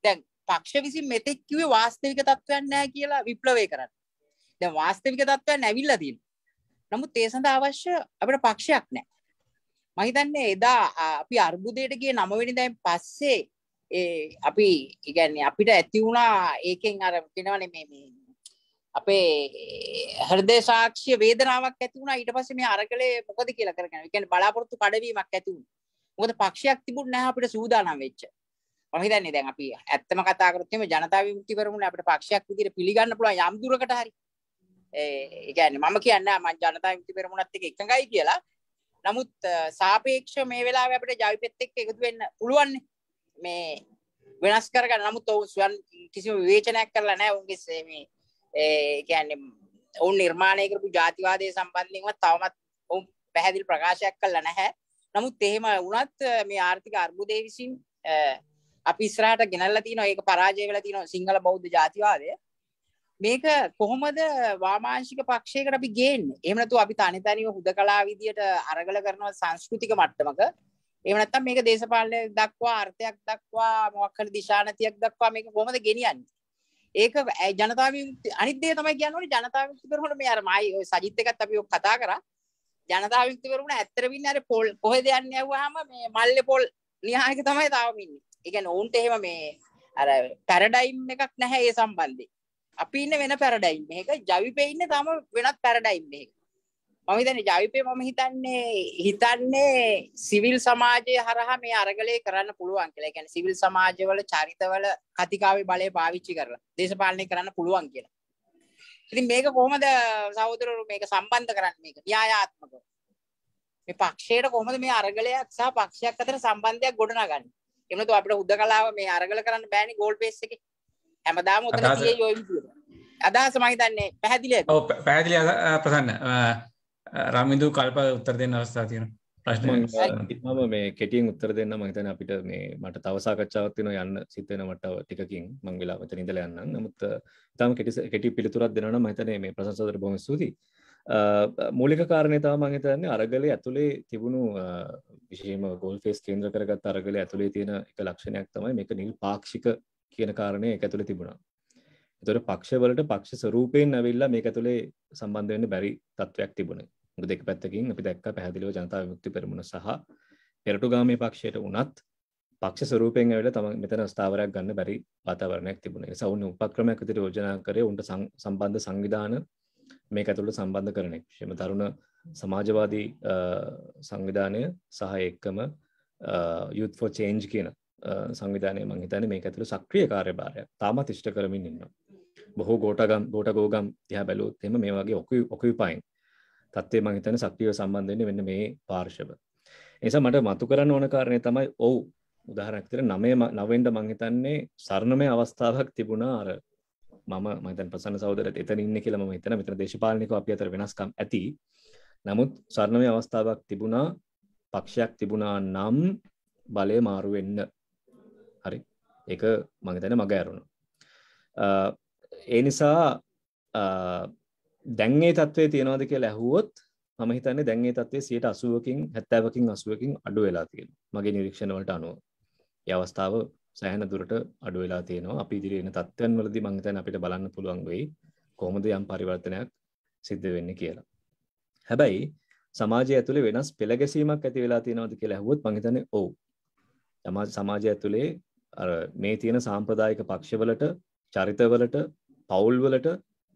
දැන් පක්ෂ විසින් මෙතෙක් කිව්වේ වාස්තවික තත්ත්වයක් නැහැ කියලා විප්ලවය කරන්න ද වාස්තවික තත්ත්වයන් ඇවිල්ලා තියෙන. නමුත් ඒ සඳහා අවශ්‍ය අපිට පක්ෂයක් නැහැ. මම හිතන්නේ එදා අපි අර්බුදයට ගිය 9 වෙනිදායින් පස්සේ ඒ අපි කියන්නේ අපිට ඇති වුණා ඒකෙන් අර කියනවනේ මේ මේ අපේ හෘදේ සාක්ෂිය වේදනාවක් ඇති වුණා ඊට පස්සේ මේ අරකලේ මොකද කියලා කරගෙන. ඒ කියන්නේ බලාපොරොත්තු කඩවීමක් ඇති වුණා. මොකද පක්ෂයක් තිබුණ නැහැ අපිට සූදානම් වෙච්ච. මම හිතන්නේ දැන් අපි ඇත්තම කතා කරොත් එහෙම ජනතා විමුක්ති පෙරමුණ අපිට පක්ෂයක් විදිහට පිළිගන්න පුළුවන් යම් දුරකට හරි. ඒගැන මම කියන්න මං ජනතා විති පෙරමුණත් එක එකඟයි කියලා නමුත් සාපේක්ෂ මේ වෙලා අපට ජවිපෙත් එක් එකතු වෙන්න පුළුවන් මේ වෙනස් කරගන්න නමුත් ඔවු සුවන් කිසිම විවේචනයක් කරලා නෑ උන්ගේ මේ ඒගැන්න ඔවුන් නිර්මාණය කරපු ජාතිවාදය සම්බන්ධින්ව තවමත් ඔවුන් පැහැදිල් ප්‍රකාශයක් කල්ල නැහැ නමුත් එහෙම වනත් මේ ආර්ථික අර්බුදේ විසින් අපි ස්රාට ගෙනල්ල තින ඒක පරාජය වෙල තින සිංහල බෞද්ධ ජාතිවාදය මේක කොහොමද වාමාංශික පක්ෂයකට අපි ගේන්නේ එහෙම නැතු අපි තනිතනිව හුදකලා විදියට අරගල කරන සංස්කෘතික මට්ටමක එහෙම නැත්නම් මේක දේශපාලනය දක්වා අර්ථයක් දක්වා මොකක් හරි දිශානතියක් දක්වා මේක කොහොමද ගෙනියන්නේ ඒක ජනතාව විමුක්ති අනිත් දේ තමයි කියන්නේ ජනතාව විමුක්ති කරනකොට මේ අර මයි ඔය සජිත් එකත් අපි ඔක් කතා කරා ජනතාව විමුක්ති කරුණ ඇත්තට වෙන්නේ අර පොල් කොහෙද යන්නේ යවුවාම මේ මල්ලේ පොල් න්‍යායක තමයි තාම ඉන්නේ ඒ කියන්නේ ඔවුන්ට එහෙම මේ අර පැරඩයිම් එකක් නැහැ ඒ සම්බන්ධයෙන් අපි ඉන්න වෙන පැරඩයිම් මේක ජවිපේ ඉන්න තම වෙනත් පැරඩයිම් මේක මම හිතන්නේ ජවිපේ මම හිතන්නේ හිතන්නේ සිවිල් සමාජය හරහා මේ අරගලය කරන්න පුළුවන් කියලා. ඒ කියන්නේ සිවිල් සමාජවල චරිතවල කතිකාවේ බලය පාවිච්චි කරලා දේශපාලනය කරන්න පුළුවන් කියලා. ඉතින් මේක කොහොමද සහෝදරවරු මේක සම්බන්ධ කරන්නේ මේක න්‍යායාත්මකව? මේ පක්ෂයට කොහොමද මේ අරගලයක් සහ පක්ෂයක් අතර සම්බන්ධයක් ගොඩනගන්නේ? එහෙම නැත්නම් අපිට හුදකලාව මේ අරගල කරන්න බෑනේ ගෝල් බේස් එකේ. හැමදාම උතන තියේ ඔය විදියට. අදහස මම හිතන්නේ පැහැදිලිද? ඔව් පැහැදිලි ප්‍රසන්න. රාමින්දු කල්ප උත්තර දෙන්න අවස්ථාවක් තියෙනවා. ප්‍රශ්න මම මේ කෙටියෙන් උත්තර දෙන්න මම හිතන්නේ අපිට මේ මට තව සාකච්ඡාවක් තියෙනවා යන්න සිත් වෙන මට ටිකකින් මම වෙලා මෙතන ඉඳලා යන්නම්. නමුත් තාම කෙටි කෙටි පිළිතුරක් දෙනවා නම් මම හිතන්නේ මේ ප්‍රශංසාදර බොහොම ස්තුතියි. මූලික කාරණය තම මහිතන්නේ අරගල ඇතුළේ තිබුණු විශේම ගොල් ෆෙස් කේන්ද්‍ර කරගත් අරගල ඇතුළේ තියෙන එක ලක්ෂණයක් තමයි මේක නිල් පාක්ෂික කියන කාරණය එක තුළ තිබුණා එතොට පක්ෂවලට පක්ෂ ස්වරූපයෙන් ඇවිල්ලා මේක තුළේ සම්බන්ධවෙන්න බැරි තත්වයක් තිබුණ දෙක පැත්තකින් අපි දැක්ක පැහදිලව ජනතාව යුක්ති පෙරමුණ සහ පෙරටුගාමේ පක්ෂයට වනත් පක්ෂ ස්වරූපයෙන් ඇවිල තම මෙතන ස්ථාවරයක් ගන්න බැරි වාතාවරණයක් තිබුණ සවුන් උපක්‍රමයක් විතර යෝජනා කර උන්ට සම්බන්ධ සංවිධාන මේ ඇතුළට සම්බන්ධ කරනෙක් ශම තරුණ සමාජවාදී සංවිධානය සහ එක්කම යුත්ෆෝ චේන්ජ් කියන සංවිධානය මංහිතන මේ ඇතුළ සක්‍රිය කාර්යභාරය තාමත් ෂ්ට කරමින් ඉන්නවා. බොහෝ ගෝටගම් ගෝට ගෝගම් තිහ බැලූත් එම මේ වගේ ඔකු ඔකවි පයින් තත්වේ මංහිතන සක්්‍රියව සම්බන්ධන්නේ වෙන්න මේ පාර්ශව. එසා මට මතු කරන්න ඕන කාරණය තමයි ඔවු උදාහරක්තර නමේ නවෙන්ට මංහිතන්නේ සරණමය අවස්ථාවක් තිබුණා අර මම මතන් පසන සෞදර එතන ඉන්න කියලම හිතන මෙතන දේශපාලනික අප අතර වෙනස්කම් ඇති නමුත් සරණමය අවස්ථාවක් තිබුණා පක්ෂයක් තිබුණා නම් බලය මාරුවෙන්න හරි එක මගතන මග ඇරුණු ඒ නිසා දැන්ගේ තත්වේ තියෙනවාද කිය ලැහුවොත් ම හිතන්නේ දැන්ගේ තත්වේ සියට අසුවකින් හැත්තෑවකින් අසුවකින් අඩු වෙලා තියෙන මගේ නිරීක්ෂණවලට අනුව අවස්ථාව සෑහන දුරට අඩු වෙලා තියෙනවා අපි දිරෙන තත්වයන් වලදි මංතැන් අපිට බලන්න පුළුවන් වෙයි කොහොමද යම් පරිවර්තනයක් සිද්ධ වෙන්න කියලා හැබැයි සමාජය ඇතුළේ වෙනස් පෙළගැසීමක් ඇති වෙලා තියෙනවද කියලා ඇහුවොත් මං හිතන්නේ ඔව් සමාජය ඇතුළේ මේ තියෙන සාම්ප්‍රදායික පක්ෂවලට චරිතවලට පවුල්වලට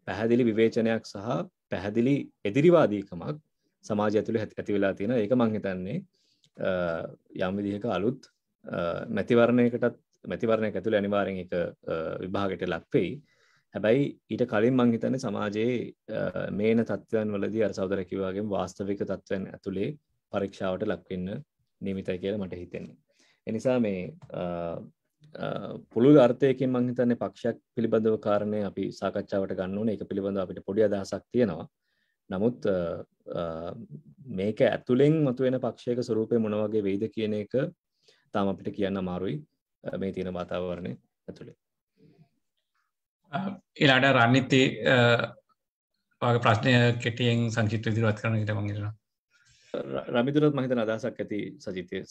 පැහැදිලි විවේචනයක් සහ පැහැදිලි එදිරිවාදීකමක් සමාජ ඇතුළි ඇති වෙලා තියෙන ඒක මංහිතන්නේ යම් විදිහක අලුත් මැතිවරණයකටත් මැතිවරණය ඇතුළ අනිවාරෙන් එක විභාගට ලක්වෙයි හැබැයි ඊට කලින් මංහිතන්නේ සමාජයේ මේන තත්ත්වයන් වලදී අර සෞදරැකිවාගේ වාස්තවික තත්ත්වයන් ඇතුළේ පරීක්ෂාවට ලක්වෙන්න නීමිතයි කියලා මට හිතෙන්නේ එනිසා මේ පුළුල් අර්ථයකින් මංහිතන්නේ පක්ෂයක් පිළිබඳව කාරණය අපි සාකච්ඡාවට ගන්න ඕන එක පිළිබඳව අපිට පොඩි අදහසක් තියෙනවා නමුත් මේක ඇතුළෙන් මතුවෙන පක්ෂයක ස්වරූපය මොනවගේ වෙයිද කියන එක තාම අපිට කියන්න මාරුයි මේ තියෙන වාතාවරණය ඇතුළේ එලාට රන්නිත්තේ වගේ ප්‍රශ්නය කෙටියෙන් සංචිත්‍ර දිරවත් කරන හිට මංගරෙන රමිතුරත් මහිතන අදසක් ඇති සජිතය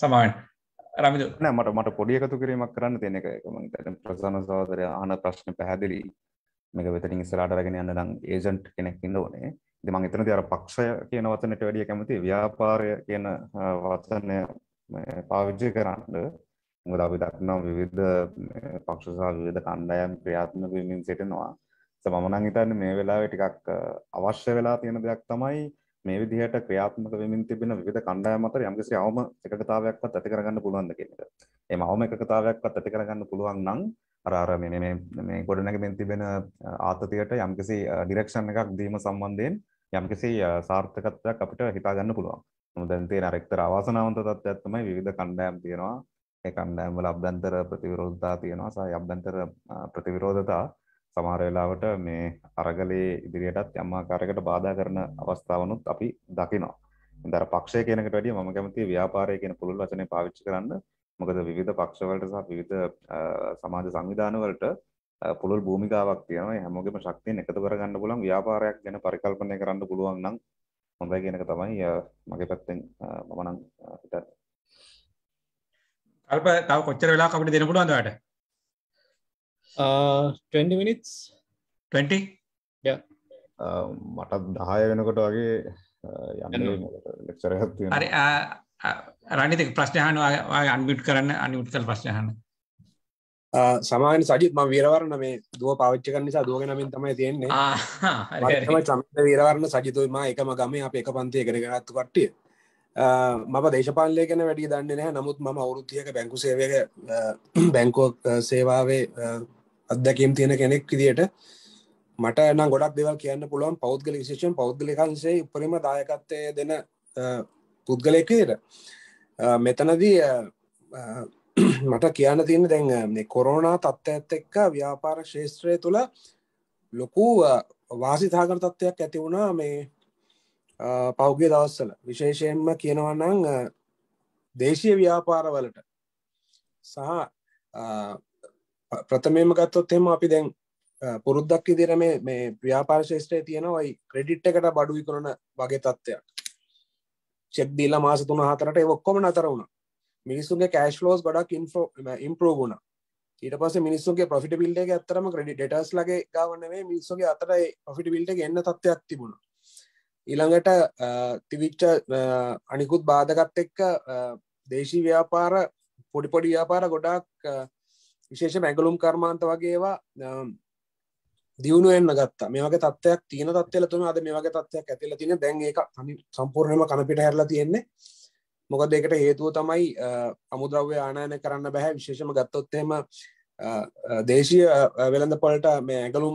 සමාන් රම මට මට පොඩියකතු කිරීමක් කරන්න තියෙන එක මට ප්‍රසාන සෝදරය ආන ප්‍රශ්න පැහැදිලි මේක වෙතරින් ඉස්සරාටරගෙන යන්න නම් ඒජන්ට් කෙනෙක් ඉන්න ඕනේ ඉතින් මම හිතනවා අර පක්ෂය කියන වචනට වැඩිය කැමති ව්‍යාපාරය කියන වචනය පාවිච්චි කරන්න මොකද අපි දක්නවා විවිධ පක්ෂ සහ විවිධ කණ්ඩායම් ක්‍රියාත්මක වෙමින් සිටිනවා සමමනං හිතන්න මේ වෙලාවේ ටිකක් අවශ්‍ය වෙලා තියෙන දෙයක් තමයි මේ විදිහට ක්‍රියාත්මක වෙමින් තිබෙන විවිධ කණ්ඩායම් අතර යම්කිසි අවම එකකතාවයක්වත් ඇති කරගන්න පුළුවන්ද කියන එක. එහෙම අවම එකකතාවයක්වත් ඇති කරගන්න පුළුවන් නම් අර අර මේ මේ මේ ගොඩනැගෙමින් තිබෙන ආතතියට යම්කිසි ඩිරෙක්ෂන් එකක් දීම සම්බන්ධයෙන් යම්කිසි සාර්ථකත්වයක් අපිට හිතා ගන්න පුළුවන්. මොකද දැන් තියෙන අර එක්තරා අවාසනාවන්ත තත්ත්වයක් තමයි විවිධ කණ්ඩායම් තියෙනවා. ඒ කණ්ඩායම් වල අභ්‍යන්තර ප්‍රතිවිරෝධතා තියෙනවා. සහ අභ්‍යන්තර ප්‍රතිවිරෝධතා සමහර වෙලාවට මේ අරගලයේ ඉදිරියටත් යම් ආකාරයකට බාධා කරන අවස්ථාවනුත් අපි දකිනවා. ඉතින් අර පක්ෂය කියනකට වැඩිය මම කැමති ව්‍යාපාරය කියන පුළුල් වචනේ පාවිච්චි කරන්න. මොකද විවිධ පක්ෂවලට සහ විවිධ සමාජ සංවිධානවලට පුළුල් භූමිකාවක් තියෙනවා. හැමෝගෙම ශක්තියෙන් එකතු කරගන්න පුළුවන් ව්‍යාපාරයක් ගැන පරිකල්පනය කරන්න පුළුවන් නම් හොඳයි කියන එක තමයි මගේ පැත්තෙන් මම නම් හිතන්නේ. කල්ප තව කොච්චර වෙලාවක් අපිට දෙන්න පුළුවන්ද ඔයාලට? uh, 20 minutes 20 yeah uh, මටත් දහය වෙනකොට වගේ uh, යන්න ලෙක්ෂර හරි uh, රනිතික ප්‍රශ්නහන අන්බිට් කරන්න අනිුත් කල් ප්‍රශ්නහන සමාන සජිත් ම වීරවරණ මේ දුව පවිච්ච කර නිසා දුවගෙනමින් තමයි තියෙන්නේ ම වීරවරණ සජිතුම එකම ගම අප එක පන්තිය කරගත්තු කට්ටිය මම දේශපාලය ගැන වැඩි දන්නේ නෑ නමුත් මම අවුරුද්ධියක බැංකු සේවක බැංකෝක් සේවාවේ අත්දැකම් තියෙන කෙනෙක් විදියට මට එන ගොඩක් දෙවල් කියන්න පුළුවන් පෞද්ගල විශේෂෙන් පෞද්ගලිකන්සේ උපරිම දායකත්වය දෙන පුද්ගලයකයට මෙතනදී මට කියන්න තියෙන දැන් කොරෝනා තත්ත්වඇත් එක්ක ව්‍යාපාර ශේෂත්‍රය තුළ ලොකු වාසිතාකර තත්ත්වයක් ඇති වුණා මේ පෞග්‍ය දවස්සල විශේෂයෙන්ම කියනවන්නං දේශය ව්‍යාපාරවලට සහ ප්‍රථමයම ගත්තොත් එම අපි දැන් පුරුද්දක් ඉදිර මේ මේ ප්‍ර්‍යාපාර්ශේෂ්ටය තියෙනවයි ක්‍රෙඩිට් එකට බඩුයි කරන වගේ තත්ත්වයක් චෙක් දීලා මාස තුන හතරට ඔක්කොම නතර වුණ මිනිස්සුන්ගේ කෑශ් ලෝස් ගඩක් ඉන්ෝ ඉම්පරෝ වුණ ඊට පස මිනිස්සුන්ගේ පොෆිට බිල්ඩේ ඇතරම ක්‍රඩි ටස් ලගේ ගවන්නේ මිනිස්සුගේ අතරයි පොෆිට බිල්ට එන්න තත්වයක් තිබුණා ඊළඟට තිවිච්ච අනිකුත් බාධකත් එක්ක දේශී ව්‍යාපාර පොඩිපොඩි ව්‍යාපාර ගොඩක් විශේෂ මැගලුම් කර්මාන්ත වගේවා දියුණු එන්න ගත්තා මේවගේ තත්වයක් තියෙන තත්වල තුන අද මේවගේ තත්වයක් ඇතිලා තියෙන දැන් ඒක සම්පූර්ණයෙන්ම කනපිට හැරලා තියෙන්නේ මොකද ඒකට හේතුව තමයි අමුද්‍රව්‍ය ආනයනය කරන්න බෑ විශේෂම ගත්තොත් එහෙම දේශීය වෙළඳ පොලට මේ ඇගලුම්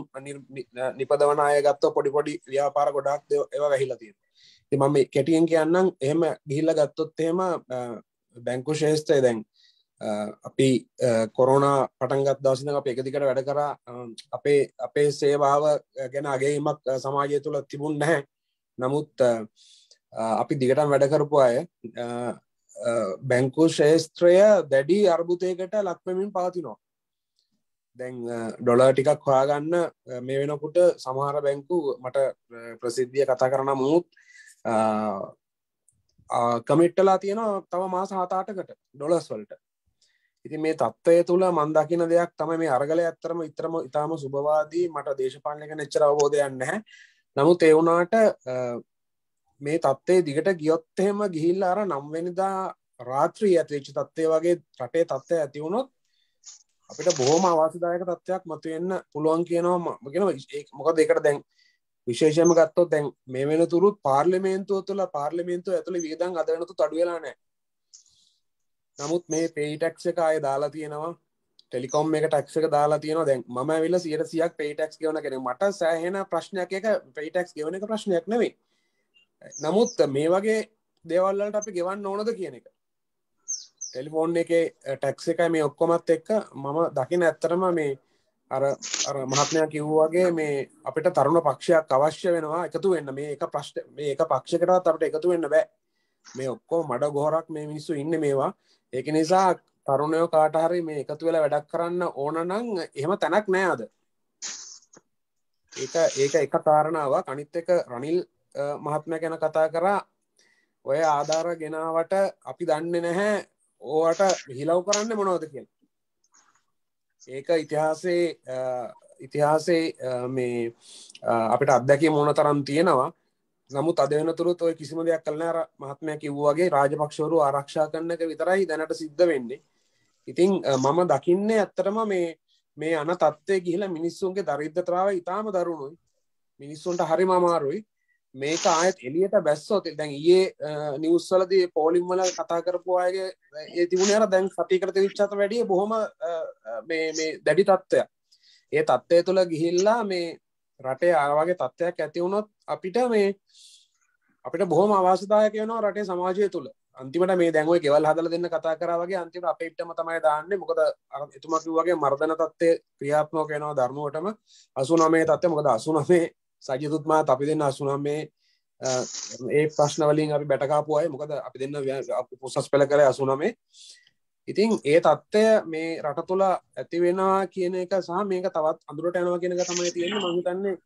නිපදවන අය ගත්තෝ පොඩි පොඩි ව්‍යාපාර ගොඩක් ඒවා වැහිලා තියෙනවා ඉතින් මම කැටියෙන් කියන්නම් එහෙම ගිහිල්ලා ගත්තොත් එහෙම බැංකු ශේෂ්ත්‍රය දැන් අපි කොරෝනා පටන්ගත් දවසින අප එකදිකට වැඩ කර අපේ අපේ සේවාව ගැන අගේමක් සමාජය තුළ තිබුන් නැහැ නමුත් අපි දිගටම් වැඩකරපු අය බැංකු ශේස්ත්‍රය දැඩි අර්බුතයකට ලක්වමින් පවතිනවා දැන් ඩොල ටිකක් හොයාගන්න මේ වෙනකුට සමහර බැංකු මට ප්‍රසිද්ධිය කතා කරන මුත් කමිට්ටලා තියෙනවා තව මාස හතාටකට ඩොලස් වලට ඉති මේ තත්ත්වය තුළ මන් දකින දෙයක් තම මේ අරගල ඇත්තරම ඉතරම ඉතාම සුභවාදී මට දේශපාලක නෙච්චර අවබෝධයන්න හැ නමුත් එවුනාට මේ තත්ත්වේ දිගට ගියොත් එහෙම ගිහිල්ල අර නම්වෙනිදා රාත්‍රී ඇතිවෙච්ච තත්ත්වය වගේ රටේ තත්ත්වය ඇතිවුණොත් අපිට බොහොම අවාසිදායක තත්ත්වයක් මතුවෙන්න පුළුවන් කියනවා මගෙන මොකද දෙකට දැන් විශේෂම ගත්තොත් දැන් මේ වෙන තුරුත් පාර්ලිමේන්තුව තුළ පාර්ලිමේන්තුව ඇතුළ වියදන් අදනතු අඩුවෙලා නෑ නමුත් මේ පේටක්ෂ කාය දාලා තියෙනවා ටෙලිකොම් එක ටක්ෂක දාලා තියෙනවා දැන් ම විල සියට සියක් පේටක්ස් ගවන කෙන මට සෑහෙන ප්‍රශ්නයක් එක පේටක්ස් ගෙවන එක ප්‍රශ්නයක් නෙවේ නමුත් මේ වගේ දේවල්ලට අපි ගෙවන්න ඕනද කියන එක ටෙලිෆෝන් එක ටැක්ස එකයි මේ ඔක්කොමත් එක්ක මම දකින ඇත්තරම මේ අර අර මහත්මයා කිව්වාගේ මේ අපිට තරුණ පක්ෂයක් අවශ්‍ය වෙනවා එකතු වෙන්න මේ එක ප්‍රශ්ට මේ එක පක්ෂකටත් අපට එකතු වෙන්න බෑ මේ ඔක්කෝ මඩ ගොහරක් මේ මිනිස්සු ඉන්න මේවා ඒක නිසා තරුණයෝ කාටහරි මේ එකතු වෙලා වැඩක් කරන්න ඕන නං එහෙම තැනක් නෑද ඒක ඒක එක කාරණාවක් අනිත් එක රනිල් මහත්ම ගැන කතා කරා ඔය ආධාර ගෙනාවට අපි දන්න නැහැ ඕවට හිලව් කරන්න මොනවද කිය ඒක ඉතිහාසේ ඉතිහාසේ මේ අපිට අත්දැක මොන තරම් තියෙනවා නමුත් අද වෙනතුරුත් ඔය කිසිම දෙයක් කරන අර මහත්මය කිව්වාගේ රාජපක්ෂවරු ආරක්ෂා කරන්නක විතරයි දැනට සිද්ධ වෙන්නේ ඉතිං මම දකින්නේ ඇත්තටම මේ මේ අන තත්වය ගිහිලා මිනිස්සුන්ගේ දරිද්‍රතාව ඉතාම දරුණුයි මිනිස්සුන්ට හරි මමාරුයි මේක ආයත් එලියට බැස්සෝත දැන් ඒ නිවස්සලද පෝලිම් වල කතා කරපු අයගේ ඒ තිබුණර දැන් සතිකරත විච්චාත වැඩිය බොහොම දැඩි තත්ත්වය ඒ තත්ත්වය තුළ ගිහිල්ලා මේ රටේ ආරවාගේ තත්ත්වයක් ඇතිවුණොත් අපිට මේ අපිට බොහොම අවාසදායක වෙනවා රටේ සමාජය තුළ අන්තිමට මේ දැන්ුව ගෙවල් හදල දෙන්න කතා කරාවගේ අන්තිම අපිටම තමයි දාන්නේ මොකද එතුමකි වගේ මර්ධන තත්ත්ය ක්‍රියාත්මෝක වෙනවා ධර්මුවටම අසුනමේ තත්ත්ය මොකද අසුනමේ සජිතුත්මා අපි දෙන්න අසුනමේ ඒ ප්‍රශ්නවලින් අපි බැටකාපුුවයි මොකද අපි දෙන්න පුසස් පෙළ කර අසුනමේ ඉතින් ඒ තත්ත්වය මේ රට තුළ ඇතිවෙනවා කියන එක සහ මේක තවත් අඳුරට යනවා කියනක තමයි තියෙන මහිතන්නේ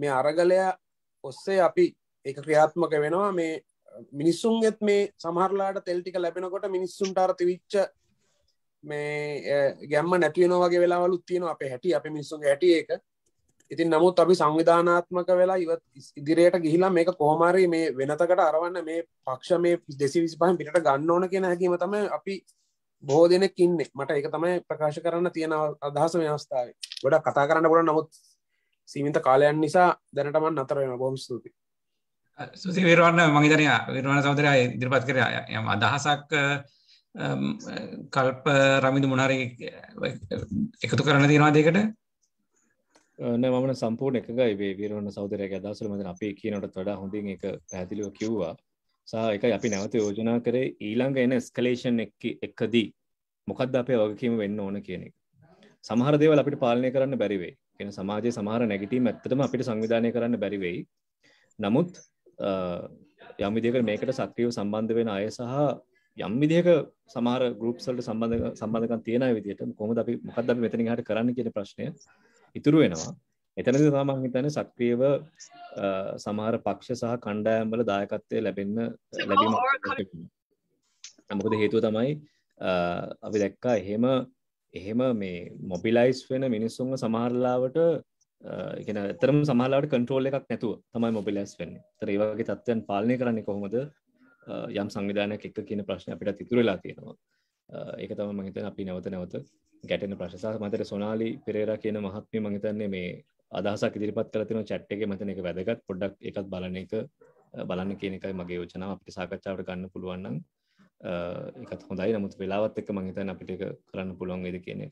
මේ අරගලය ඔස්සේ අපි ඒක ක්‍රියාත්මක වෙනවා මේ මිනිස්සුන්ගෙත් මේ සමහරලාට තෙල්ටික ලැබෙනකොට මිනිස්සුන්ට අරති විච්ච මේ ගැම්ම නැතිවෙන වගේ වෙලාවලුත් තියෙන අප හැටි අප මිනිස්සුන් හැටිය එක ඉතින් නමුත් අපි සංවිධානාත්මක වෙලා ඉවත් ඉදිරියට ගිහිලා මේක කොහොමරි මේ වෙනතකට අරවන්න මේ පක්ෂ මේ දෙසි විසිපහන් පිට ගන්න ඕන කියෙන හැකීම තම අපි බෝ දෙනෙක් ඉන්නේ මට එක තමයි ප්‍රකාශ කරන්න තියෙන අදහස මේ අවස්ථාව ගොඩක් කතා කරන්න ගොඩ නමුත් සීමිත කාලයන් නිසා දැනටමන් අතරවෙන බොහොම ස්තුති සුති විරවන්න මගේතනය විරවණ සෞදරය ඉදිරිපත් කර යම අදහසක් කල්ප රමිදු මුණරි එකතු කරන්න තියෙනවා දෙකට මම සම්පූර්ණ එකගයි වේරවන්න සෞදරය අදසල මද අපේ කියනට වඩා හොඳින් එක පැතිලිව කිව්වා සහ එක අපි නැවත යෝජනා කරේ ඊළඟ එන ස්කලේෂන් එක්කදී මොකක්ද අපේ වගකීම වෙන්න ඕන කියන එක. සමහර දේවල් අපිට පාලනය කරන්න බැරි වෙයි. කියන සමාජයේ සමහර නැගිටීම් ඇත්තටම අපිට සංවිධානය කරන්න බැරි වෙයි. නමුත් යම් විදිහකට මේකට සක්‍රීයව සම්බන්ධ වෙන අය සහ යම් විදිහක සමහර ගෲප්ස් වලට සම්බන්ධ සම්බන්ධකම් තියෙන අය විදිහට කොහොමද අපි මොකක්ද අපි මෙතනින් එහාට කරන්න කියන ප්‍රශ්නය ඉතුරු වෙනවා. එතනද තමන් හිතන සක්්‍රියව සමහර පක්ෂ සහ කණ්ඩෑම්බල දායකත්වය ලැබෙන්න ලැබීම නමුකද හේතුව තමයි අපි දැක්කා එහෙම එහෙම මේ මොබිලයිස් වෙන මිනිස්සුන්ව සමහරලාවට එකන තරම සමාලාට කටරෝල් එකක් නැතුව තමයි මොබිලස් වෙන්න තරේවාගේ තත්වයන් පාලනය කරන්නේ කොහොමද යම් සංවිධානයක් එක්ක කියන ප්‍රශ්න අපිට තිතුරලා තියෙනවා ඒක තම මහිතන අපි නැවත නැවත ගැටෙන ප්‍රශසා මතර සොනාලි පෙරේර කියන මහත්මය මහිතන්නේ මේ අදහසක් ඉදිරිපත් කර තින චට් එක මෙතන එක වැදගත් පොඩ්ඩක් එකත් බලන එක බලන්න කියන එකයි මගේ යෝජනාව අපිට සාකච්ඡාවට ගන්න පුළුවන් නම් එකත් හොඳයි නමුත් වෙලාවත් එක්ක මං හිතන්නේ අපිට ඒක කරන්න පුළුවන් වේද කියන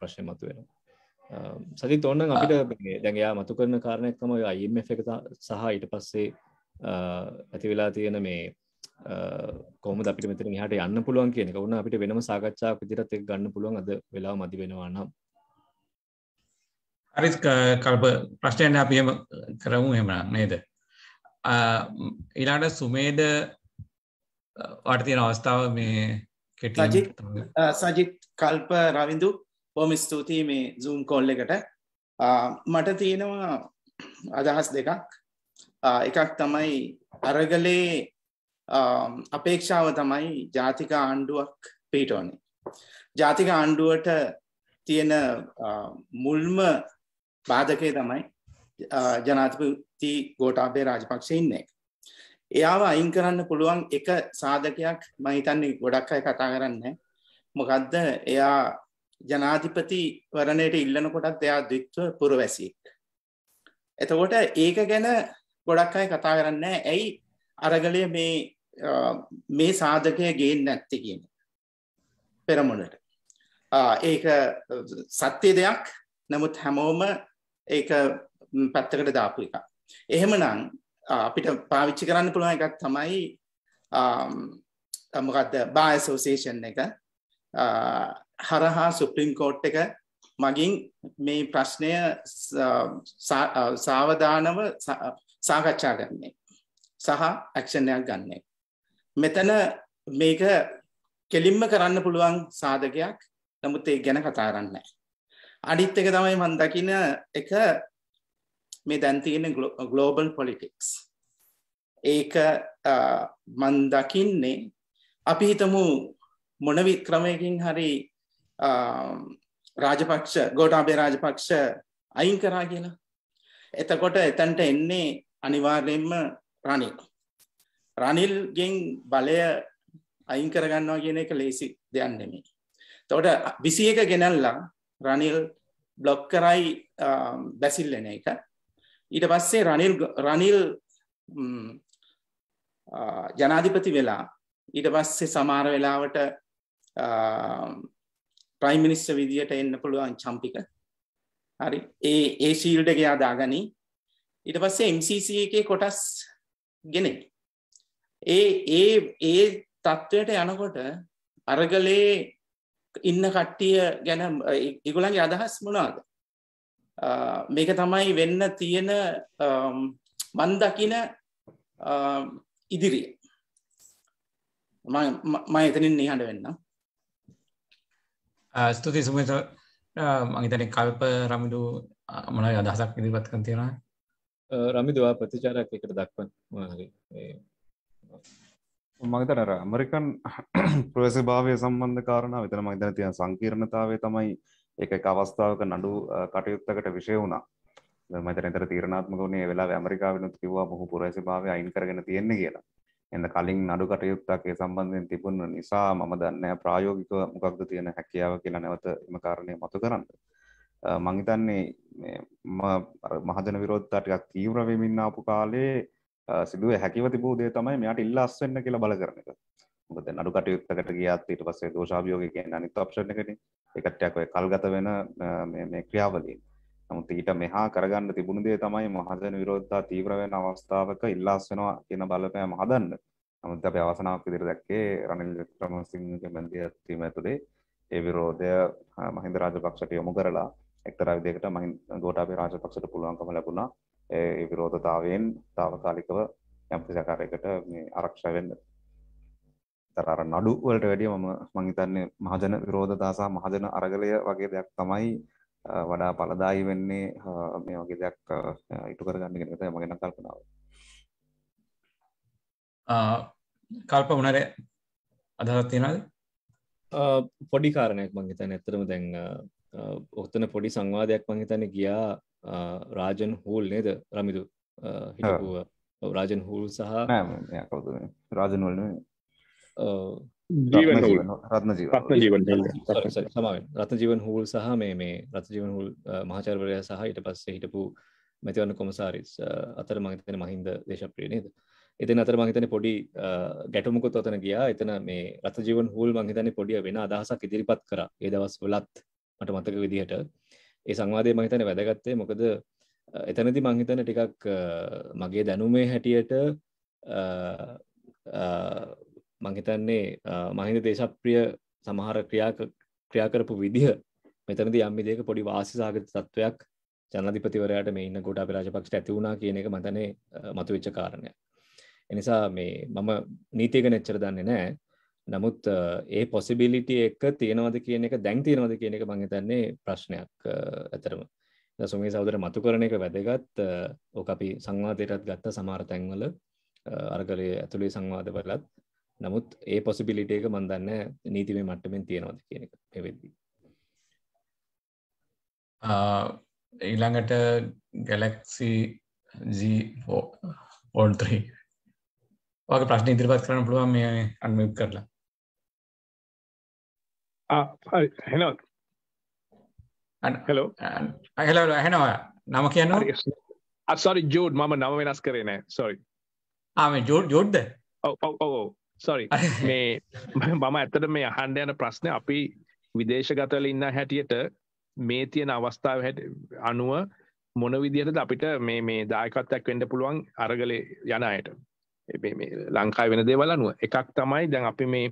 ප්‍රශ්නේ මතුවෙනවා. සජිත් ඕනනම් අපිට දැන් එයා මතු කරන කාරණයක් තමයි IMF එක සහ ඊට පස්සේ ඇති වෙලා තියෙන මේ කොහොමද අපිට මෙතන එහාට යන්න පුළුවන් කියන එක. ඕන අපිට වෙනම සාකච්ඡාවක් විදිහට ඒක ගන්න පුළුවන් අද වෙලාව මදි වෙනවා නම්. හරි කල්ප ප්‍රශ්නයන් අපියම කරමු එමනම් නේද ඉලාට සුමේද වටතියන අවස්ථාව මේ කෙට සජිත් කල්ප රවිඳු බොම ස්තුතියි මේ සූම් කොල්ල එකට මට තියෙනවා අදහස් දෙකක් එකක් තමයි අරගලේ අපේක්ෂාව තමයි ජාතික ආණ්ඩුවක් පිටෝනේ ජාතික ආණ්ඩුවට තියෙන මුල්ම බාධකය තමයි ජනාතිපති ගෝටාපේ රාජපක්ෂ ඉන්නේ. එයාව අයින් කරන්න පුළුවන් එක සාධකයක් මහිතන්නේ ගොඩක් අය කතා කරන්න මොකදද එයා ජනාධිපති වරණයට ඉල්ලන කොටත් එයා දිත්ව පුරවැසියෙක්. එතකොට ඒක ගැන ගොඩක් අය කතා කරන්න ඇයි අරගලය මේ මේ සාධකය ගේන්න ඇත්ති කියන පෙරමුණට ඒක සත්‍ය දෙයක් නමුත් හැමෝම ඒක පැත්තකට දාපු එක. එහෙමනම් අපිට පාවිච්චි කරන්න පුළුවන් එකක් තමයි මොකක්ද බා ඇසෝසියේෂන් එක හරහා සුප්‍රීම් කෝට් එක මගින් මේ ප්‍රශ්නය සාවධානව සාකච්ඡා කරන්නේ සහ ඇක්ෂණයක් ගන්නේ. මෙතන මේක කෙලින්ම කරන්න පුළුවන් සාධකයක් නමුත් ඒ ගැන කතාරන්නේ. අනිත් එක තමයි මන් දකින එක මේ දැන්තියෙන ගලෝබල් පොලිටික්ස් ඒක මන් දකින්නේ අපි හිතමු මොනවි ක්‍රමයකින් හරි රාජපක්ෂ ගෝටාබේ රාජපක්ෂ අයින් කරා කියලා එතකොට එතැන්ට එන්නේ අනිවාර්යෙන්ම රනිල් රනිල්ගෙන් බලය අයින් කරගන්නවා කියන එක ලේසි දෙයන්නෙමේ තොට විසි එක ගෙනල්ලා රනිල් බ්ලොක් කරයි බැසිල්ලන එක ඊට පස්සේ රනිල් රනිල් ජනාධිපති වෙලා ඊට පස්සේ සමාර වෙලාවට ප්‍රයිමිනිස්ස විදිහට එන්න පුළුවන් චම්පික හරි ඒ ඒ ශීල්ඩ ගයා දාගනී ඊට පස්සේ MCC එකේ කොටස් ගෙන ඒ ඒ ඒ තත්ත්වයට යනකොට අරගලේ ඉන්න කට්ටිය ගැන ඉගුලන් අදහස් මොනාද මේක තමයි වෙන්න තියෙන මන්දකින ඉදිරිය ම එතනින් නිහඬ වෙන්න ස්තුති සුමත මහිතන කල්ප රමිඩු මන අදහසක් ඉදිරිපත් කන් තියෙනවා රමිදවා ප්‍රතිචාරක් එකට දක්වන් මහරි මගතනර ඇමරිකන් ප්‍රවේශ භාවය සම්බන්ධ කාරණ විතන මහිතන තියන සංකීර්ණතාවේ තමයි එක අවස්ථාවක නඩු කටයුත්තකට විෂය වුණා මතන තර තීරණාත්මක වනේ වෙලා ඇමරිකාවෙනුත් කිවවා බොහු පුරේශ භාවය අයින් කරගෙන තියෙන්නේ කියලා එන්න කලින් නඩු කටයුත්තක්ේ සම්බන්ධයෙන් තිබුණ නිසා මම දන්න ප්‍රායෝගික මොකක්ද තියෙන හැකියාව කියලා නැවත එම කාරණය මතු කරන්න. මංහිතන්නේ මහජන විරෝධතාටයක් තීව්‍රවෙමින් ආපු කාලේ සිදුව හැකිව තිබූ දේ තමයි මෙයාට ඉල්ලාස් වෙන්න කියලා බල කරන එක. මොකද නඩු කටයුත්තකට ගියාත් ඊට පස්සේ දෝෂාභියෝගය කියන අනිත් ඔප්ෂන් එකනේ. ඒකටයක් ඔය කල්ගත වෙන මේ මේ ක්‍රියාවලිය. නමුත් ඊට මෙහා කරගන්න තිබුණු දේ තමයි මහජන විරෝධතා තීව්‍ර වෙන අවස්ථාවක ඉල්ලාස් වෙනවා කියන බලපෑම හදන්න. නමුත් අපි අවසනාවක් විදිහට දැක්කේ රනිල් වික්‍රමසිංහගේ බැඳියත්වීම ඇතුලේ ඒ විරෝධය මහින්ද රාජපක්ෂට යොමු කරලා එක්තරා විදිහකට මහින්ද ගෝඨාභය රාජපක්ෂට පුළුවන්කම ලැබුණා ඒ විරෝධතාවයෙන් තාවකාලිකව යම්කිසි ආකාරයකට මේ ආරක්ෂා වෙන්න. තර අර නඩු වලට වැඩිය මම මං හිතන්නේ මහජන විරෝධතා සහ මහජන අරගලය වගේ දෙයක් තමයි වඩා ඵලදායි වෙන්නේ මේ වගේ දෙයක් ඉටු කරගන්න කියන එක තමයි මගේ නම් කල්පනාව. කල්ප උනාරේ අදහස් තියනවාද? පොඩි කාරණයක් මං හිතන්නේ ඇත්තටම දැන් ඔතන පොඩි සංවාදයක් මං හිතන්නේ ගියා රාජන් හූල් නේද රමිදු හිටපුුව රාජන් හූල් සහ කවද රාජනවල රත්න ජීවන් හූල් සහ මේ මේ රත් ජීවන් හුල් මහාචර්වරය සහ ඉට පස්සේ හිටපු මැතිවන්න කොමසාරිස් අතර මහිතන මහින්ද දේශප්‍රිය නේද එතන අතර මහිතන පොඩි ගැටමුකොත් අතන ගියා එතන මේ රතජීවන් හූල් මහිතන පොඩිය වෙන අදහසක් ඉදිරිපත් කර ඒ දවස් වලත් මට මතක විදිහට ඒ සංවාදය මහිතන වැදගත්තේ මොකද එතනති මංහිතන ටිකක් මගේ දැනුමේ හැටියට මංහිතන්නේ මහිත දේශප්‍රිය සමහර ක්‍රියා ක්‍රියාකරපු විදිහ මෙතනද යම්මිදයක පොඩි වාසිසාගත තත්ත්වයක් ජනධිපතිවරයාට මේ ඉන්න ගොඩා පිරාජපක්ෂට ඇති වුණා කියන එක මතනේ මතු වෙච්ච කාරණය එනිසා මේ මම නීතියක නෙච්චර දන්නේ නෑ නමුත් ඒ පොසිබිලිටි එක තියෙනවද කියන එක දැන් තියෙනවද කියන එක මංහිතන්නේ ප්‍රශ්නයක් ඇතරම සුමේ සෞදර මතු කරන එක වැදගත් ඕක අපි සංවාධයටත් ගත්ත සමාර තැන්වල අර්ගලය ඇතුළේ සංවාධ වලත් නමුත් ඒ පොසිබිලිට එක මන්දන්න නීතිවේ මට්ටමෙන් තියෙනවද කියන එක පෙවෙද්දී ඊළඟට ගැලක්සි ජෝ පොල්ත්‍රී වගේ ප්‍රශ්න ඉදිරිපත් කරන පුළුවන් මේ අන්මක් කරලා හෙනවද හලෝ අහලෝ ඇහෙනවා නම කියන්න අසරි ජෝඩ් මම නම වෙනස් කරේ නෑ සොරි ආම ජෝඩ් ජෝඩ්ද ඔවෝ සොරි මේ මම ඇත්තට මේ අහන්ඩ යන ප්‍රශ්නය අපි විදේශගතල ඉන්න හැටියට මේ තියෙන අවස්ථාව හැට අනුව මොන විදිහටද අපිට මේ මේ දායකත්තයක් වෙන්ඩ පුළුවන් අරගල යන අයට ලංකායි වෙන දේවල් අනුව එකක් තමයි දැන් අපි මේ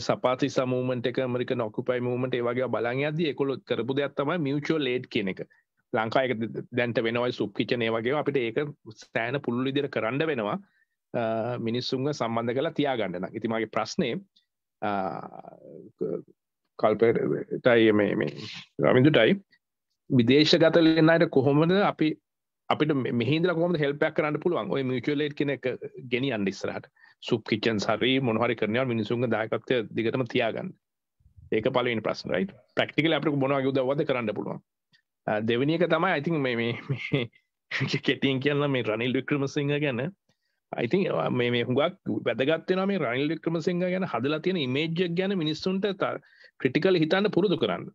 සපාති සමූමට එක මරික නොකුපයි මූමට ඒවගේ බලන් අද එකොළොත් කරපු දෙයක් තමයි මියචෝ ලේඩ් කෙනෙක ලංකායක දැන්ට වෙනවයි සුප්කිචනය වගේ අපිට ඒක ස්තෑන පුල්ලු ඉදිර කරන්න වෙනවා මිනිස්සුන්ග සම්බන්ධ කලා තියාගන්නන ඉතිමගේ ප්‍රශ්නය කල්පටයි මේ රමිදුටයි විදේශගත ලන්නට කොහොමද අපි අපිට මෙහිදර කොම හෙල්පයක් කරන්න පුළුවන් ඔය මිචලේට් කෙනෙක් ගෙනි අන්ඩිස්රට සුප්කිච්චන් සරි මොහරි කරනය මිනිසුන් දායකත්ය දිගටම තියාගන්න ඒක පලින් ප්‍රස්න රයි ප්‍රක්ටිකල අපික බොන යුදවද කරන්න පුළුවන් uh, දෙවනික තමයි අයිතින් මේ කෙටියෙන් කියන්න මේ රනිල් වික්‍රමසිංහ ගැන අයිතින් uh, මේ හුඟක් වැදගත්වෙන මේ රනිල් වික්‍රමසිංහ ගැන හදලා තියෙන ඉමේජ්ජක් ගැන මිනිස්සුන්ට තර ක්‍රටිකල හිතන්න පුරුදු කරන්න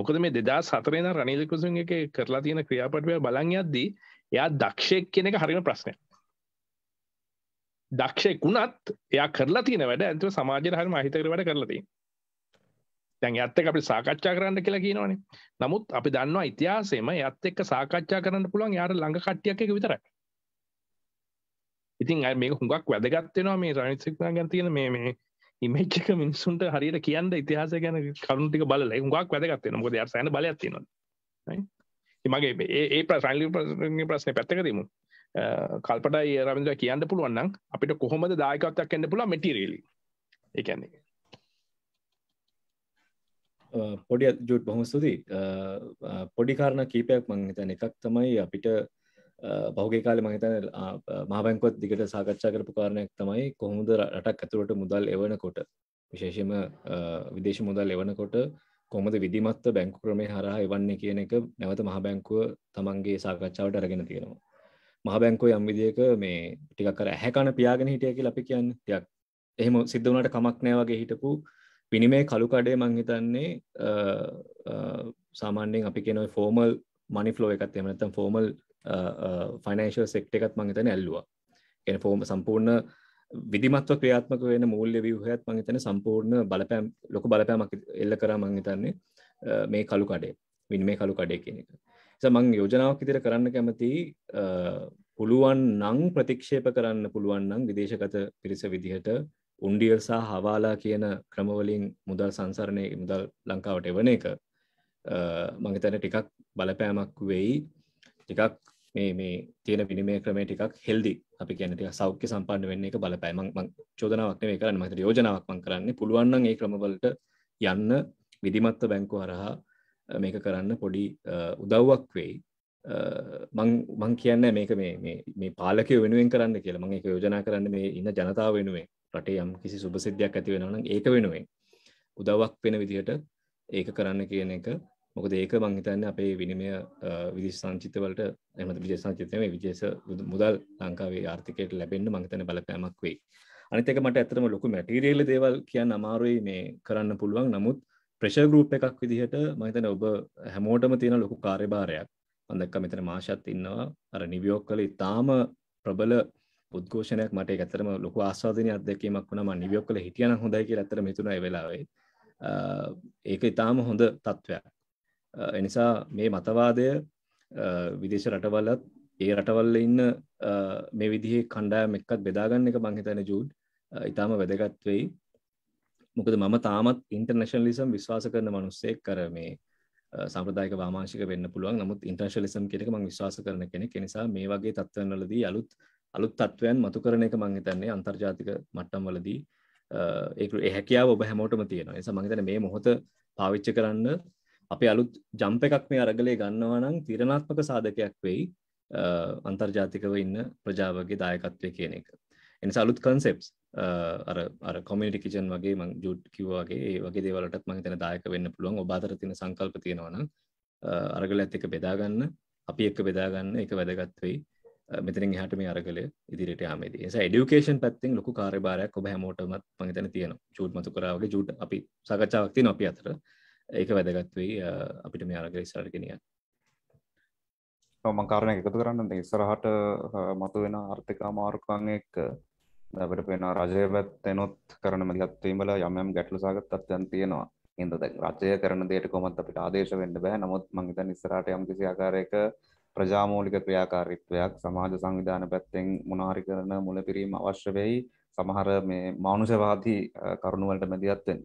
මොකද මේ දෙදා සතරෙන රනිල් වික්‍රමසිංහ එක කරලා තියෙන ක්‍රියාපටවය බලන් යද්දී එයා දක්ෂයක් කියන එක හරිම ප්‍රශ්නයක් දක්ෂෙක් වුණත් එයා කරලා තියෙන වැඩ ඇතුව සමාජයට හරි මහිතකර වැඩ කරලති දැන් ඇත්තක අපි සාකච්ඡා කරන්න කියලා කියනවනේ නමුත් අපි දන්නවා ඉතිහාසේම ඇත් එක්ක සාකච්ඡා කරන්න පුළුවන් යාර ළඟ කට්ටියක් එක විතරයි ඉතින් අය මේ හුඟක් වැදගත්වෙනවා මේ රනිසික්නා ගැන් තියෙන මේ මේ ඉමච්චක මිනිසුන්ට හරියට කියන්න ඉතිහාස ගැන කරුණටික බල හුඟක් වැදගත්වෙන මොද සෑන බලයක්තිනවා මගේ ඒ ප්‍රසාලි ප්‍රශ්න පැත්තකදීමු කල්පට රමිදුර කියන්න පුළුවන්න්න අපිට කොහොමද දායකත්වයක් කන්න පුළ මටිරේලි එකන්නේ පොඩි ජුට් බොහොම ස්තුතියි පොඩිකාරණ කීපයක් මංහිතන එකක් තමයි අපිට බෞගේ කාල මහිතන මාබැංකොත් දිගට සාකච්ඡා කරපු කාරණයක් තමයි කොහොමුද රටක් ඇතුළට මුදල් එවනකොට විශේෂම විදේශ මුදල් එවනකොට කොමද විදිමත්ත බැංකු ක්‍රමේ හරහා එවන්නේ කියන එක නැවත මහබැංකුව තමන්ගේ සාකච්ඡාවට අරගෙන තියෙනවා මහබැංකෝ යම් විදික මේ ටිකක් කර ඇහැකන පියාගෙන හිටිය කියලා අපි කියන්න තියක් එහෙම සිද්ධ වුණට කමක් නෑ වගේ හිටපු පිනිමේ කළුකඩේ මංහිතන්නේ සාමාන්‍යෙන් අපි කෙනොයි ෆෝමල් මනි ෆ්ලෝ එකත් එම නැතම් ෆෝමල් ෆනන්ශල් සෙක්ට එකත් මංහිතන ඇල්ලවා එන ෆෝම සම්පූර්ණ විදිමත්ව ක්‍රියාත්මක වෙන මූල්්‍ය විවහයත් මංහිතන සම්පූර්ණ බලපෑම් ලොක බලපෑමක් එල්ල කරා මංහිතන්නේ මේ කළුකඩේ විනිමේ කළුකඩේ කියන එක මං යෝජනාවක් ඉදිර කරන්න කැමති පුළුවන් නං ප්‍රතික්ෂේප කරන්න පුළුවන්නම් විදේශගත පිරිස විදිහට උන්ඩියල් සහ හවාලා කියන ක්‍රමවලින් මුදල් සංසරණය මුදල් ලංකාවට එවන එක මංහිතන ටිකක් බලපෑමක් වෙයි ටිකක් මේ මේ තියෙන විනිමය ක්‍රමේ ටිකක් හෙල්දි අපි කියනට සෞඛ්‍ය සම්පන්න වෙන්න එක බලපෑමක් චෝදනාවක් මේ කරන්න මත යෝජනාවක් මං කරන්න පුළුවන්න ඒ ක්‍රමවලට යන්න විදිමත්ව බැංකු හරහා මේක කරන්න පොඩි උදව්වක් වෙයි මං කියන්න මේක මේ පාලකය වෙනුවෙන් කරන්න කියලා මං එක යෝජනා කරන්න මේ ඉන්න ජනතාව වෙනුවෙන් රටේ යම් කිසි සුභසිද්ධයක් ඇති වෙනවන ඒක වෙනුවෙන් උදවක් වෙන විදිහට ඒක කරන්න කියන එක මොකද ඒක මංහිතන්න අපේ විනිමය විදි සංචිතවලට එම විජ සංචිතය විජේස මුදල් ලංකාවේ ආර්ථිකයට ලැබෙන්න්න මංහිතන බලපෑමක් වේ අනිතක මට ඇතරම ලොකු මැටිරියල දේවල් කියන්න අමාරුයි මේ කරන්න පුළුවන් නමුත් ප්‍රශ ගරුප් එකක් විදිහට මහිතන ඔබ හැමෝටම තියෙන ලොකු කාර්යභාරයක් අදක්ක මෙතන මාශත් ඉන්නවා අර නිවියෝක් කළ ඉතාම ප්‍රබල පුද්ඝෝෂණයක් මට ඇතරම ලොක ආස්වාදන අදකීමක් වුණම නිවියෝක් කළ හිටියන හොඳයි කිය ඇතර මෙතුන වෙලාවේ ඒක ඉතාම හොඳ තත්ත්වයක් එනිසා මේ මතවාදය විදේශ රටවල්ලත් ඒ රටවල්ල ඉන්න මේ විදිහ කණ්ඩායම එක්කත් බෙදාගන්න එක මංහිතන ජූඩ් ඉතාම වැදගත්වෙයි මොකද මම තාමත් ඉන්ටර්නශනලිසම් විශ්වාස කරන මනුස්සෙක් කර මේ සම්ප්‍රදායක වාමාංශික වෙන්න පුළුවන් නමුත් ඉන්ටර්නශනලිසම් කියන එක මම විශ්වාස කරන කෙනෙක් ඒ නිසා මේ වගේ තත්ත්වයන්වලදී අලුත් අලුත් තත්ත්වයන් මතු කරන එක මම හිතන්නේ අන්තර්ජාතික මට්ටම්වලදී ඒක ඒ හැකියාව ඔබ හැමෝටම තියෙනවා. ඒ නිසා මම හිතන්නේ මේ මොහොත පාවිච්චි කරන්න අපේ අලුත් ජම්ප් එකක් මේ අරගලේ ගන්නවා නම් තීරණාත්මක සාධකයක් වෙයි අන්තර්ජාතිකව ඉන්න ප්‍රජාවගේ දායකත්වය කියන එක. එනිසා අලුත් කන්සෙප්ට්ස් අර අර කොමිනිටි කිචන් වගේ මං ජුඩ් කිව්වාගේ ඒ වගේ දේවලටත් මං තැන දායක වෙන්න පුළුවන් ඔබ අතර තියෙන සංකල්ප තියෙනවනම් අරගලත් එක බෙදාගන්න අපි එක්ක බෙදාගන්න එක වැදගත් වෙයි මෙතනින් එහට මේ අරගල ඉදිරිට යාමේදී එස ඩියුකේෂන් පැත්තිෙන් ලොකු කාරබාරයක් ඔබ හැමෝටමත් පංහිතන තියෙන චුට් මතු කරාවගේ ජුට් අපි සකච්ඡාවක්ති නොප අතර ඒක වැදගත්වී අපිට මේ අරගල ඉස්සරගෙනිය මංකාරණය එකතු කරන්න ඉස්සරහට මතු වෙන ආර්ථිකා මාර්කං එක් අපිට පේනවා රජය පැත්තෙනොත් කරන මැදිහත්වීමල යම් යම් ගැටලු සාගත තත්ත්වයන් තියෙනවා. හින්දා දැන් රජය කරන දෙයට කොහොමත් අපිට ආදේශ වෙන්න බෑ. නමුත් මම හිතන්නේ ඉස්සරහට යම් කිසි ආකාරයක ප්‍රජාමූලික ක්‍රියාකාරීත්වයක් සමාජ සංවිධාන පැත්තෙන් මොනාරි කරන මුලපිරීම අවශ්‍ය වෙයි. සමහර මේ මානුෂවාදී කරුණු වලට මැදිහත් වෙන්න.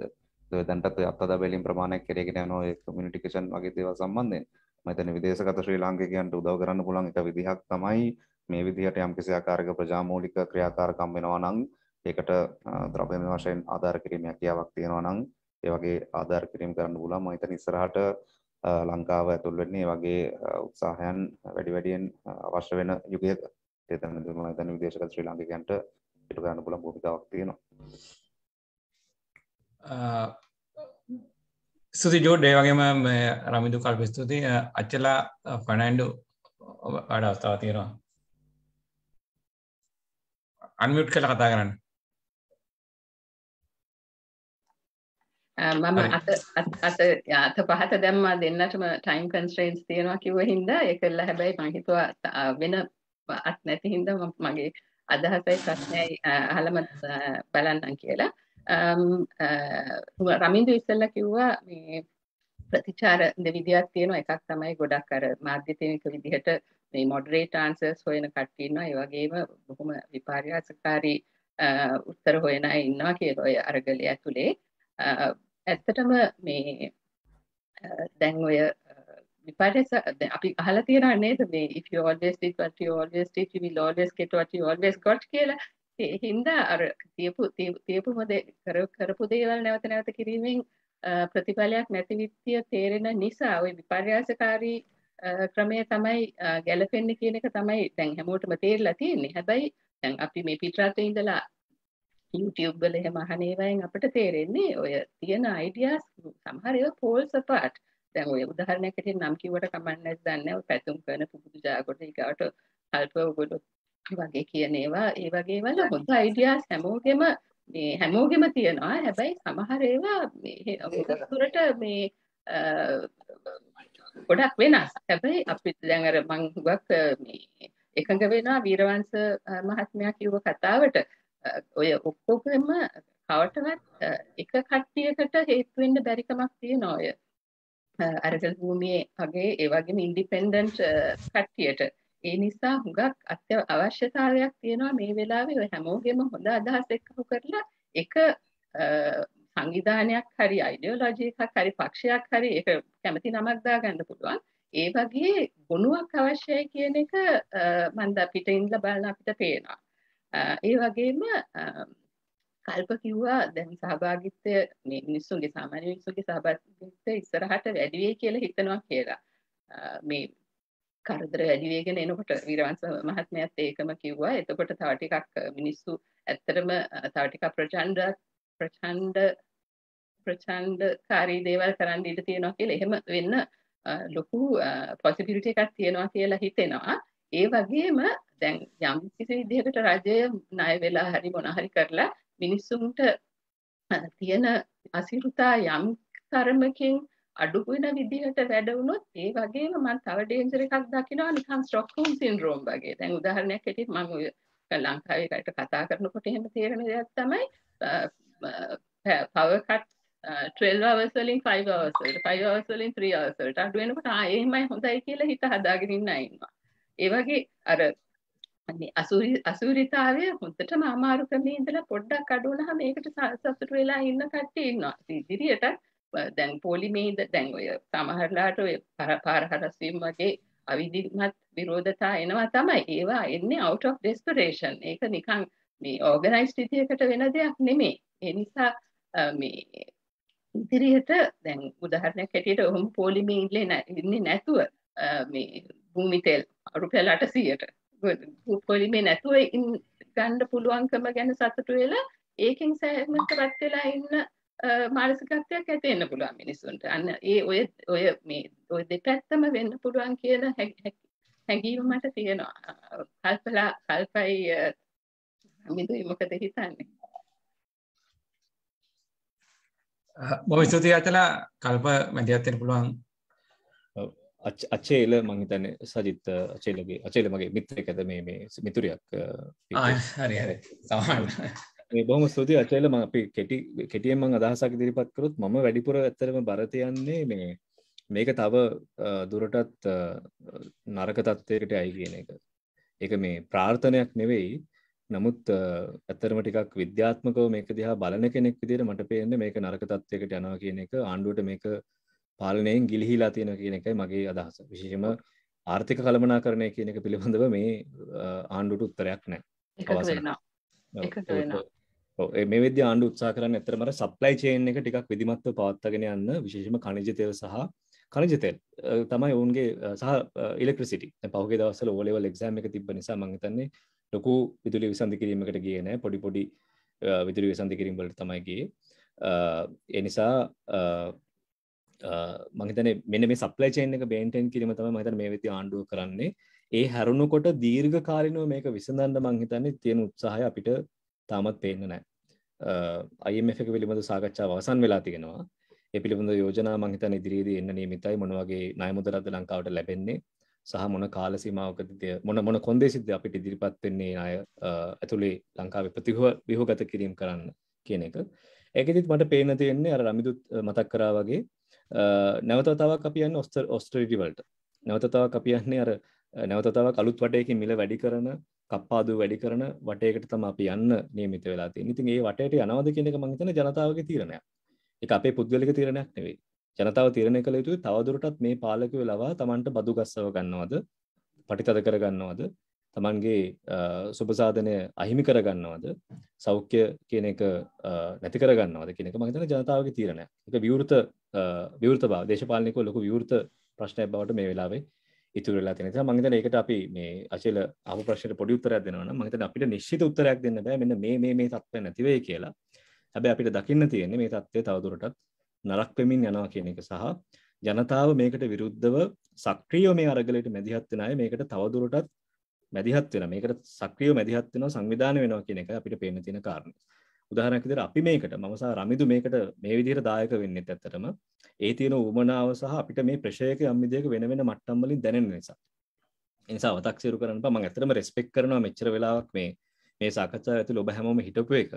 ඒ දැන්ටත් අත්අඩ බැලීම් ප්‍රමාණයක් කෙරේගෙන යන ඔය කමියුනිටිකේෂන් වගේ දේවල් සම්බන්ධයෙන් මම හිතන්නේ විදේශගත ශ්‍රී ලාංකිකයන්ට උදව් කරන්න පුළුවන් එක විදිහක් තමයි මේ විදිහට යම්කිසි ආකාරයක ප්‍රජාමූලික ක්‍රියාකාරකම් වෙනවා නම් ඒකට ද්‍රව්‍යමය වශයෙන් ආධාර කිරීමේ හැකියාවක් තියෙනවා නම් ඒ වගේ ආධාර කිරීම කරන්න පුළුවන් මම හිතන්නේ ඉස්සරහට ලංකාව ඇතුල් වෙන්නේ මේ වගේ උත්සාහයන් වැඩි වැඩියෙන් අවශ්‍ය වෙන යුගයක ඒ තමයි මම හිතන්නේ විදේශගත ශ්‍රී ලාංකිකයන්ට ඉටු කරන්න පුළුවන් භූමිකාවක් තියෙනවා ස්තුති ජෝඩ් ඒ වගේම රමිදු කල්ප ස්තුති අච්චලා ෆනන්ඩු ඔබ අඩ අවස්ථාව තියෙනවා අන්මියුට් කරලා කතා කරන්න. මම අත අත අත පහත දැම්මා දෙන්නටම ටයිම් කන්ස්ට්‍රේන්ට්ස් තියෙනවා කිව්ව හින්දා ඒක කළා හැබැයි මම හිතුවා වෙන අත් නැති හින්දා මගේ අදහසයි ප්‍රශ්නයයි අහලම බලන්නම් කියලා. රමින්දු ඉස්සෙල්ලා කිව්වා මේ ප්‍රතිචාර දෙවිදියක් තියෙනවා එකක් තමයි ගොඩක් අර මාධ්‍ය තේමික විදිහට මේ මොඩරේට් ආන්සර්ස් හොයන කට්ටිය ඉන්නවා ඒ වගේම බොහොම විපර්යාසකාරී උත්තර හොයන අය ඉන්නවා කියලා ඔය අරගලය ඇතුලේ ඇත්තටම මේ දැන් ඔය විපර්යාස අපි අහලා තියෙනා නේද මේ if you always did what you always did you will always get what you always got කියලා ඒ හින්දා අර තියපු තියපු මොදේ කරපු දේවල් නැවත නැවත කිරීමෙන් ප්‍රතිඵලයක් නැති විත්‍ය තේරෙන නිසා ওই විපර්යාසකාරී ක්‍රමය තමයි ගැලපෙන්නේ කියන එක තමයි දැන් හැමෝටම තේරලා තියෙන්නේ. හැබැයි දැන් අපි මේ පිටරටේ ඉඳලා YouTube වල එහෙම අහන ඒවායින් අපිට තේරෙන්නේ ඔය තියෙන ideas සමහර ඒවා poles apart. දැන් ඔය උදාහරණයක් ඇටින් නම් කිව්වට කමක් නැද්ද දන්නේ ඔය පැතුම් කරන පුදු ජාගොට ඊගාට අල්ප ඔයගොල්ලෝ වගේ කියන ඒවා ඒ වගේ වල හොඳ ideas හැමෝගෙම මේ හැමෝගෙම තියෙනවා. හැබැයි සමහර ඒවා මේ දුරට මේ ගොඩක් වෙනස්. හැබැයි අපි දැන් අර මම හුඟක් මේ එකඟ වෙනවා වීරවංශ මහත්මයා කිව්ව කතාවට ඔය ඔක්කොගෙම කවටවත් එක කට්ටියකට හේතු වෙන්න බැරි කමක් තියෙනවා ඔය අරගල් භූමියේ වගේ ඒ වගේම ඉන්ඩිපෙන්ඩන්ට් කට්ටියට ඒ නිසා හුඟක් අත්‍යවශ්‍යතාවයක් තියෙනවා මේ වෙලාවේ ඔය හැමෝගෙම හොඳ අදහස් එක්කහු කරලා එක සංවිධානයක් හරි අයිඩියෝලොජි එකක් හරි පක්ෂයක් හරි ඒක කැමති නමක් දාගන්න පුළුවන්. ඒ වගේ ගුණුවක් අවශ්‍යයි කියන එක මන්ද අපිට ඉඳලා බලන අපිට පේනවා. ඒ වගේම කල්ප කිව්වා දැන් සහභාගිත්වය මේ මිනිස්සුන්ගේ සාමාන්‍ය මිනිස්සුන්ගේ සහභාගිත්වය ඉස්සරහට වැඩි වෙයි කියලා හිතනවා කියලා. මේ කරදර වැඩි වෙගෙන එනකොට වීරවංශ මහත්මයාත් ඒකම කිව්වා. එතකොට තව ටිකක් මිනිස්සු ඇත්තටම තව ටිකක් ප්‍රචණ්ඩ ප්‍රචණ්ඩ ප්‍රචණ්ඩකාරී දේවල් කරන්න ඉඩ තියෙනවා කියලා එහෙම වෙන්න ලොකු පොසිබිලිටි එකක් තියෙනවා කියලා හිතෙනවා. ඒ වගේම දැන් යම් කිසි විදිහකට රජය ණය වෙලා හරි මොන හරි කරලා මිනිස්සුන්ට තියෙන අසිරුතා යම් තරමකින් අඩු වෙන විදිහට වැඩ වුණොත් ඒ වගේම මම තව ඩේන්ජර් එකක් දකිනවා නිකන් ස්ටොක්හෝම් සින්ඩ්‍රෝම් වගේ. දැන් උදාහරණයක් ඇටියෙත් මම ඔය ලංකාවේ කයට කතා කරනකොට එහෙම තේරෙන දෙයක් තමයි පවර් කට් 12 uh, hours වලින් 5 hours වලට 5 hours වලින් 3 hours වලට අඩු වෙනකොට ආ එහෙමයි හොඳයි කියලා හිත හදාගෙන ඉන්න අයින්නවා. ඒ වගේ අර අසූරි අසූරිතාවය හොඳටම අමාරු ක්‍රමේ ඉඳලා පොඩ්ඩක් අඩු වුණාම ඒකට සතුට වෙලා ඉන්න කට්ටිය ඉන්නවා. ඉදිරියට දැන් පොලිමේ ඉඳ දැන් ඔය සමහරලාට ඔය පාරහරස් වීම වගේ අවිධිමත් විරෝධතා එනවා තමයි. ඒවා එන්නේ out of desperation. ඒක නිකන් මේ organized විදියකට වෙන දෙයක් නෙමෙයි. ඒ නිසා මේ ඉදිරියට දැන් උදාහරණයක් හැටියට ඔහොම පෝලිමේ ඉන්නේ ඉන්නේ නැතුව මේ භූමි තෙල් රුපියල් 800ට පොලිමේ නැතුව ගන්න පුළුවන්කම ගැන සතුටු වෙලා ඒකෙන් සෑමකටපත් වෙලා ඉන්න මානසිකත්වයක් ඇති වෙන්න පුළුවන් මිනිසුන්ට. අන්න ඒ ඔය ඔය මේ ඔය දෙපැත්තම වෙන්න පුළුවන් කියන හැඟීම මට තියෙනවා. කල්පලා කල්පයි මිදුයි මොකද හිතන්නේ? බොම ස්තුති අචලා කල්ප මැදිහත්වෙන පුළුවන් අච්චේල මංහිතන සජිත් අචේලගේ අචේල මගේ මිත්‍රක ඇත මේ මේ මිතුරයක් හරි බොහම ස්තුති අචේල ම අපි කෙටි කෙටියෙන්ම අදහසක් දිරිපත් කරුත් ම වැඩිපුර ඇතරම භරතයන්නේ මේ මේක තව දුරටත් නරක තත්වයකට අයි කියන එක එක මේ ප්‍රාර්ථනයක් නෙවෙයි නමුත් ඇත්තරම ටිකක් විද්‍යාත්මකව මේක දිහා බලන කෙනෙක් විදිහට මට පේන්නේ මේක නරක තත්යකට යනවා කියන එක ආණ්ඩුවට මේක පාලනයෙන් ගිලිහිලා තියෙනවා කියන එකයි මගේ අදහස. විශේෂයෙන්ම ආර්ථික කළමනාකරණය කියන එක පිළිබඳව මේ ආණ්ඩුවට උත්තරයක් නැහැ. මේ විද්‍ය ආණ්ඩු උත්සා කරන්න ඇතරමට සප්ලයි චේන් එක ටිකක් විදිමත්ව පවත්තගෙන යන්න විශේෂම කණජතෙල් සහ කණජතෙල් තමයි ඔවුන්ගේ සහ ඉලෙක්ට්‍රසිටි පහුගේ දවසල ඕලෙවල් එක්සෑම් එක තිබ්බ නිසා මංහිතන්නේ ලොකු විදුලි විසන්ධ කිරීමකට ගිය නෑ පොඩි පොඩි විදුලි විසන්ධ කිරීම වලට තමයිගේ එනිසා මහිතන මෙන මේ සප්ලයි චයන එක බේන්ටන් කිරීම තම මහිතන මේ වෙති ආණ්ඩුව කරන්නේ ඒ හැරුණුකොට දීර්ඝ කාලිනව මේක විසඳන්න මංහිතන්නේ තියෙන උත්සාහය අපිට තාමත් පේන්න නෑ අයමක පිළිබඳ සාකච්ඡා අවසන් වෙලා තිගෙනවා එපිළිබඳ යෝජනා මහිතන ඉදිරියේදී එන්න නීමිතයි මොනවගේ නයමුදරද ලංකාවට ලැබෙන්නේ සහ මොන කාල සීමාවකදය මොන මොන කොන්දේසිද අපිට ඉදිරිපත් වෙන්නේ අය ඇතුළේ ලංකාව ප්‍රතිහව විහෝගත කිරීම් කරන්න කියන එක ඒකෙදිත් මට පේන තියෙන්නේ අර රමිදුත් මතක් කරා වගේ නැවතතාවක් අපියන්න ඔස්තර ඔස්ට්‍රේටිවල්ට නැවතතාවක් අපියන්නේ අර නැවතතාව කලුත් වටයකින් මිල වැඩි කරන කප්පාදු වැඩි කරන වටයකට තම අපි යන්න නියමිත වෙලා තියෙන ඉතින් ඒ වටයට යනවද කියන එක මං හිතන්නේ ජනතාවගේ තීරණයක් ඒක අපේ පුද්ගලික තීරණයක් නෙවෙයි ජනතාව තීරණය කළ යුතුයි තවදුරටත් මේ පාලකව ලවා තමන්ට බදු ගස්සව ගන්නවද පටිතද කරගන්නවද තමන්ගේ සුපසාධනය අහිමි කරගන්නවද සෞඛ්‍ය කියන එක නැති කරගන්නවද කෙනෙක මහිතන ජනතාවගේ තීරණය එක විවෘත විවෘත බව දේශපාලනිකව ලොකු විවෘත ප්‍රශ්නය බවට මේ වෙලාවේ ඉතුරලා තියෙන මහිතන ඒකට අපි මේ අචල අප ප්‍රශ්යට පොඩි උත්තරයක් දෙනවා මහිතන අපිට නිශ්චිත උත්තරයක් දෙන්න බෑ මෙන්න මේ මේ මේ තත්ත්වය නැතිවේ කියලා හැබැයි අපිට දකින්න තියෙන්නේ මේ තත්ත්වය තවදුරටත් නරක් වෙමින් යනවා කියන එක සහ ජනතාව මේකට විරුද්ධව සක්‍රියව මේ අරගලයට මැදිහත් වෙන අය මේකට තවදුරටත් මැදිහත් වෙන මේකට සක්‍රියව මැදිහත් වෙනවා සංවිධානය වෙනවා කියන එක අපිට පේන්න තියෙන කාරණේ. උදාහරණයක් විදිහට අපි මේකට මම සහ රමිදු මේකට මේ විදිහට දායක වෙන්නේ ඇත්තටම ඒ තියෙන උමනාව සහ අපිට මේ ප්‍රෙෂර් එක යම් විදිහක වෙන වෙන මට්ටම් වලින් දැනෙන නිසා. ඒ නිසා අව탁සිරු කරන්න බෑ මම ඇත්තටම රෙස්පෙක්ට් කරනවා මෙච්චර වෙලාවක් මේ මේ සාකච්ඡාව ඇතුළේ ඔබ හැමෝම හිටපු එක.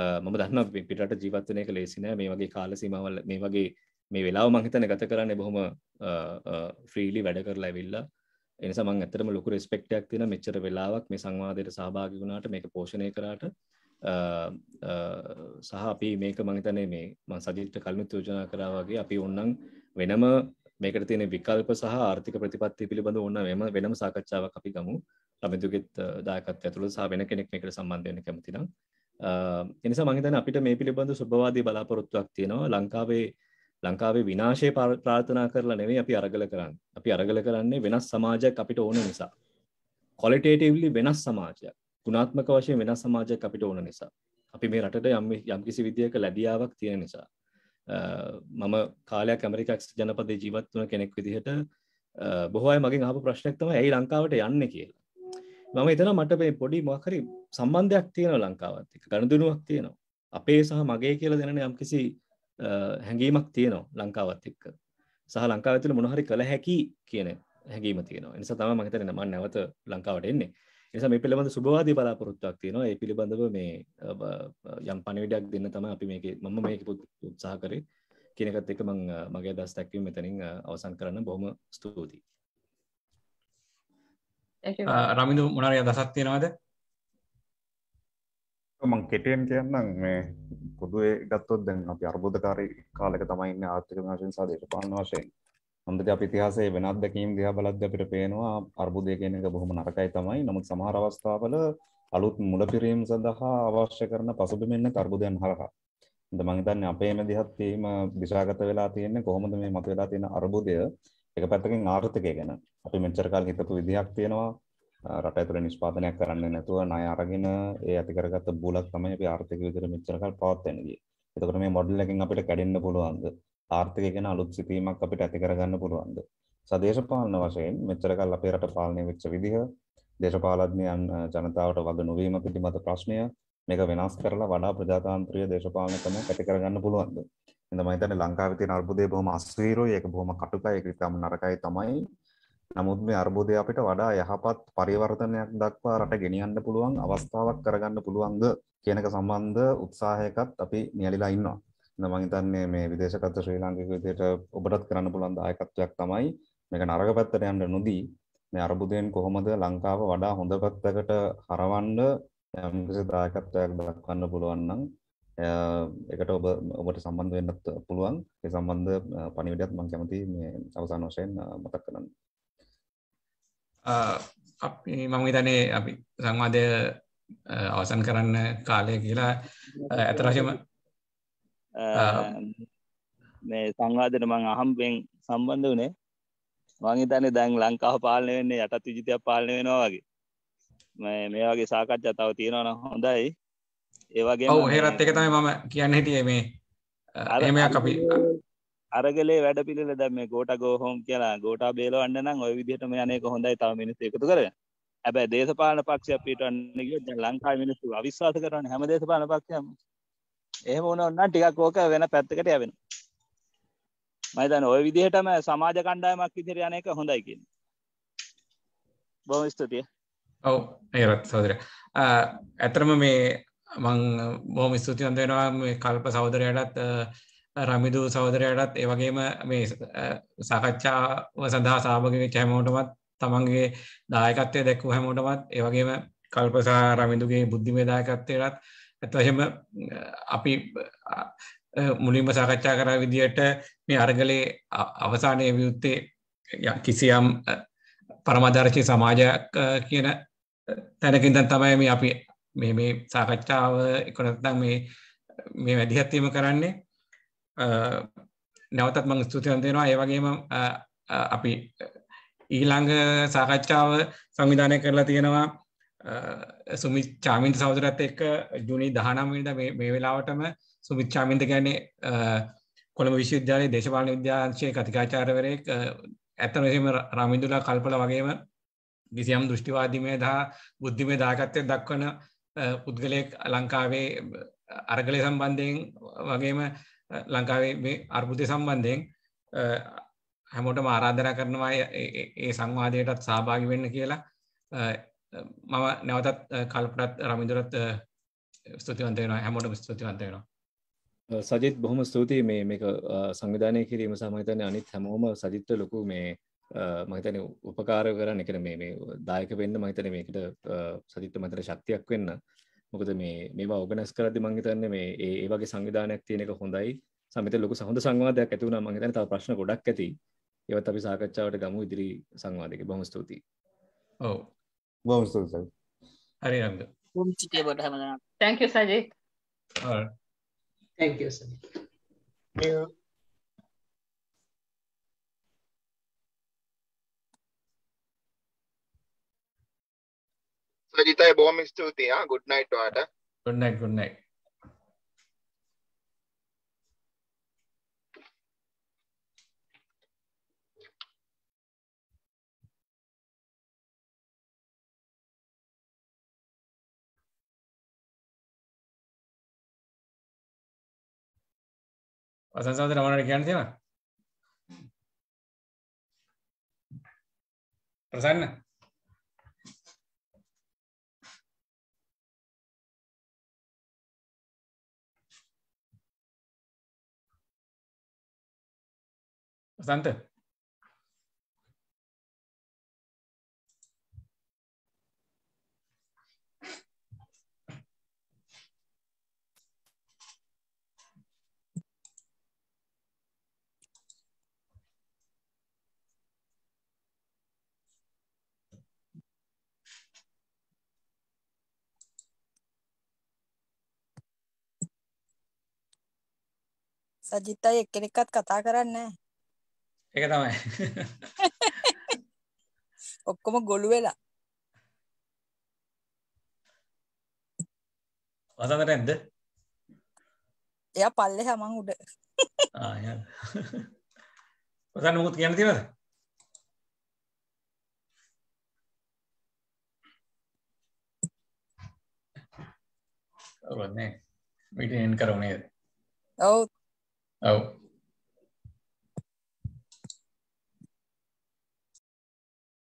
මම දන්න පිටට ජීවත්වන එක ලේසිනෑ මේ වගේ කාල සීමවල මේ වගේ මේ වෙලා මංහිතන ගත කරන්න බොහොම ෆ්‍රීලි වැඩ කරලා ඇවිල්ලා එනිසම ඇතරම ලොකු රෙස්පෙක්ටයක් තින මෙච්චර වෙලාවක් මේ සංවාදයට සහභාගි වුණාට මේක පෝෂණය කරාට සහ අපි මේක මංහිතනේ මේ මං සජිත්‍ර කල්මිත් යෝජනා කරාවගේ අපි ඔන්නන් වෙනම මේකට තියෙන විකල්ප සහ ආර්ථික ප්‍රතිපත්ති පිළිබඳ ඔන්න මෙම වෙනම සාකච්ඡාවක් අපි ගමු රමිතුගෙත් දායකත් ඇතුළ සහ වෙන කෙනෙක් මේකට සම්බන්ධයන කැමතිනම් එනිසා මහිතන අපිට මේ පිළිබඳ සුභවාදී බලාපොරොත්තුවක් තියෙනවා ලංකාවේ ලංකාවේ විනාශය ප්‍රාර්ථනා කරලා නෙවෙයි අපි අරගල කරන්න අපි අරගල කරන්නේ වෙනස් සමාජයක් අපිට ඕන නිසා කොලිටේටවලි වෙනස් සමාජයක් ගුණාත්මක වශයෙන් වෙනස් සමාජයක් අපිට ඕන නිසා අපි මේ රටට යම් යම්කිසි විදියක ලැබියාවක් තියෙන නිසා මම කාලයක් ඇමරිකක්ස් ජනපදේ ජීවත් වන කෙනෙක් විදිහට බොහෝය මගින් ආපු ප්‍රශ්නයක් තමයි ඇයි ලංකාවට යන්න කියලා මම එතන මට මේ පොඩි මහකරි සම්බන්ධයක් තියෙනවා ලංකාවත් එක ගණදුනුවක් තියෙනවා අපේ සහ මගේ කියලා දෙනන යම්කිසි හැඟීමක් තියෙනවා ලංකාවත් එක්ක සහ ලංකාව තුළ මොනහරි කළ හැකි කියන හැඟීම තියෙනවා නිසා තම මහිතර නම නැවත ලංකාවට එන්නේ නිසා මේ පිළිබඳ සුභවාදී බලාපොරොත්තුවක් තියෙනවා ඒ පිළිබඳව මේ යම් පණිවිඩයක් දෙන්න තමයි අපි මේක මම මේක උත්සාහ කරේ කියන එකත් එක්ක මම මගේ අදහස් දක්වමින් මෙතනින් අවසන් කරන්න බොහොම ස්තුතියි රමිඳු මොනරය දසත් තියෙනවද මං කෙටෙන් කියන්නම් මේ පොදුවේ ගත්තොත් දැන් අපි අර්බුධකාරී කාලක තමයින්න ආර්ථික වශයෙන් සහ දේශපාලන වශයෙන් හොඳට අපි ඉතිහාසයේ වෙනත් දැකීම් දිහා බලද්දී අපිට පේනවා අර්බුදය කියන එක බොහොම නරකයි තමයි නමුත් සමහර අවස්ථාවල අලුත් මුලපිරීම සඳහා අවශ්‍ය කරන පසුබිමෙන්න අර්බුදයන් හරහා මං හිතන්නේ අපේම දිහත් වීම දිශාගත වෙලා තියෙන්නේ කොහොමද මේ මත වෙලා තියෙන අර්බුදය එක පැත්තකින් ආර්ථිකය ගැන අපි මෙච්චර කාලෙ හිතපු විදිහක් තියෙනවා රට ඇතුලේ නිෂ්පාදනයක් කරන්නේ නැතුව ණය අරගෙන ඒ ඇති කරගත්ත බුලක් තමයි අපි ආර්ථික විදිහට මෙච්චර කාල පවත්වන්නේ ගියේ. එතකොට මේ මොඩල් එකෙන් අපිට කැඩෙන්න පුළුවන්ද? ආර්ථිකය ගැන අලුත් සිතීමක් අපිට ඇති කරගන්න පුළුවන්ද? සදේශපාලන වශයෙන් මෙච්චර කාල අපේ රට පාලනය වෙච්ච විදිහ දේශපාලඥයන් ජනතාවට වග නොවීම පිළිබඳ ප්‍රශ්නය මේක වෙනස් කරලා වඩා ප්‍රජාතන්ත්‍රීය දේශපාලනය තමයි ඇති කරගන්න පුළුවන්ද? මහිතන ලංකාව තින අර්බුදය බොහම අස්වීරෝය එක බොහම කටුකයි එකතම නරකයි තමයි නමුත් මේ අර්බුදය අපිට වඩා යහපත් පරිවර්තනයක් දක්වා රට ගෙනියන්න පුළුවන් අවස්ථාවක් කරගන්න පුළුවන්ද කියනක සම්බන්ධ උත්සාහයකත් අපි නියලිලා ඉන්නවා නමහිතන්නේ මේ විදේශකත ශ්‍රී ලාංකික විදියට ඔබටත් කරන්න පුළන් දායකත්වයක් තමයි මේක නරක පැත්තට යන්න නොදී මේ අර්බුදයෙන් කොහොමද ලංකාව වඩා හොඳ පැත්තකට හරවන්න යම්කිසි දායකත්වයක් දක්වන්න පුළුවන් නම් එකට ඔබ ඔබට සම්බන්ධ වෙන්නත් පුළුවන් ඒ සම්බන්ධ පණිවිඩයත් මම කැමතියි මේ අවසාන වශයෙන් මතක් කරන්න. අපි මම හිතන්නේ අපි සංවාදය අවසන් කරන්න කාලය කියලා ඇතරශම මේ සංවාදයට මං අහම්බෙන් සම්බන්ධ වනේ මංහිතන්නේ දැන් ලංකාව පාලනය වෙන්නේ යටත් විජිතයක් පාලනය වෙනවා වගේ මේ වගේ සාකච්ඡා තව තියෙනවන හොඳයි ඒවගේ හෙරත් එක තමයි මම කියන්න හිටිය මේ අරමයක් අපි අරගලේ වැඩ පිළිල දැම ගෝට ගෝහෝම් කියලා ගෝට බේල අන්නනම් ඔය විදිහටම යනක හොඳයි තව මිනිස්ස එකතු කර ඇබැ දේශපාලන පක්ෂය පිටන්නග ලංකා මිනිස්සු අවිශ්වාස කරන හැම දේශපාලන පක්ෂයම එහෙම වුණ ඔන්න ටිකක් ඕෝක වෙන පැත්තකට යැවෙන මයිතන ඔය විදිහටම සමාජ කණ්ඩායමක් විදිර යනක හොඳයිකින් බොම ස්තුතිය ඔවු ඒරත් සෝදර ඇතරම මේ මං බෝම ස්තුතියන් දෙෙනවා මේ කල්ප සෞදරයටත් රමිදු සෞදරයටත් ඒවගේම මේ සාකච්ඡාව සඳහා සාභගක චැමෝටමත් තමන්ගේ දායකත්වය දැක්කු හැමෝටමත් ඒවගේම කල්පසා රමිදුගේ බුද්ධිමේ දායකත්වයටත් ඇත්වශම අපි මුලින්ම සාකච්ඡා කරා විදියට මේ අර්ගලේ අවසානය වියුත්තේ කිසියම් පරමදර්ශය සමාජයක් කියන තැනකින්දන් තමයි මේ අපි මේ මේ සාකච්ඡාව එක නැත්නම් මේ මේ වැඩිහත් වීම කරන්නේ නැවතත් මම ස්තුතිවන්ත වෙනවා ඒ වගේම අපි ඊළඟ සාකච්ඡාව සංවිධානය කරලා තියෙනවා සුමිත් චාමින්ද සහෝදරයත් එක්ක ජුනි 19 වෙනිදා මේ මේ වෙලාවටම සුමිත් චාමින්ද කියන්නේ කොළඹ විශ්වවිද්‍යාලයේ දේශපාලන විද්‍යාංශයේ කතිකාචාර්යවරයෙක් ඇත්තම එහෙම රමින්දුලා කල්පල වගේම කිසියම් දෘෂ්ටිවාදීමය දා බුද්ධිමය දායකත්වයක් දක්වන පුද්ගලයෙක් ලංකාවේ අරගලය සම්බන්ධයෙන් වගේම ලංකාවේ අර්බුදය සම්බන්ධයෙන් හැමෝටම ආරාධනා කරනවා ඒ සංවාධයටත් සහභාගි වෙන්න කියලා මම නැවතත් කල්පටත් රමිදුරත් ස්තුතිවන්තයනවා හැමෝටම ස්තුතිවන්තයනවා සජිත් බොහොම ස්තුතියි මේ මේක සංවිධානය කිරීම සමහිතන අනිත් හැමෝම සජිත්ත ලොකු මේ මහිතන උපකාර කරන්න එකන මේ දායක වෙන්න මහිතන මේකට සතිත්ත මතර ශක්තියක් වෙන්න මොකද මේ මේවා ඔගනස් කරදි මංහිතන්න මේ ඒ වගේ සංවිධානයක් තියෙනක හොඳයි සමිත ලොක සහොඳ සංවාධයක් ඇතිවුණ මහිතන ත ප්‍රශ්න ගොඩක් ඇති ඒවත් අපි සාකච්ඡාවට ගමු ඉදිරි සංවාධක බොම ස්තුතියි ඔව බොම ස්තුති හරි අන්න තැක සජේ තැක සජ සජිතයි බොහොම ස්තුතියි ආ ගුඩ් නයිට් ඔයාට ගුඩ් නයිට් ගුඩ් නයිට් වසන් සමතර මොනවද කියන්න තියෙනවා ප්‍රසන්න Bastante. सजिता ये क्लिकत कथा करना है එක තමයි ඔක්කොම ගොළු වෙලා වසඳට ඇද එය පල්ලෙ හමං උඩ පසන්න මුකුත් කියන්න තිවද රන්නේ මිට එන් කරුණේද ඔව් ඔව්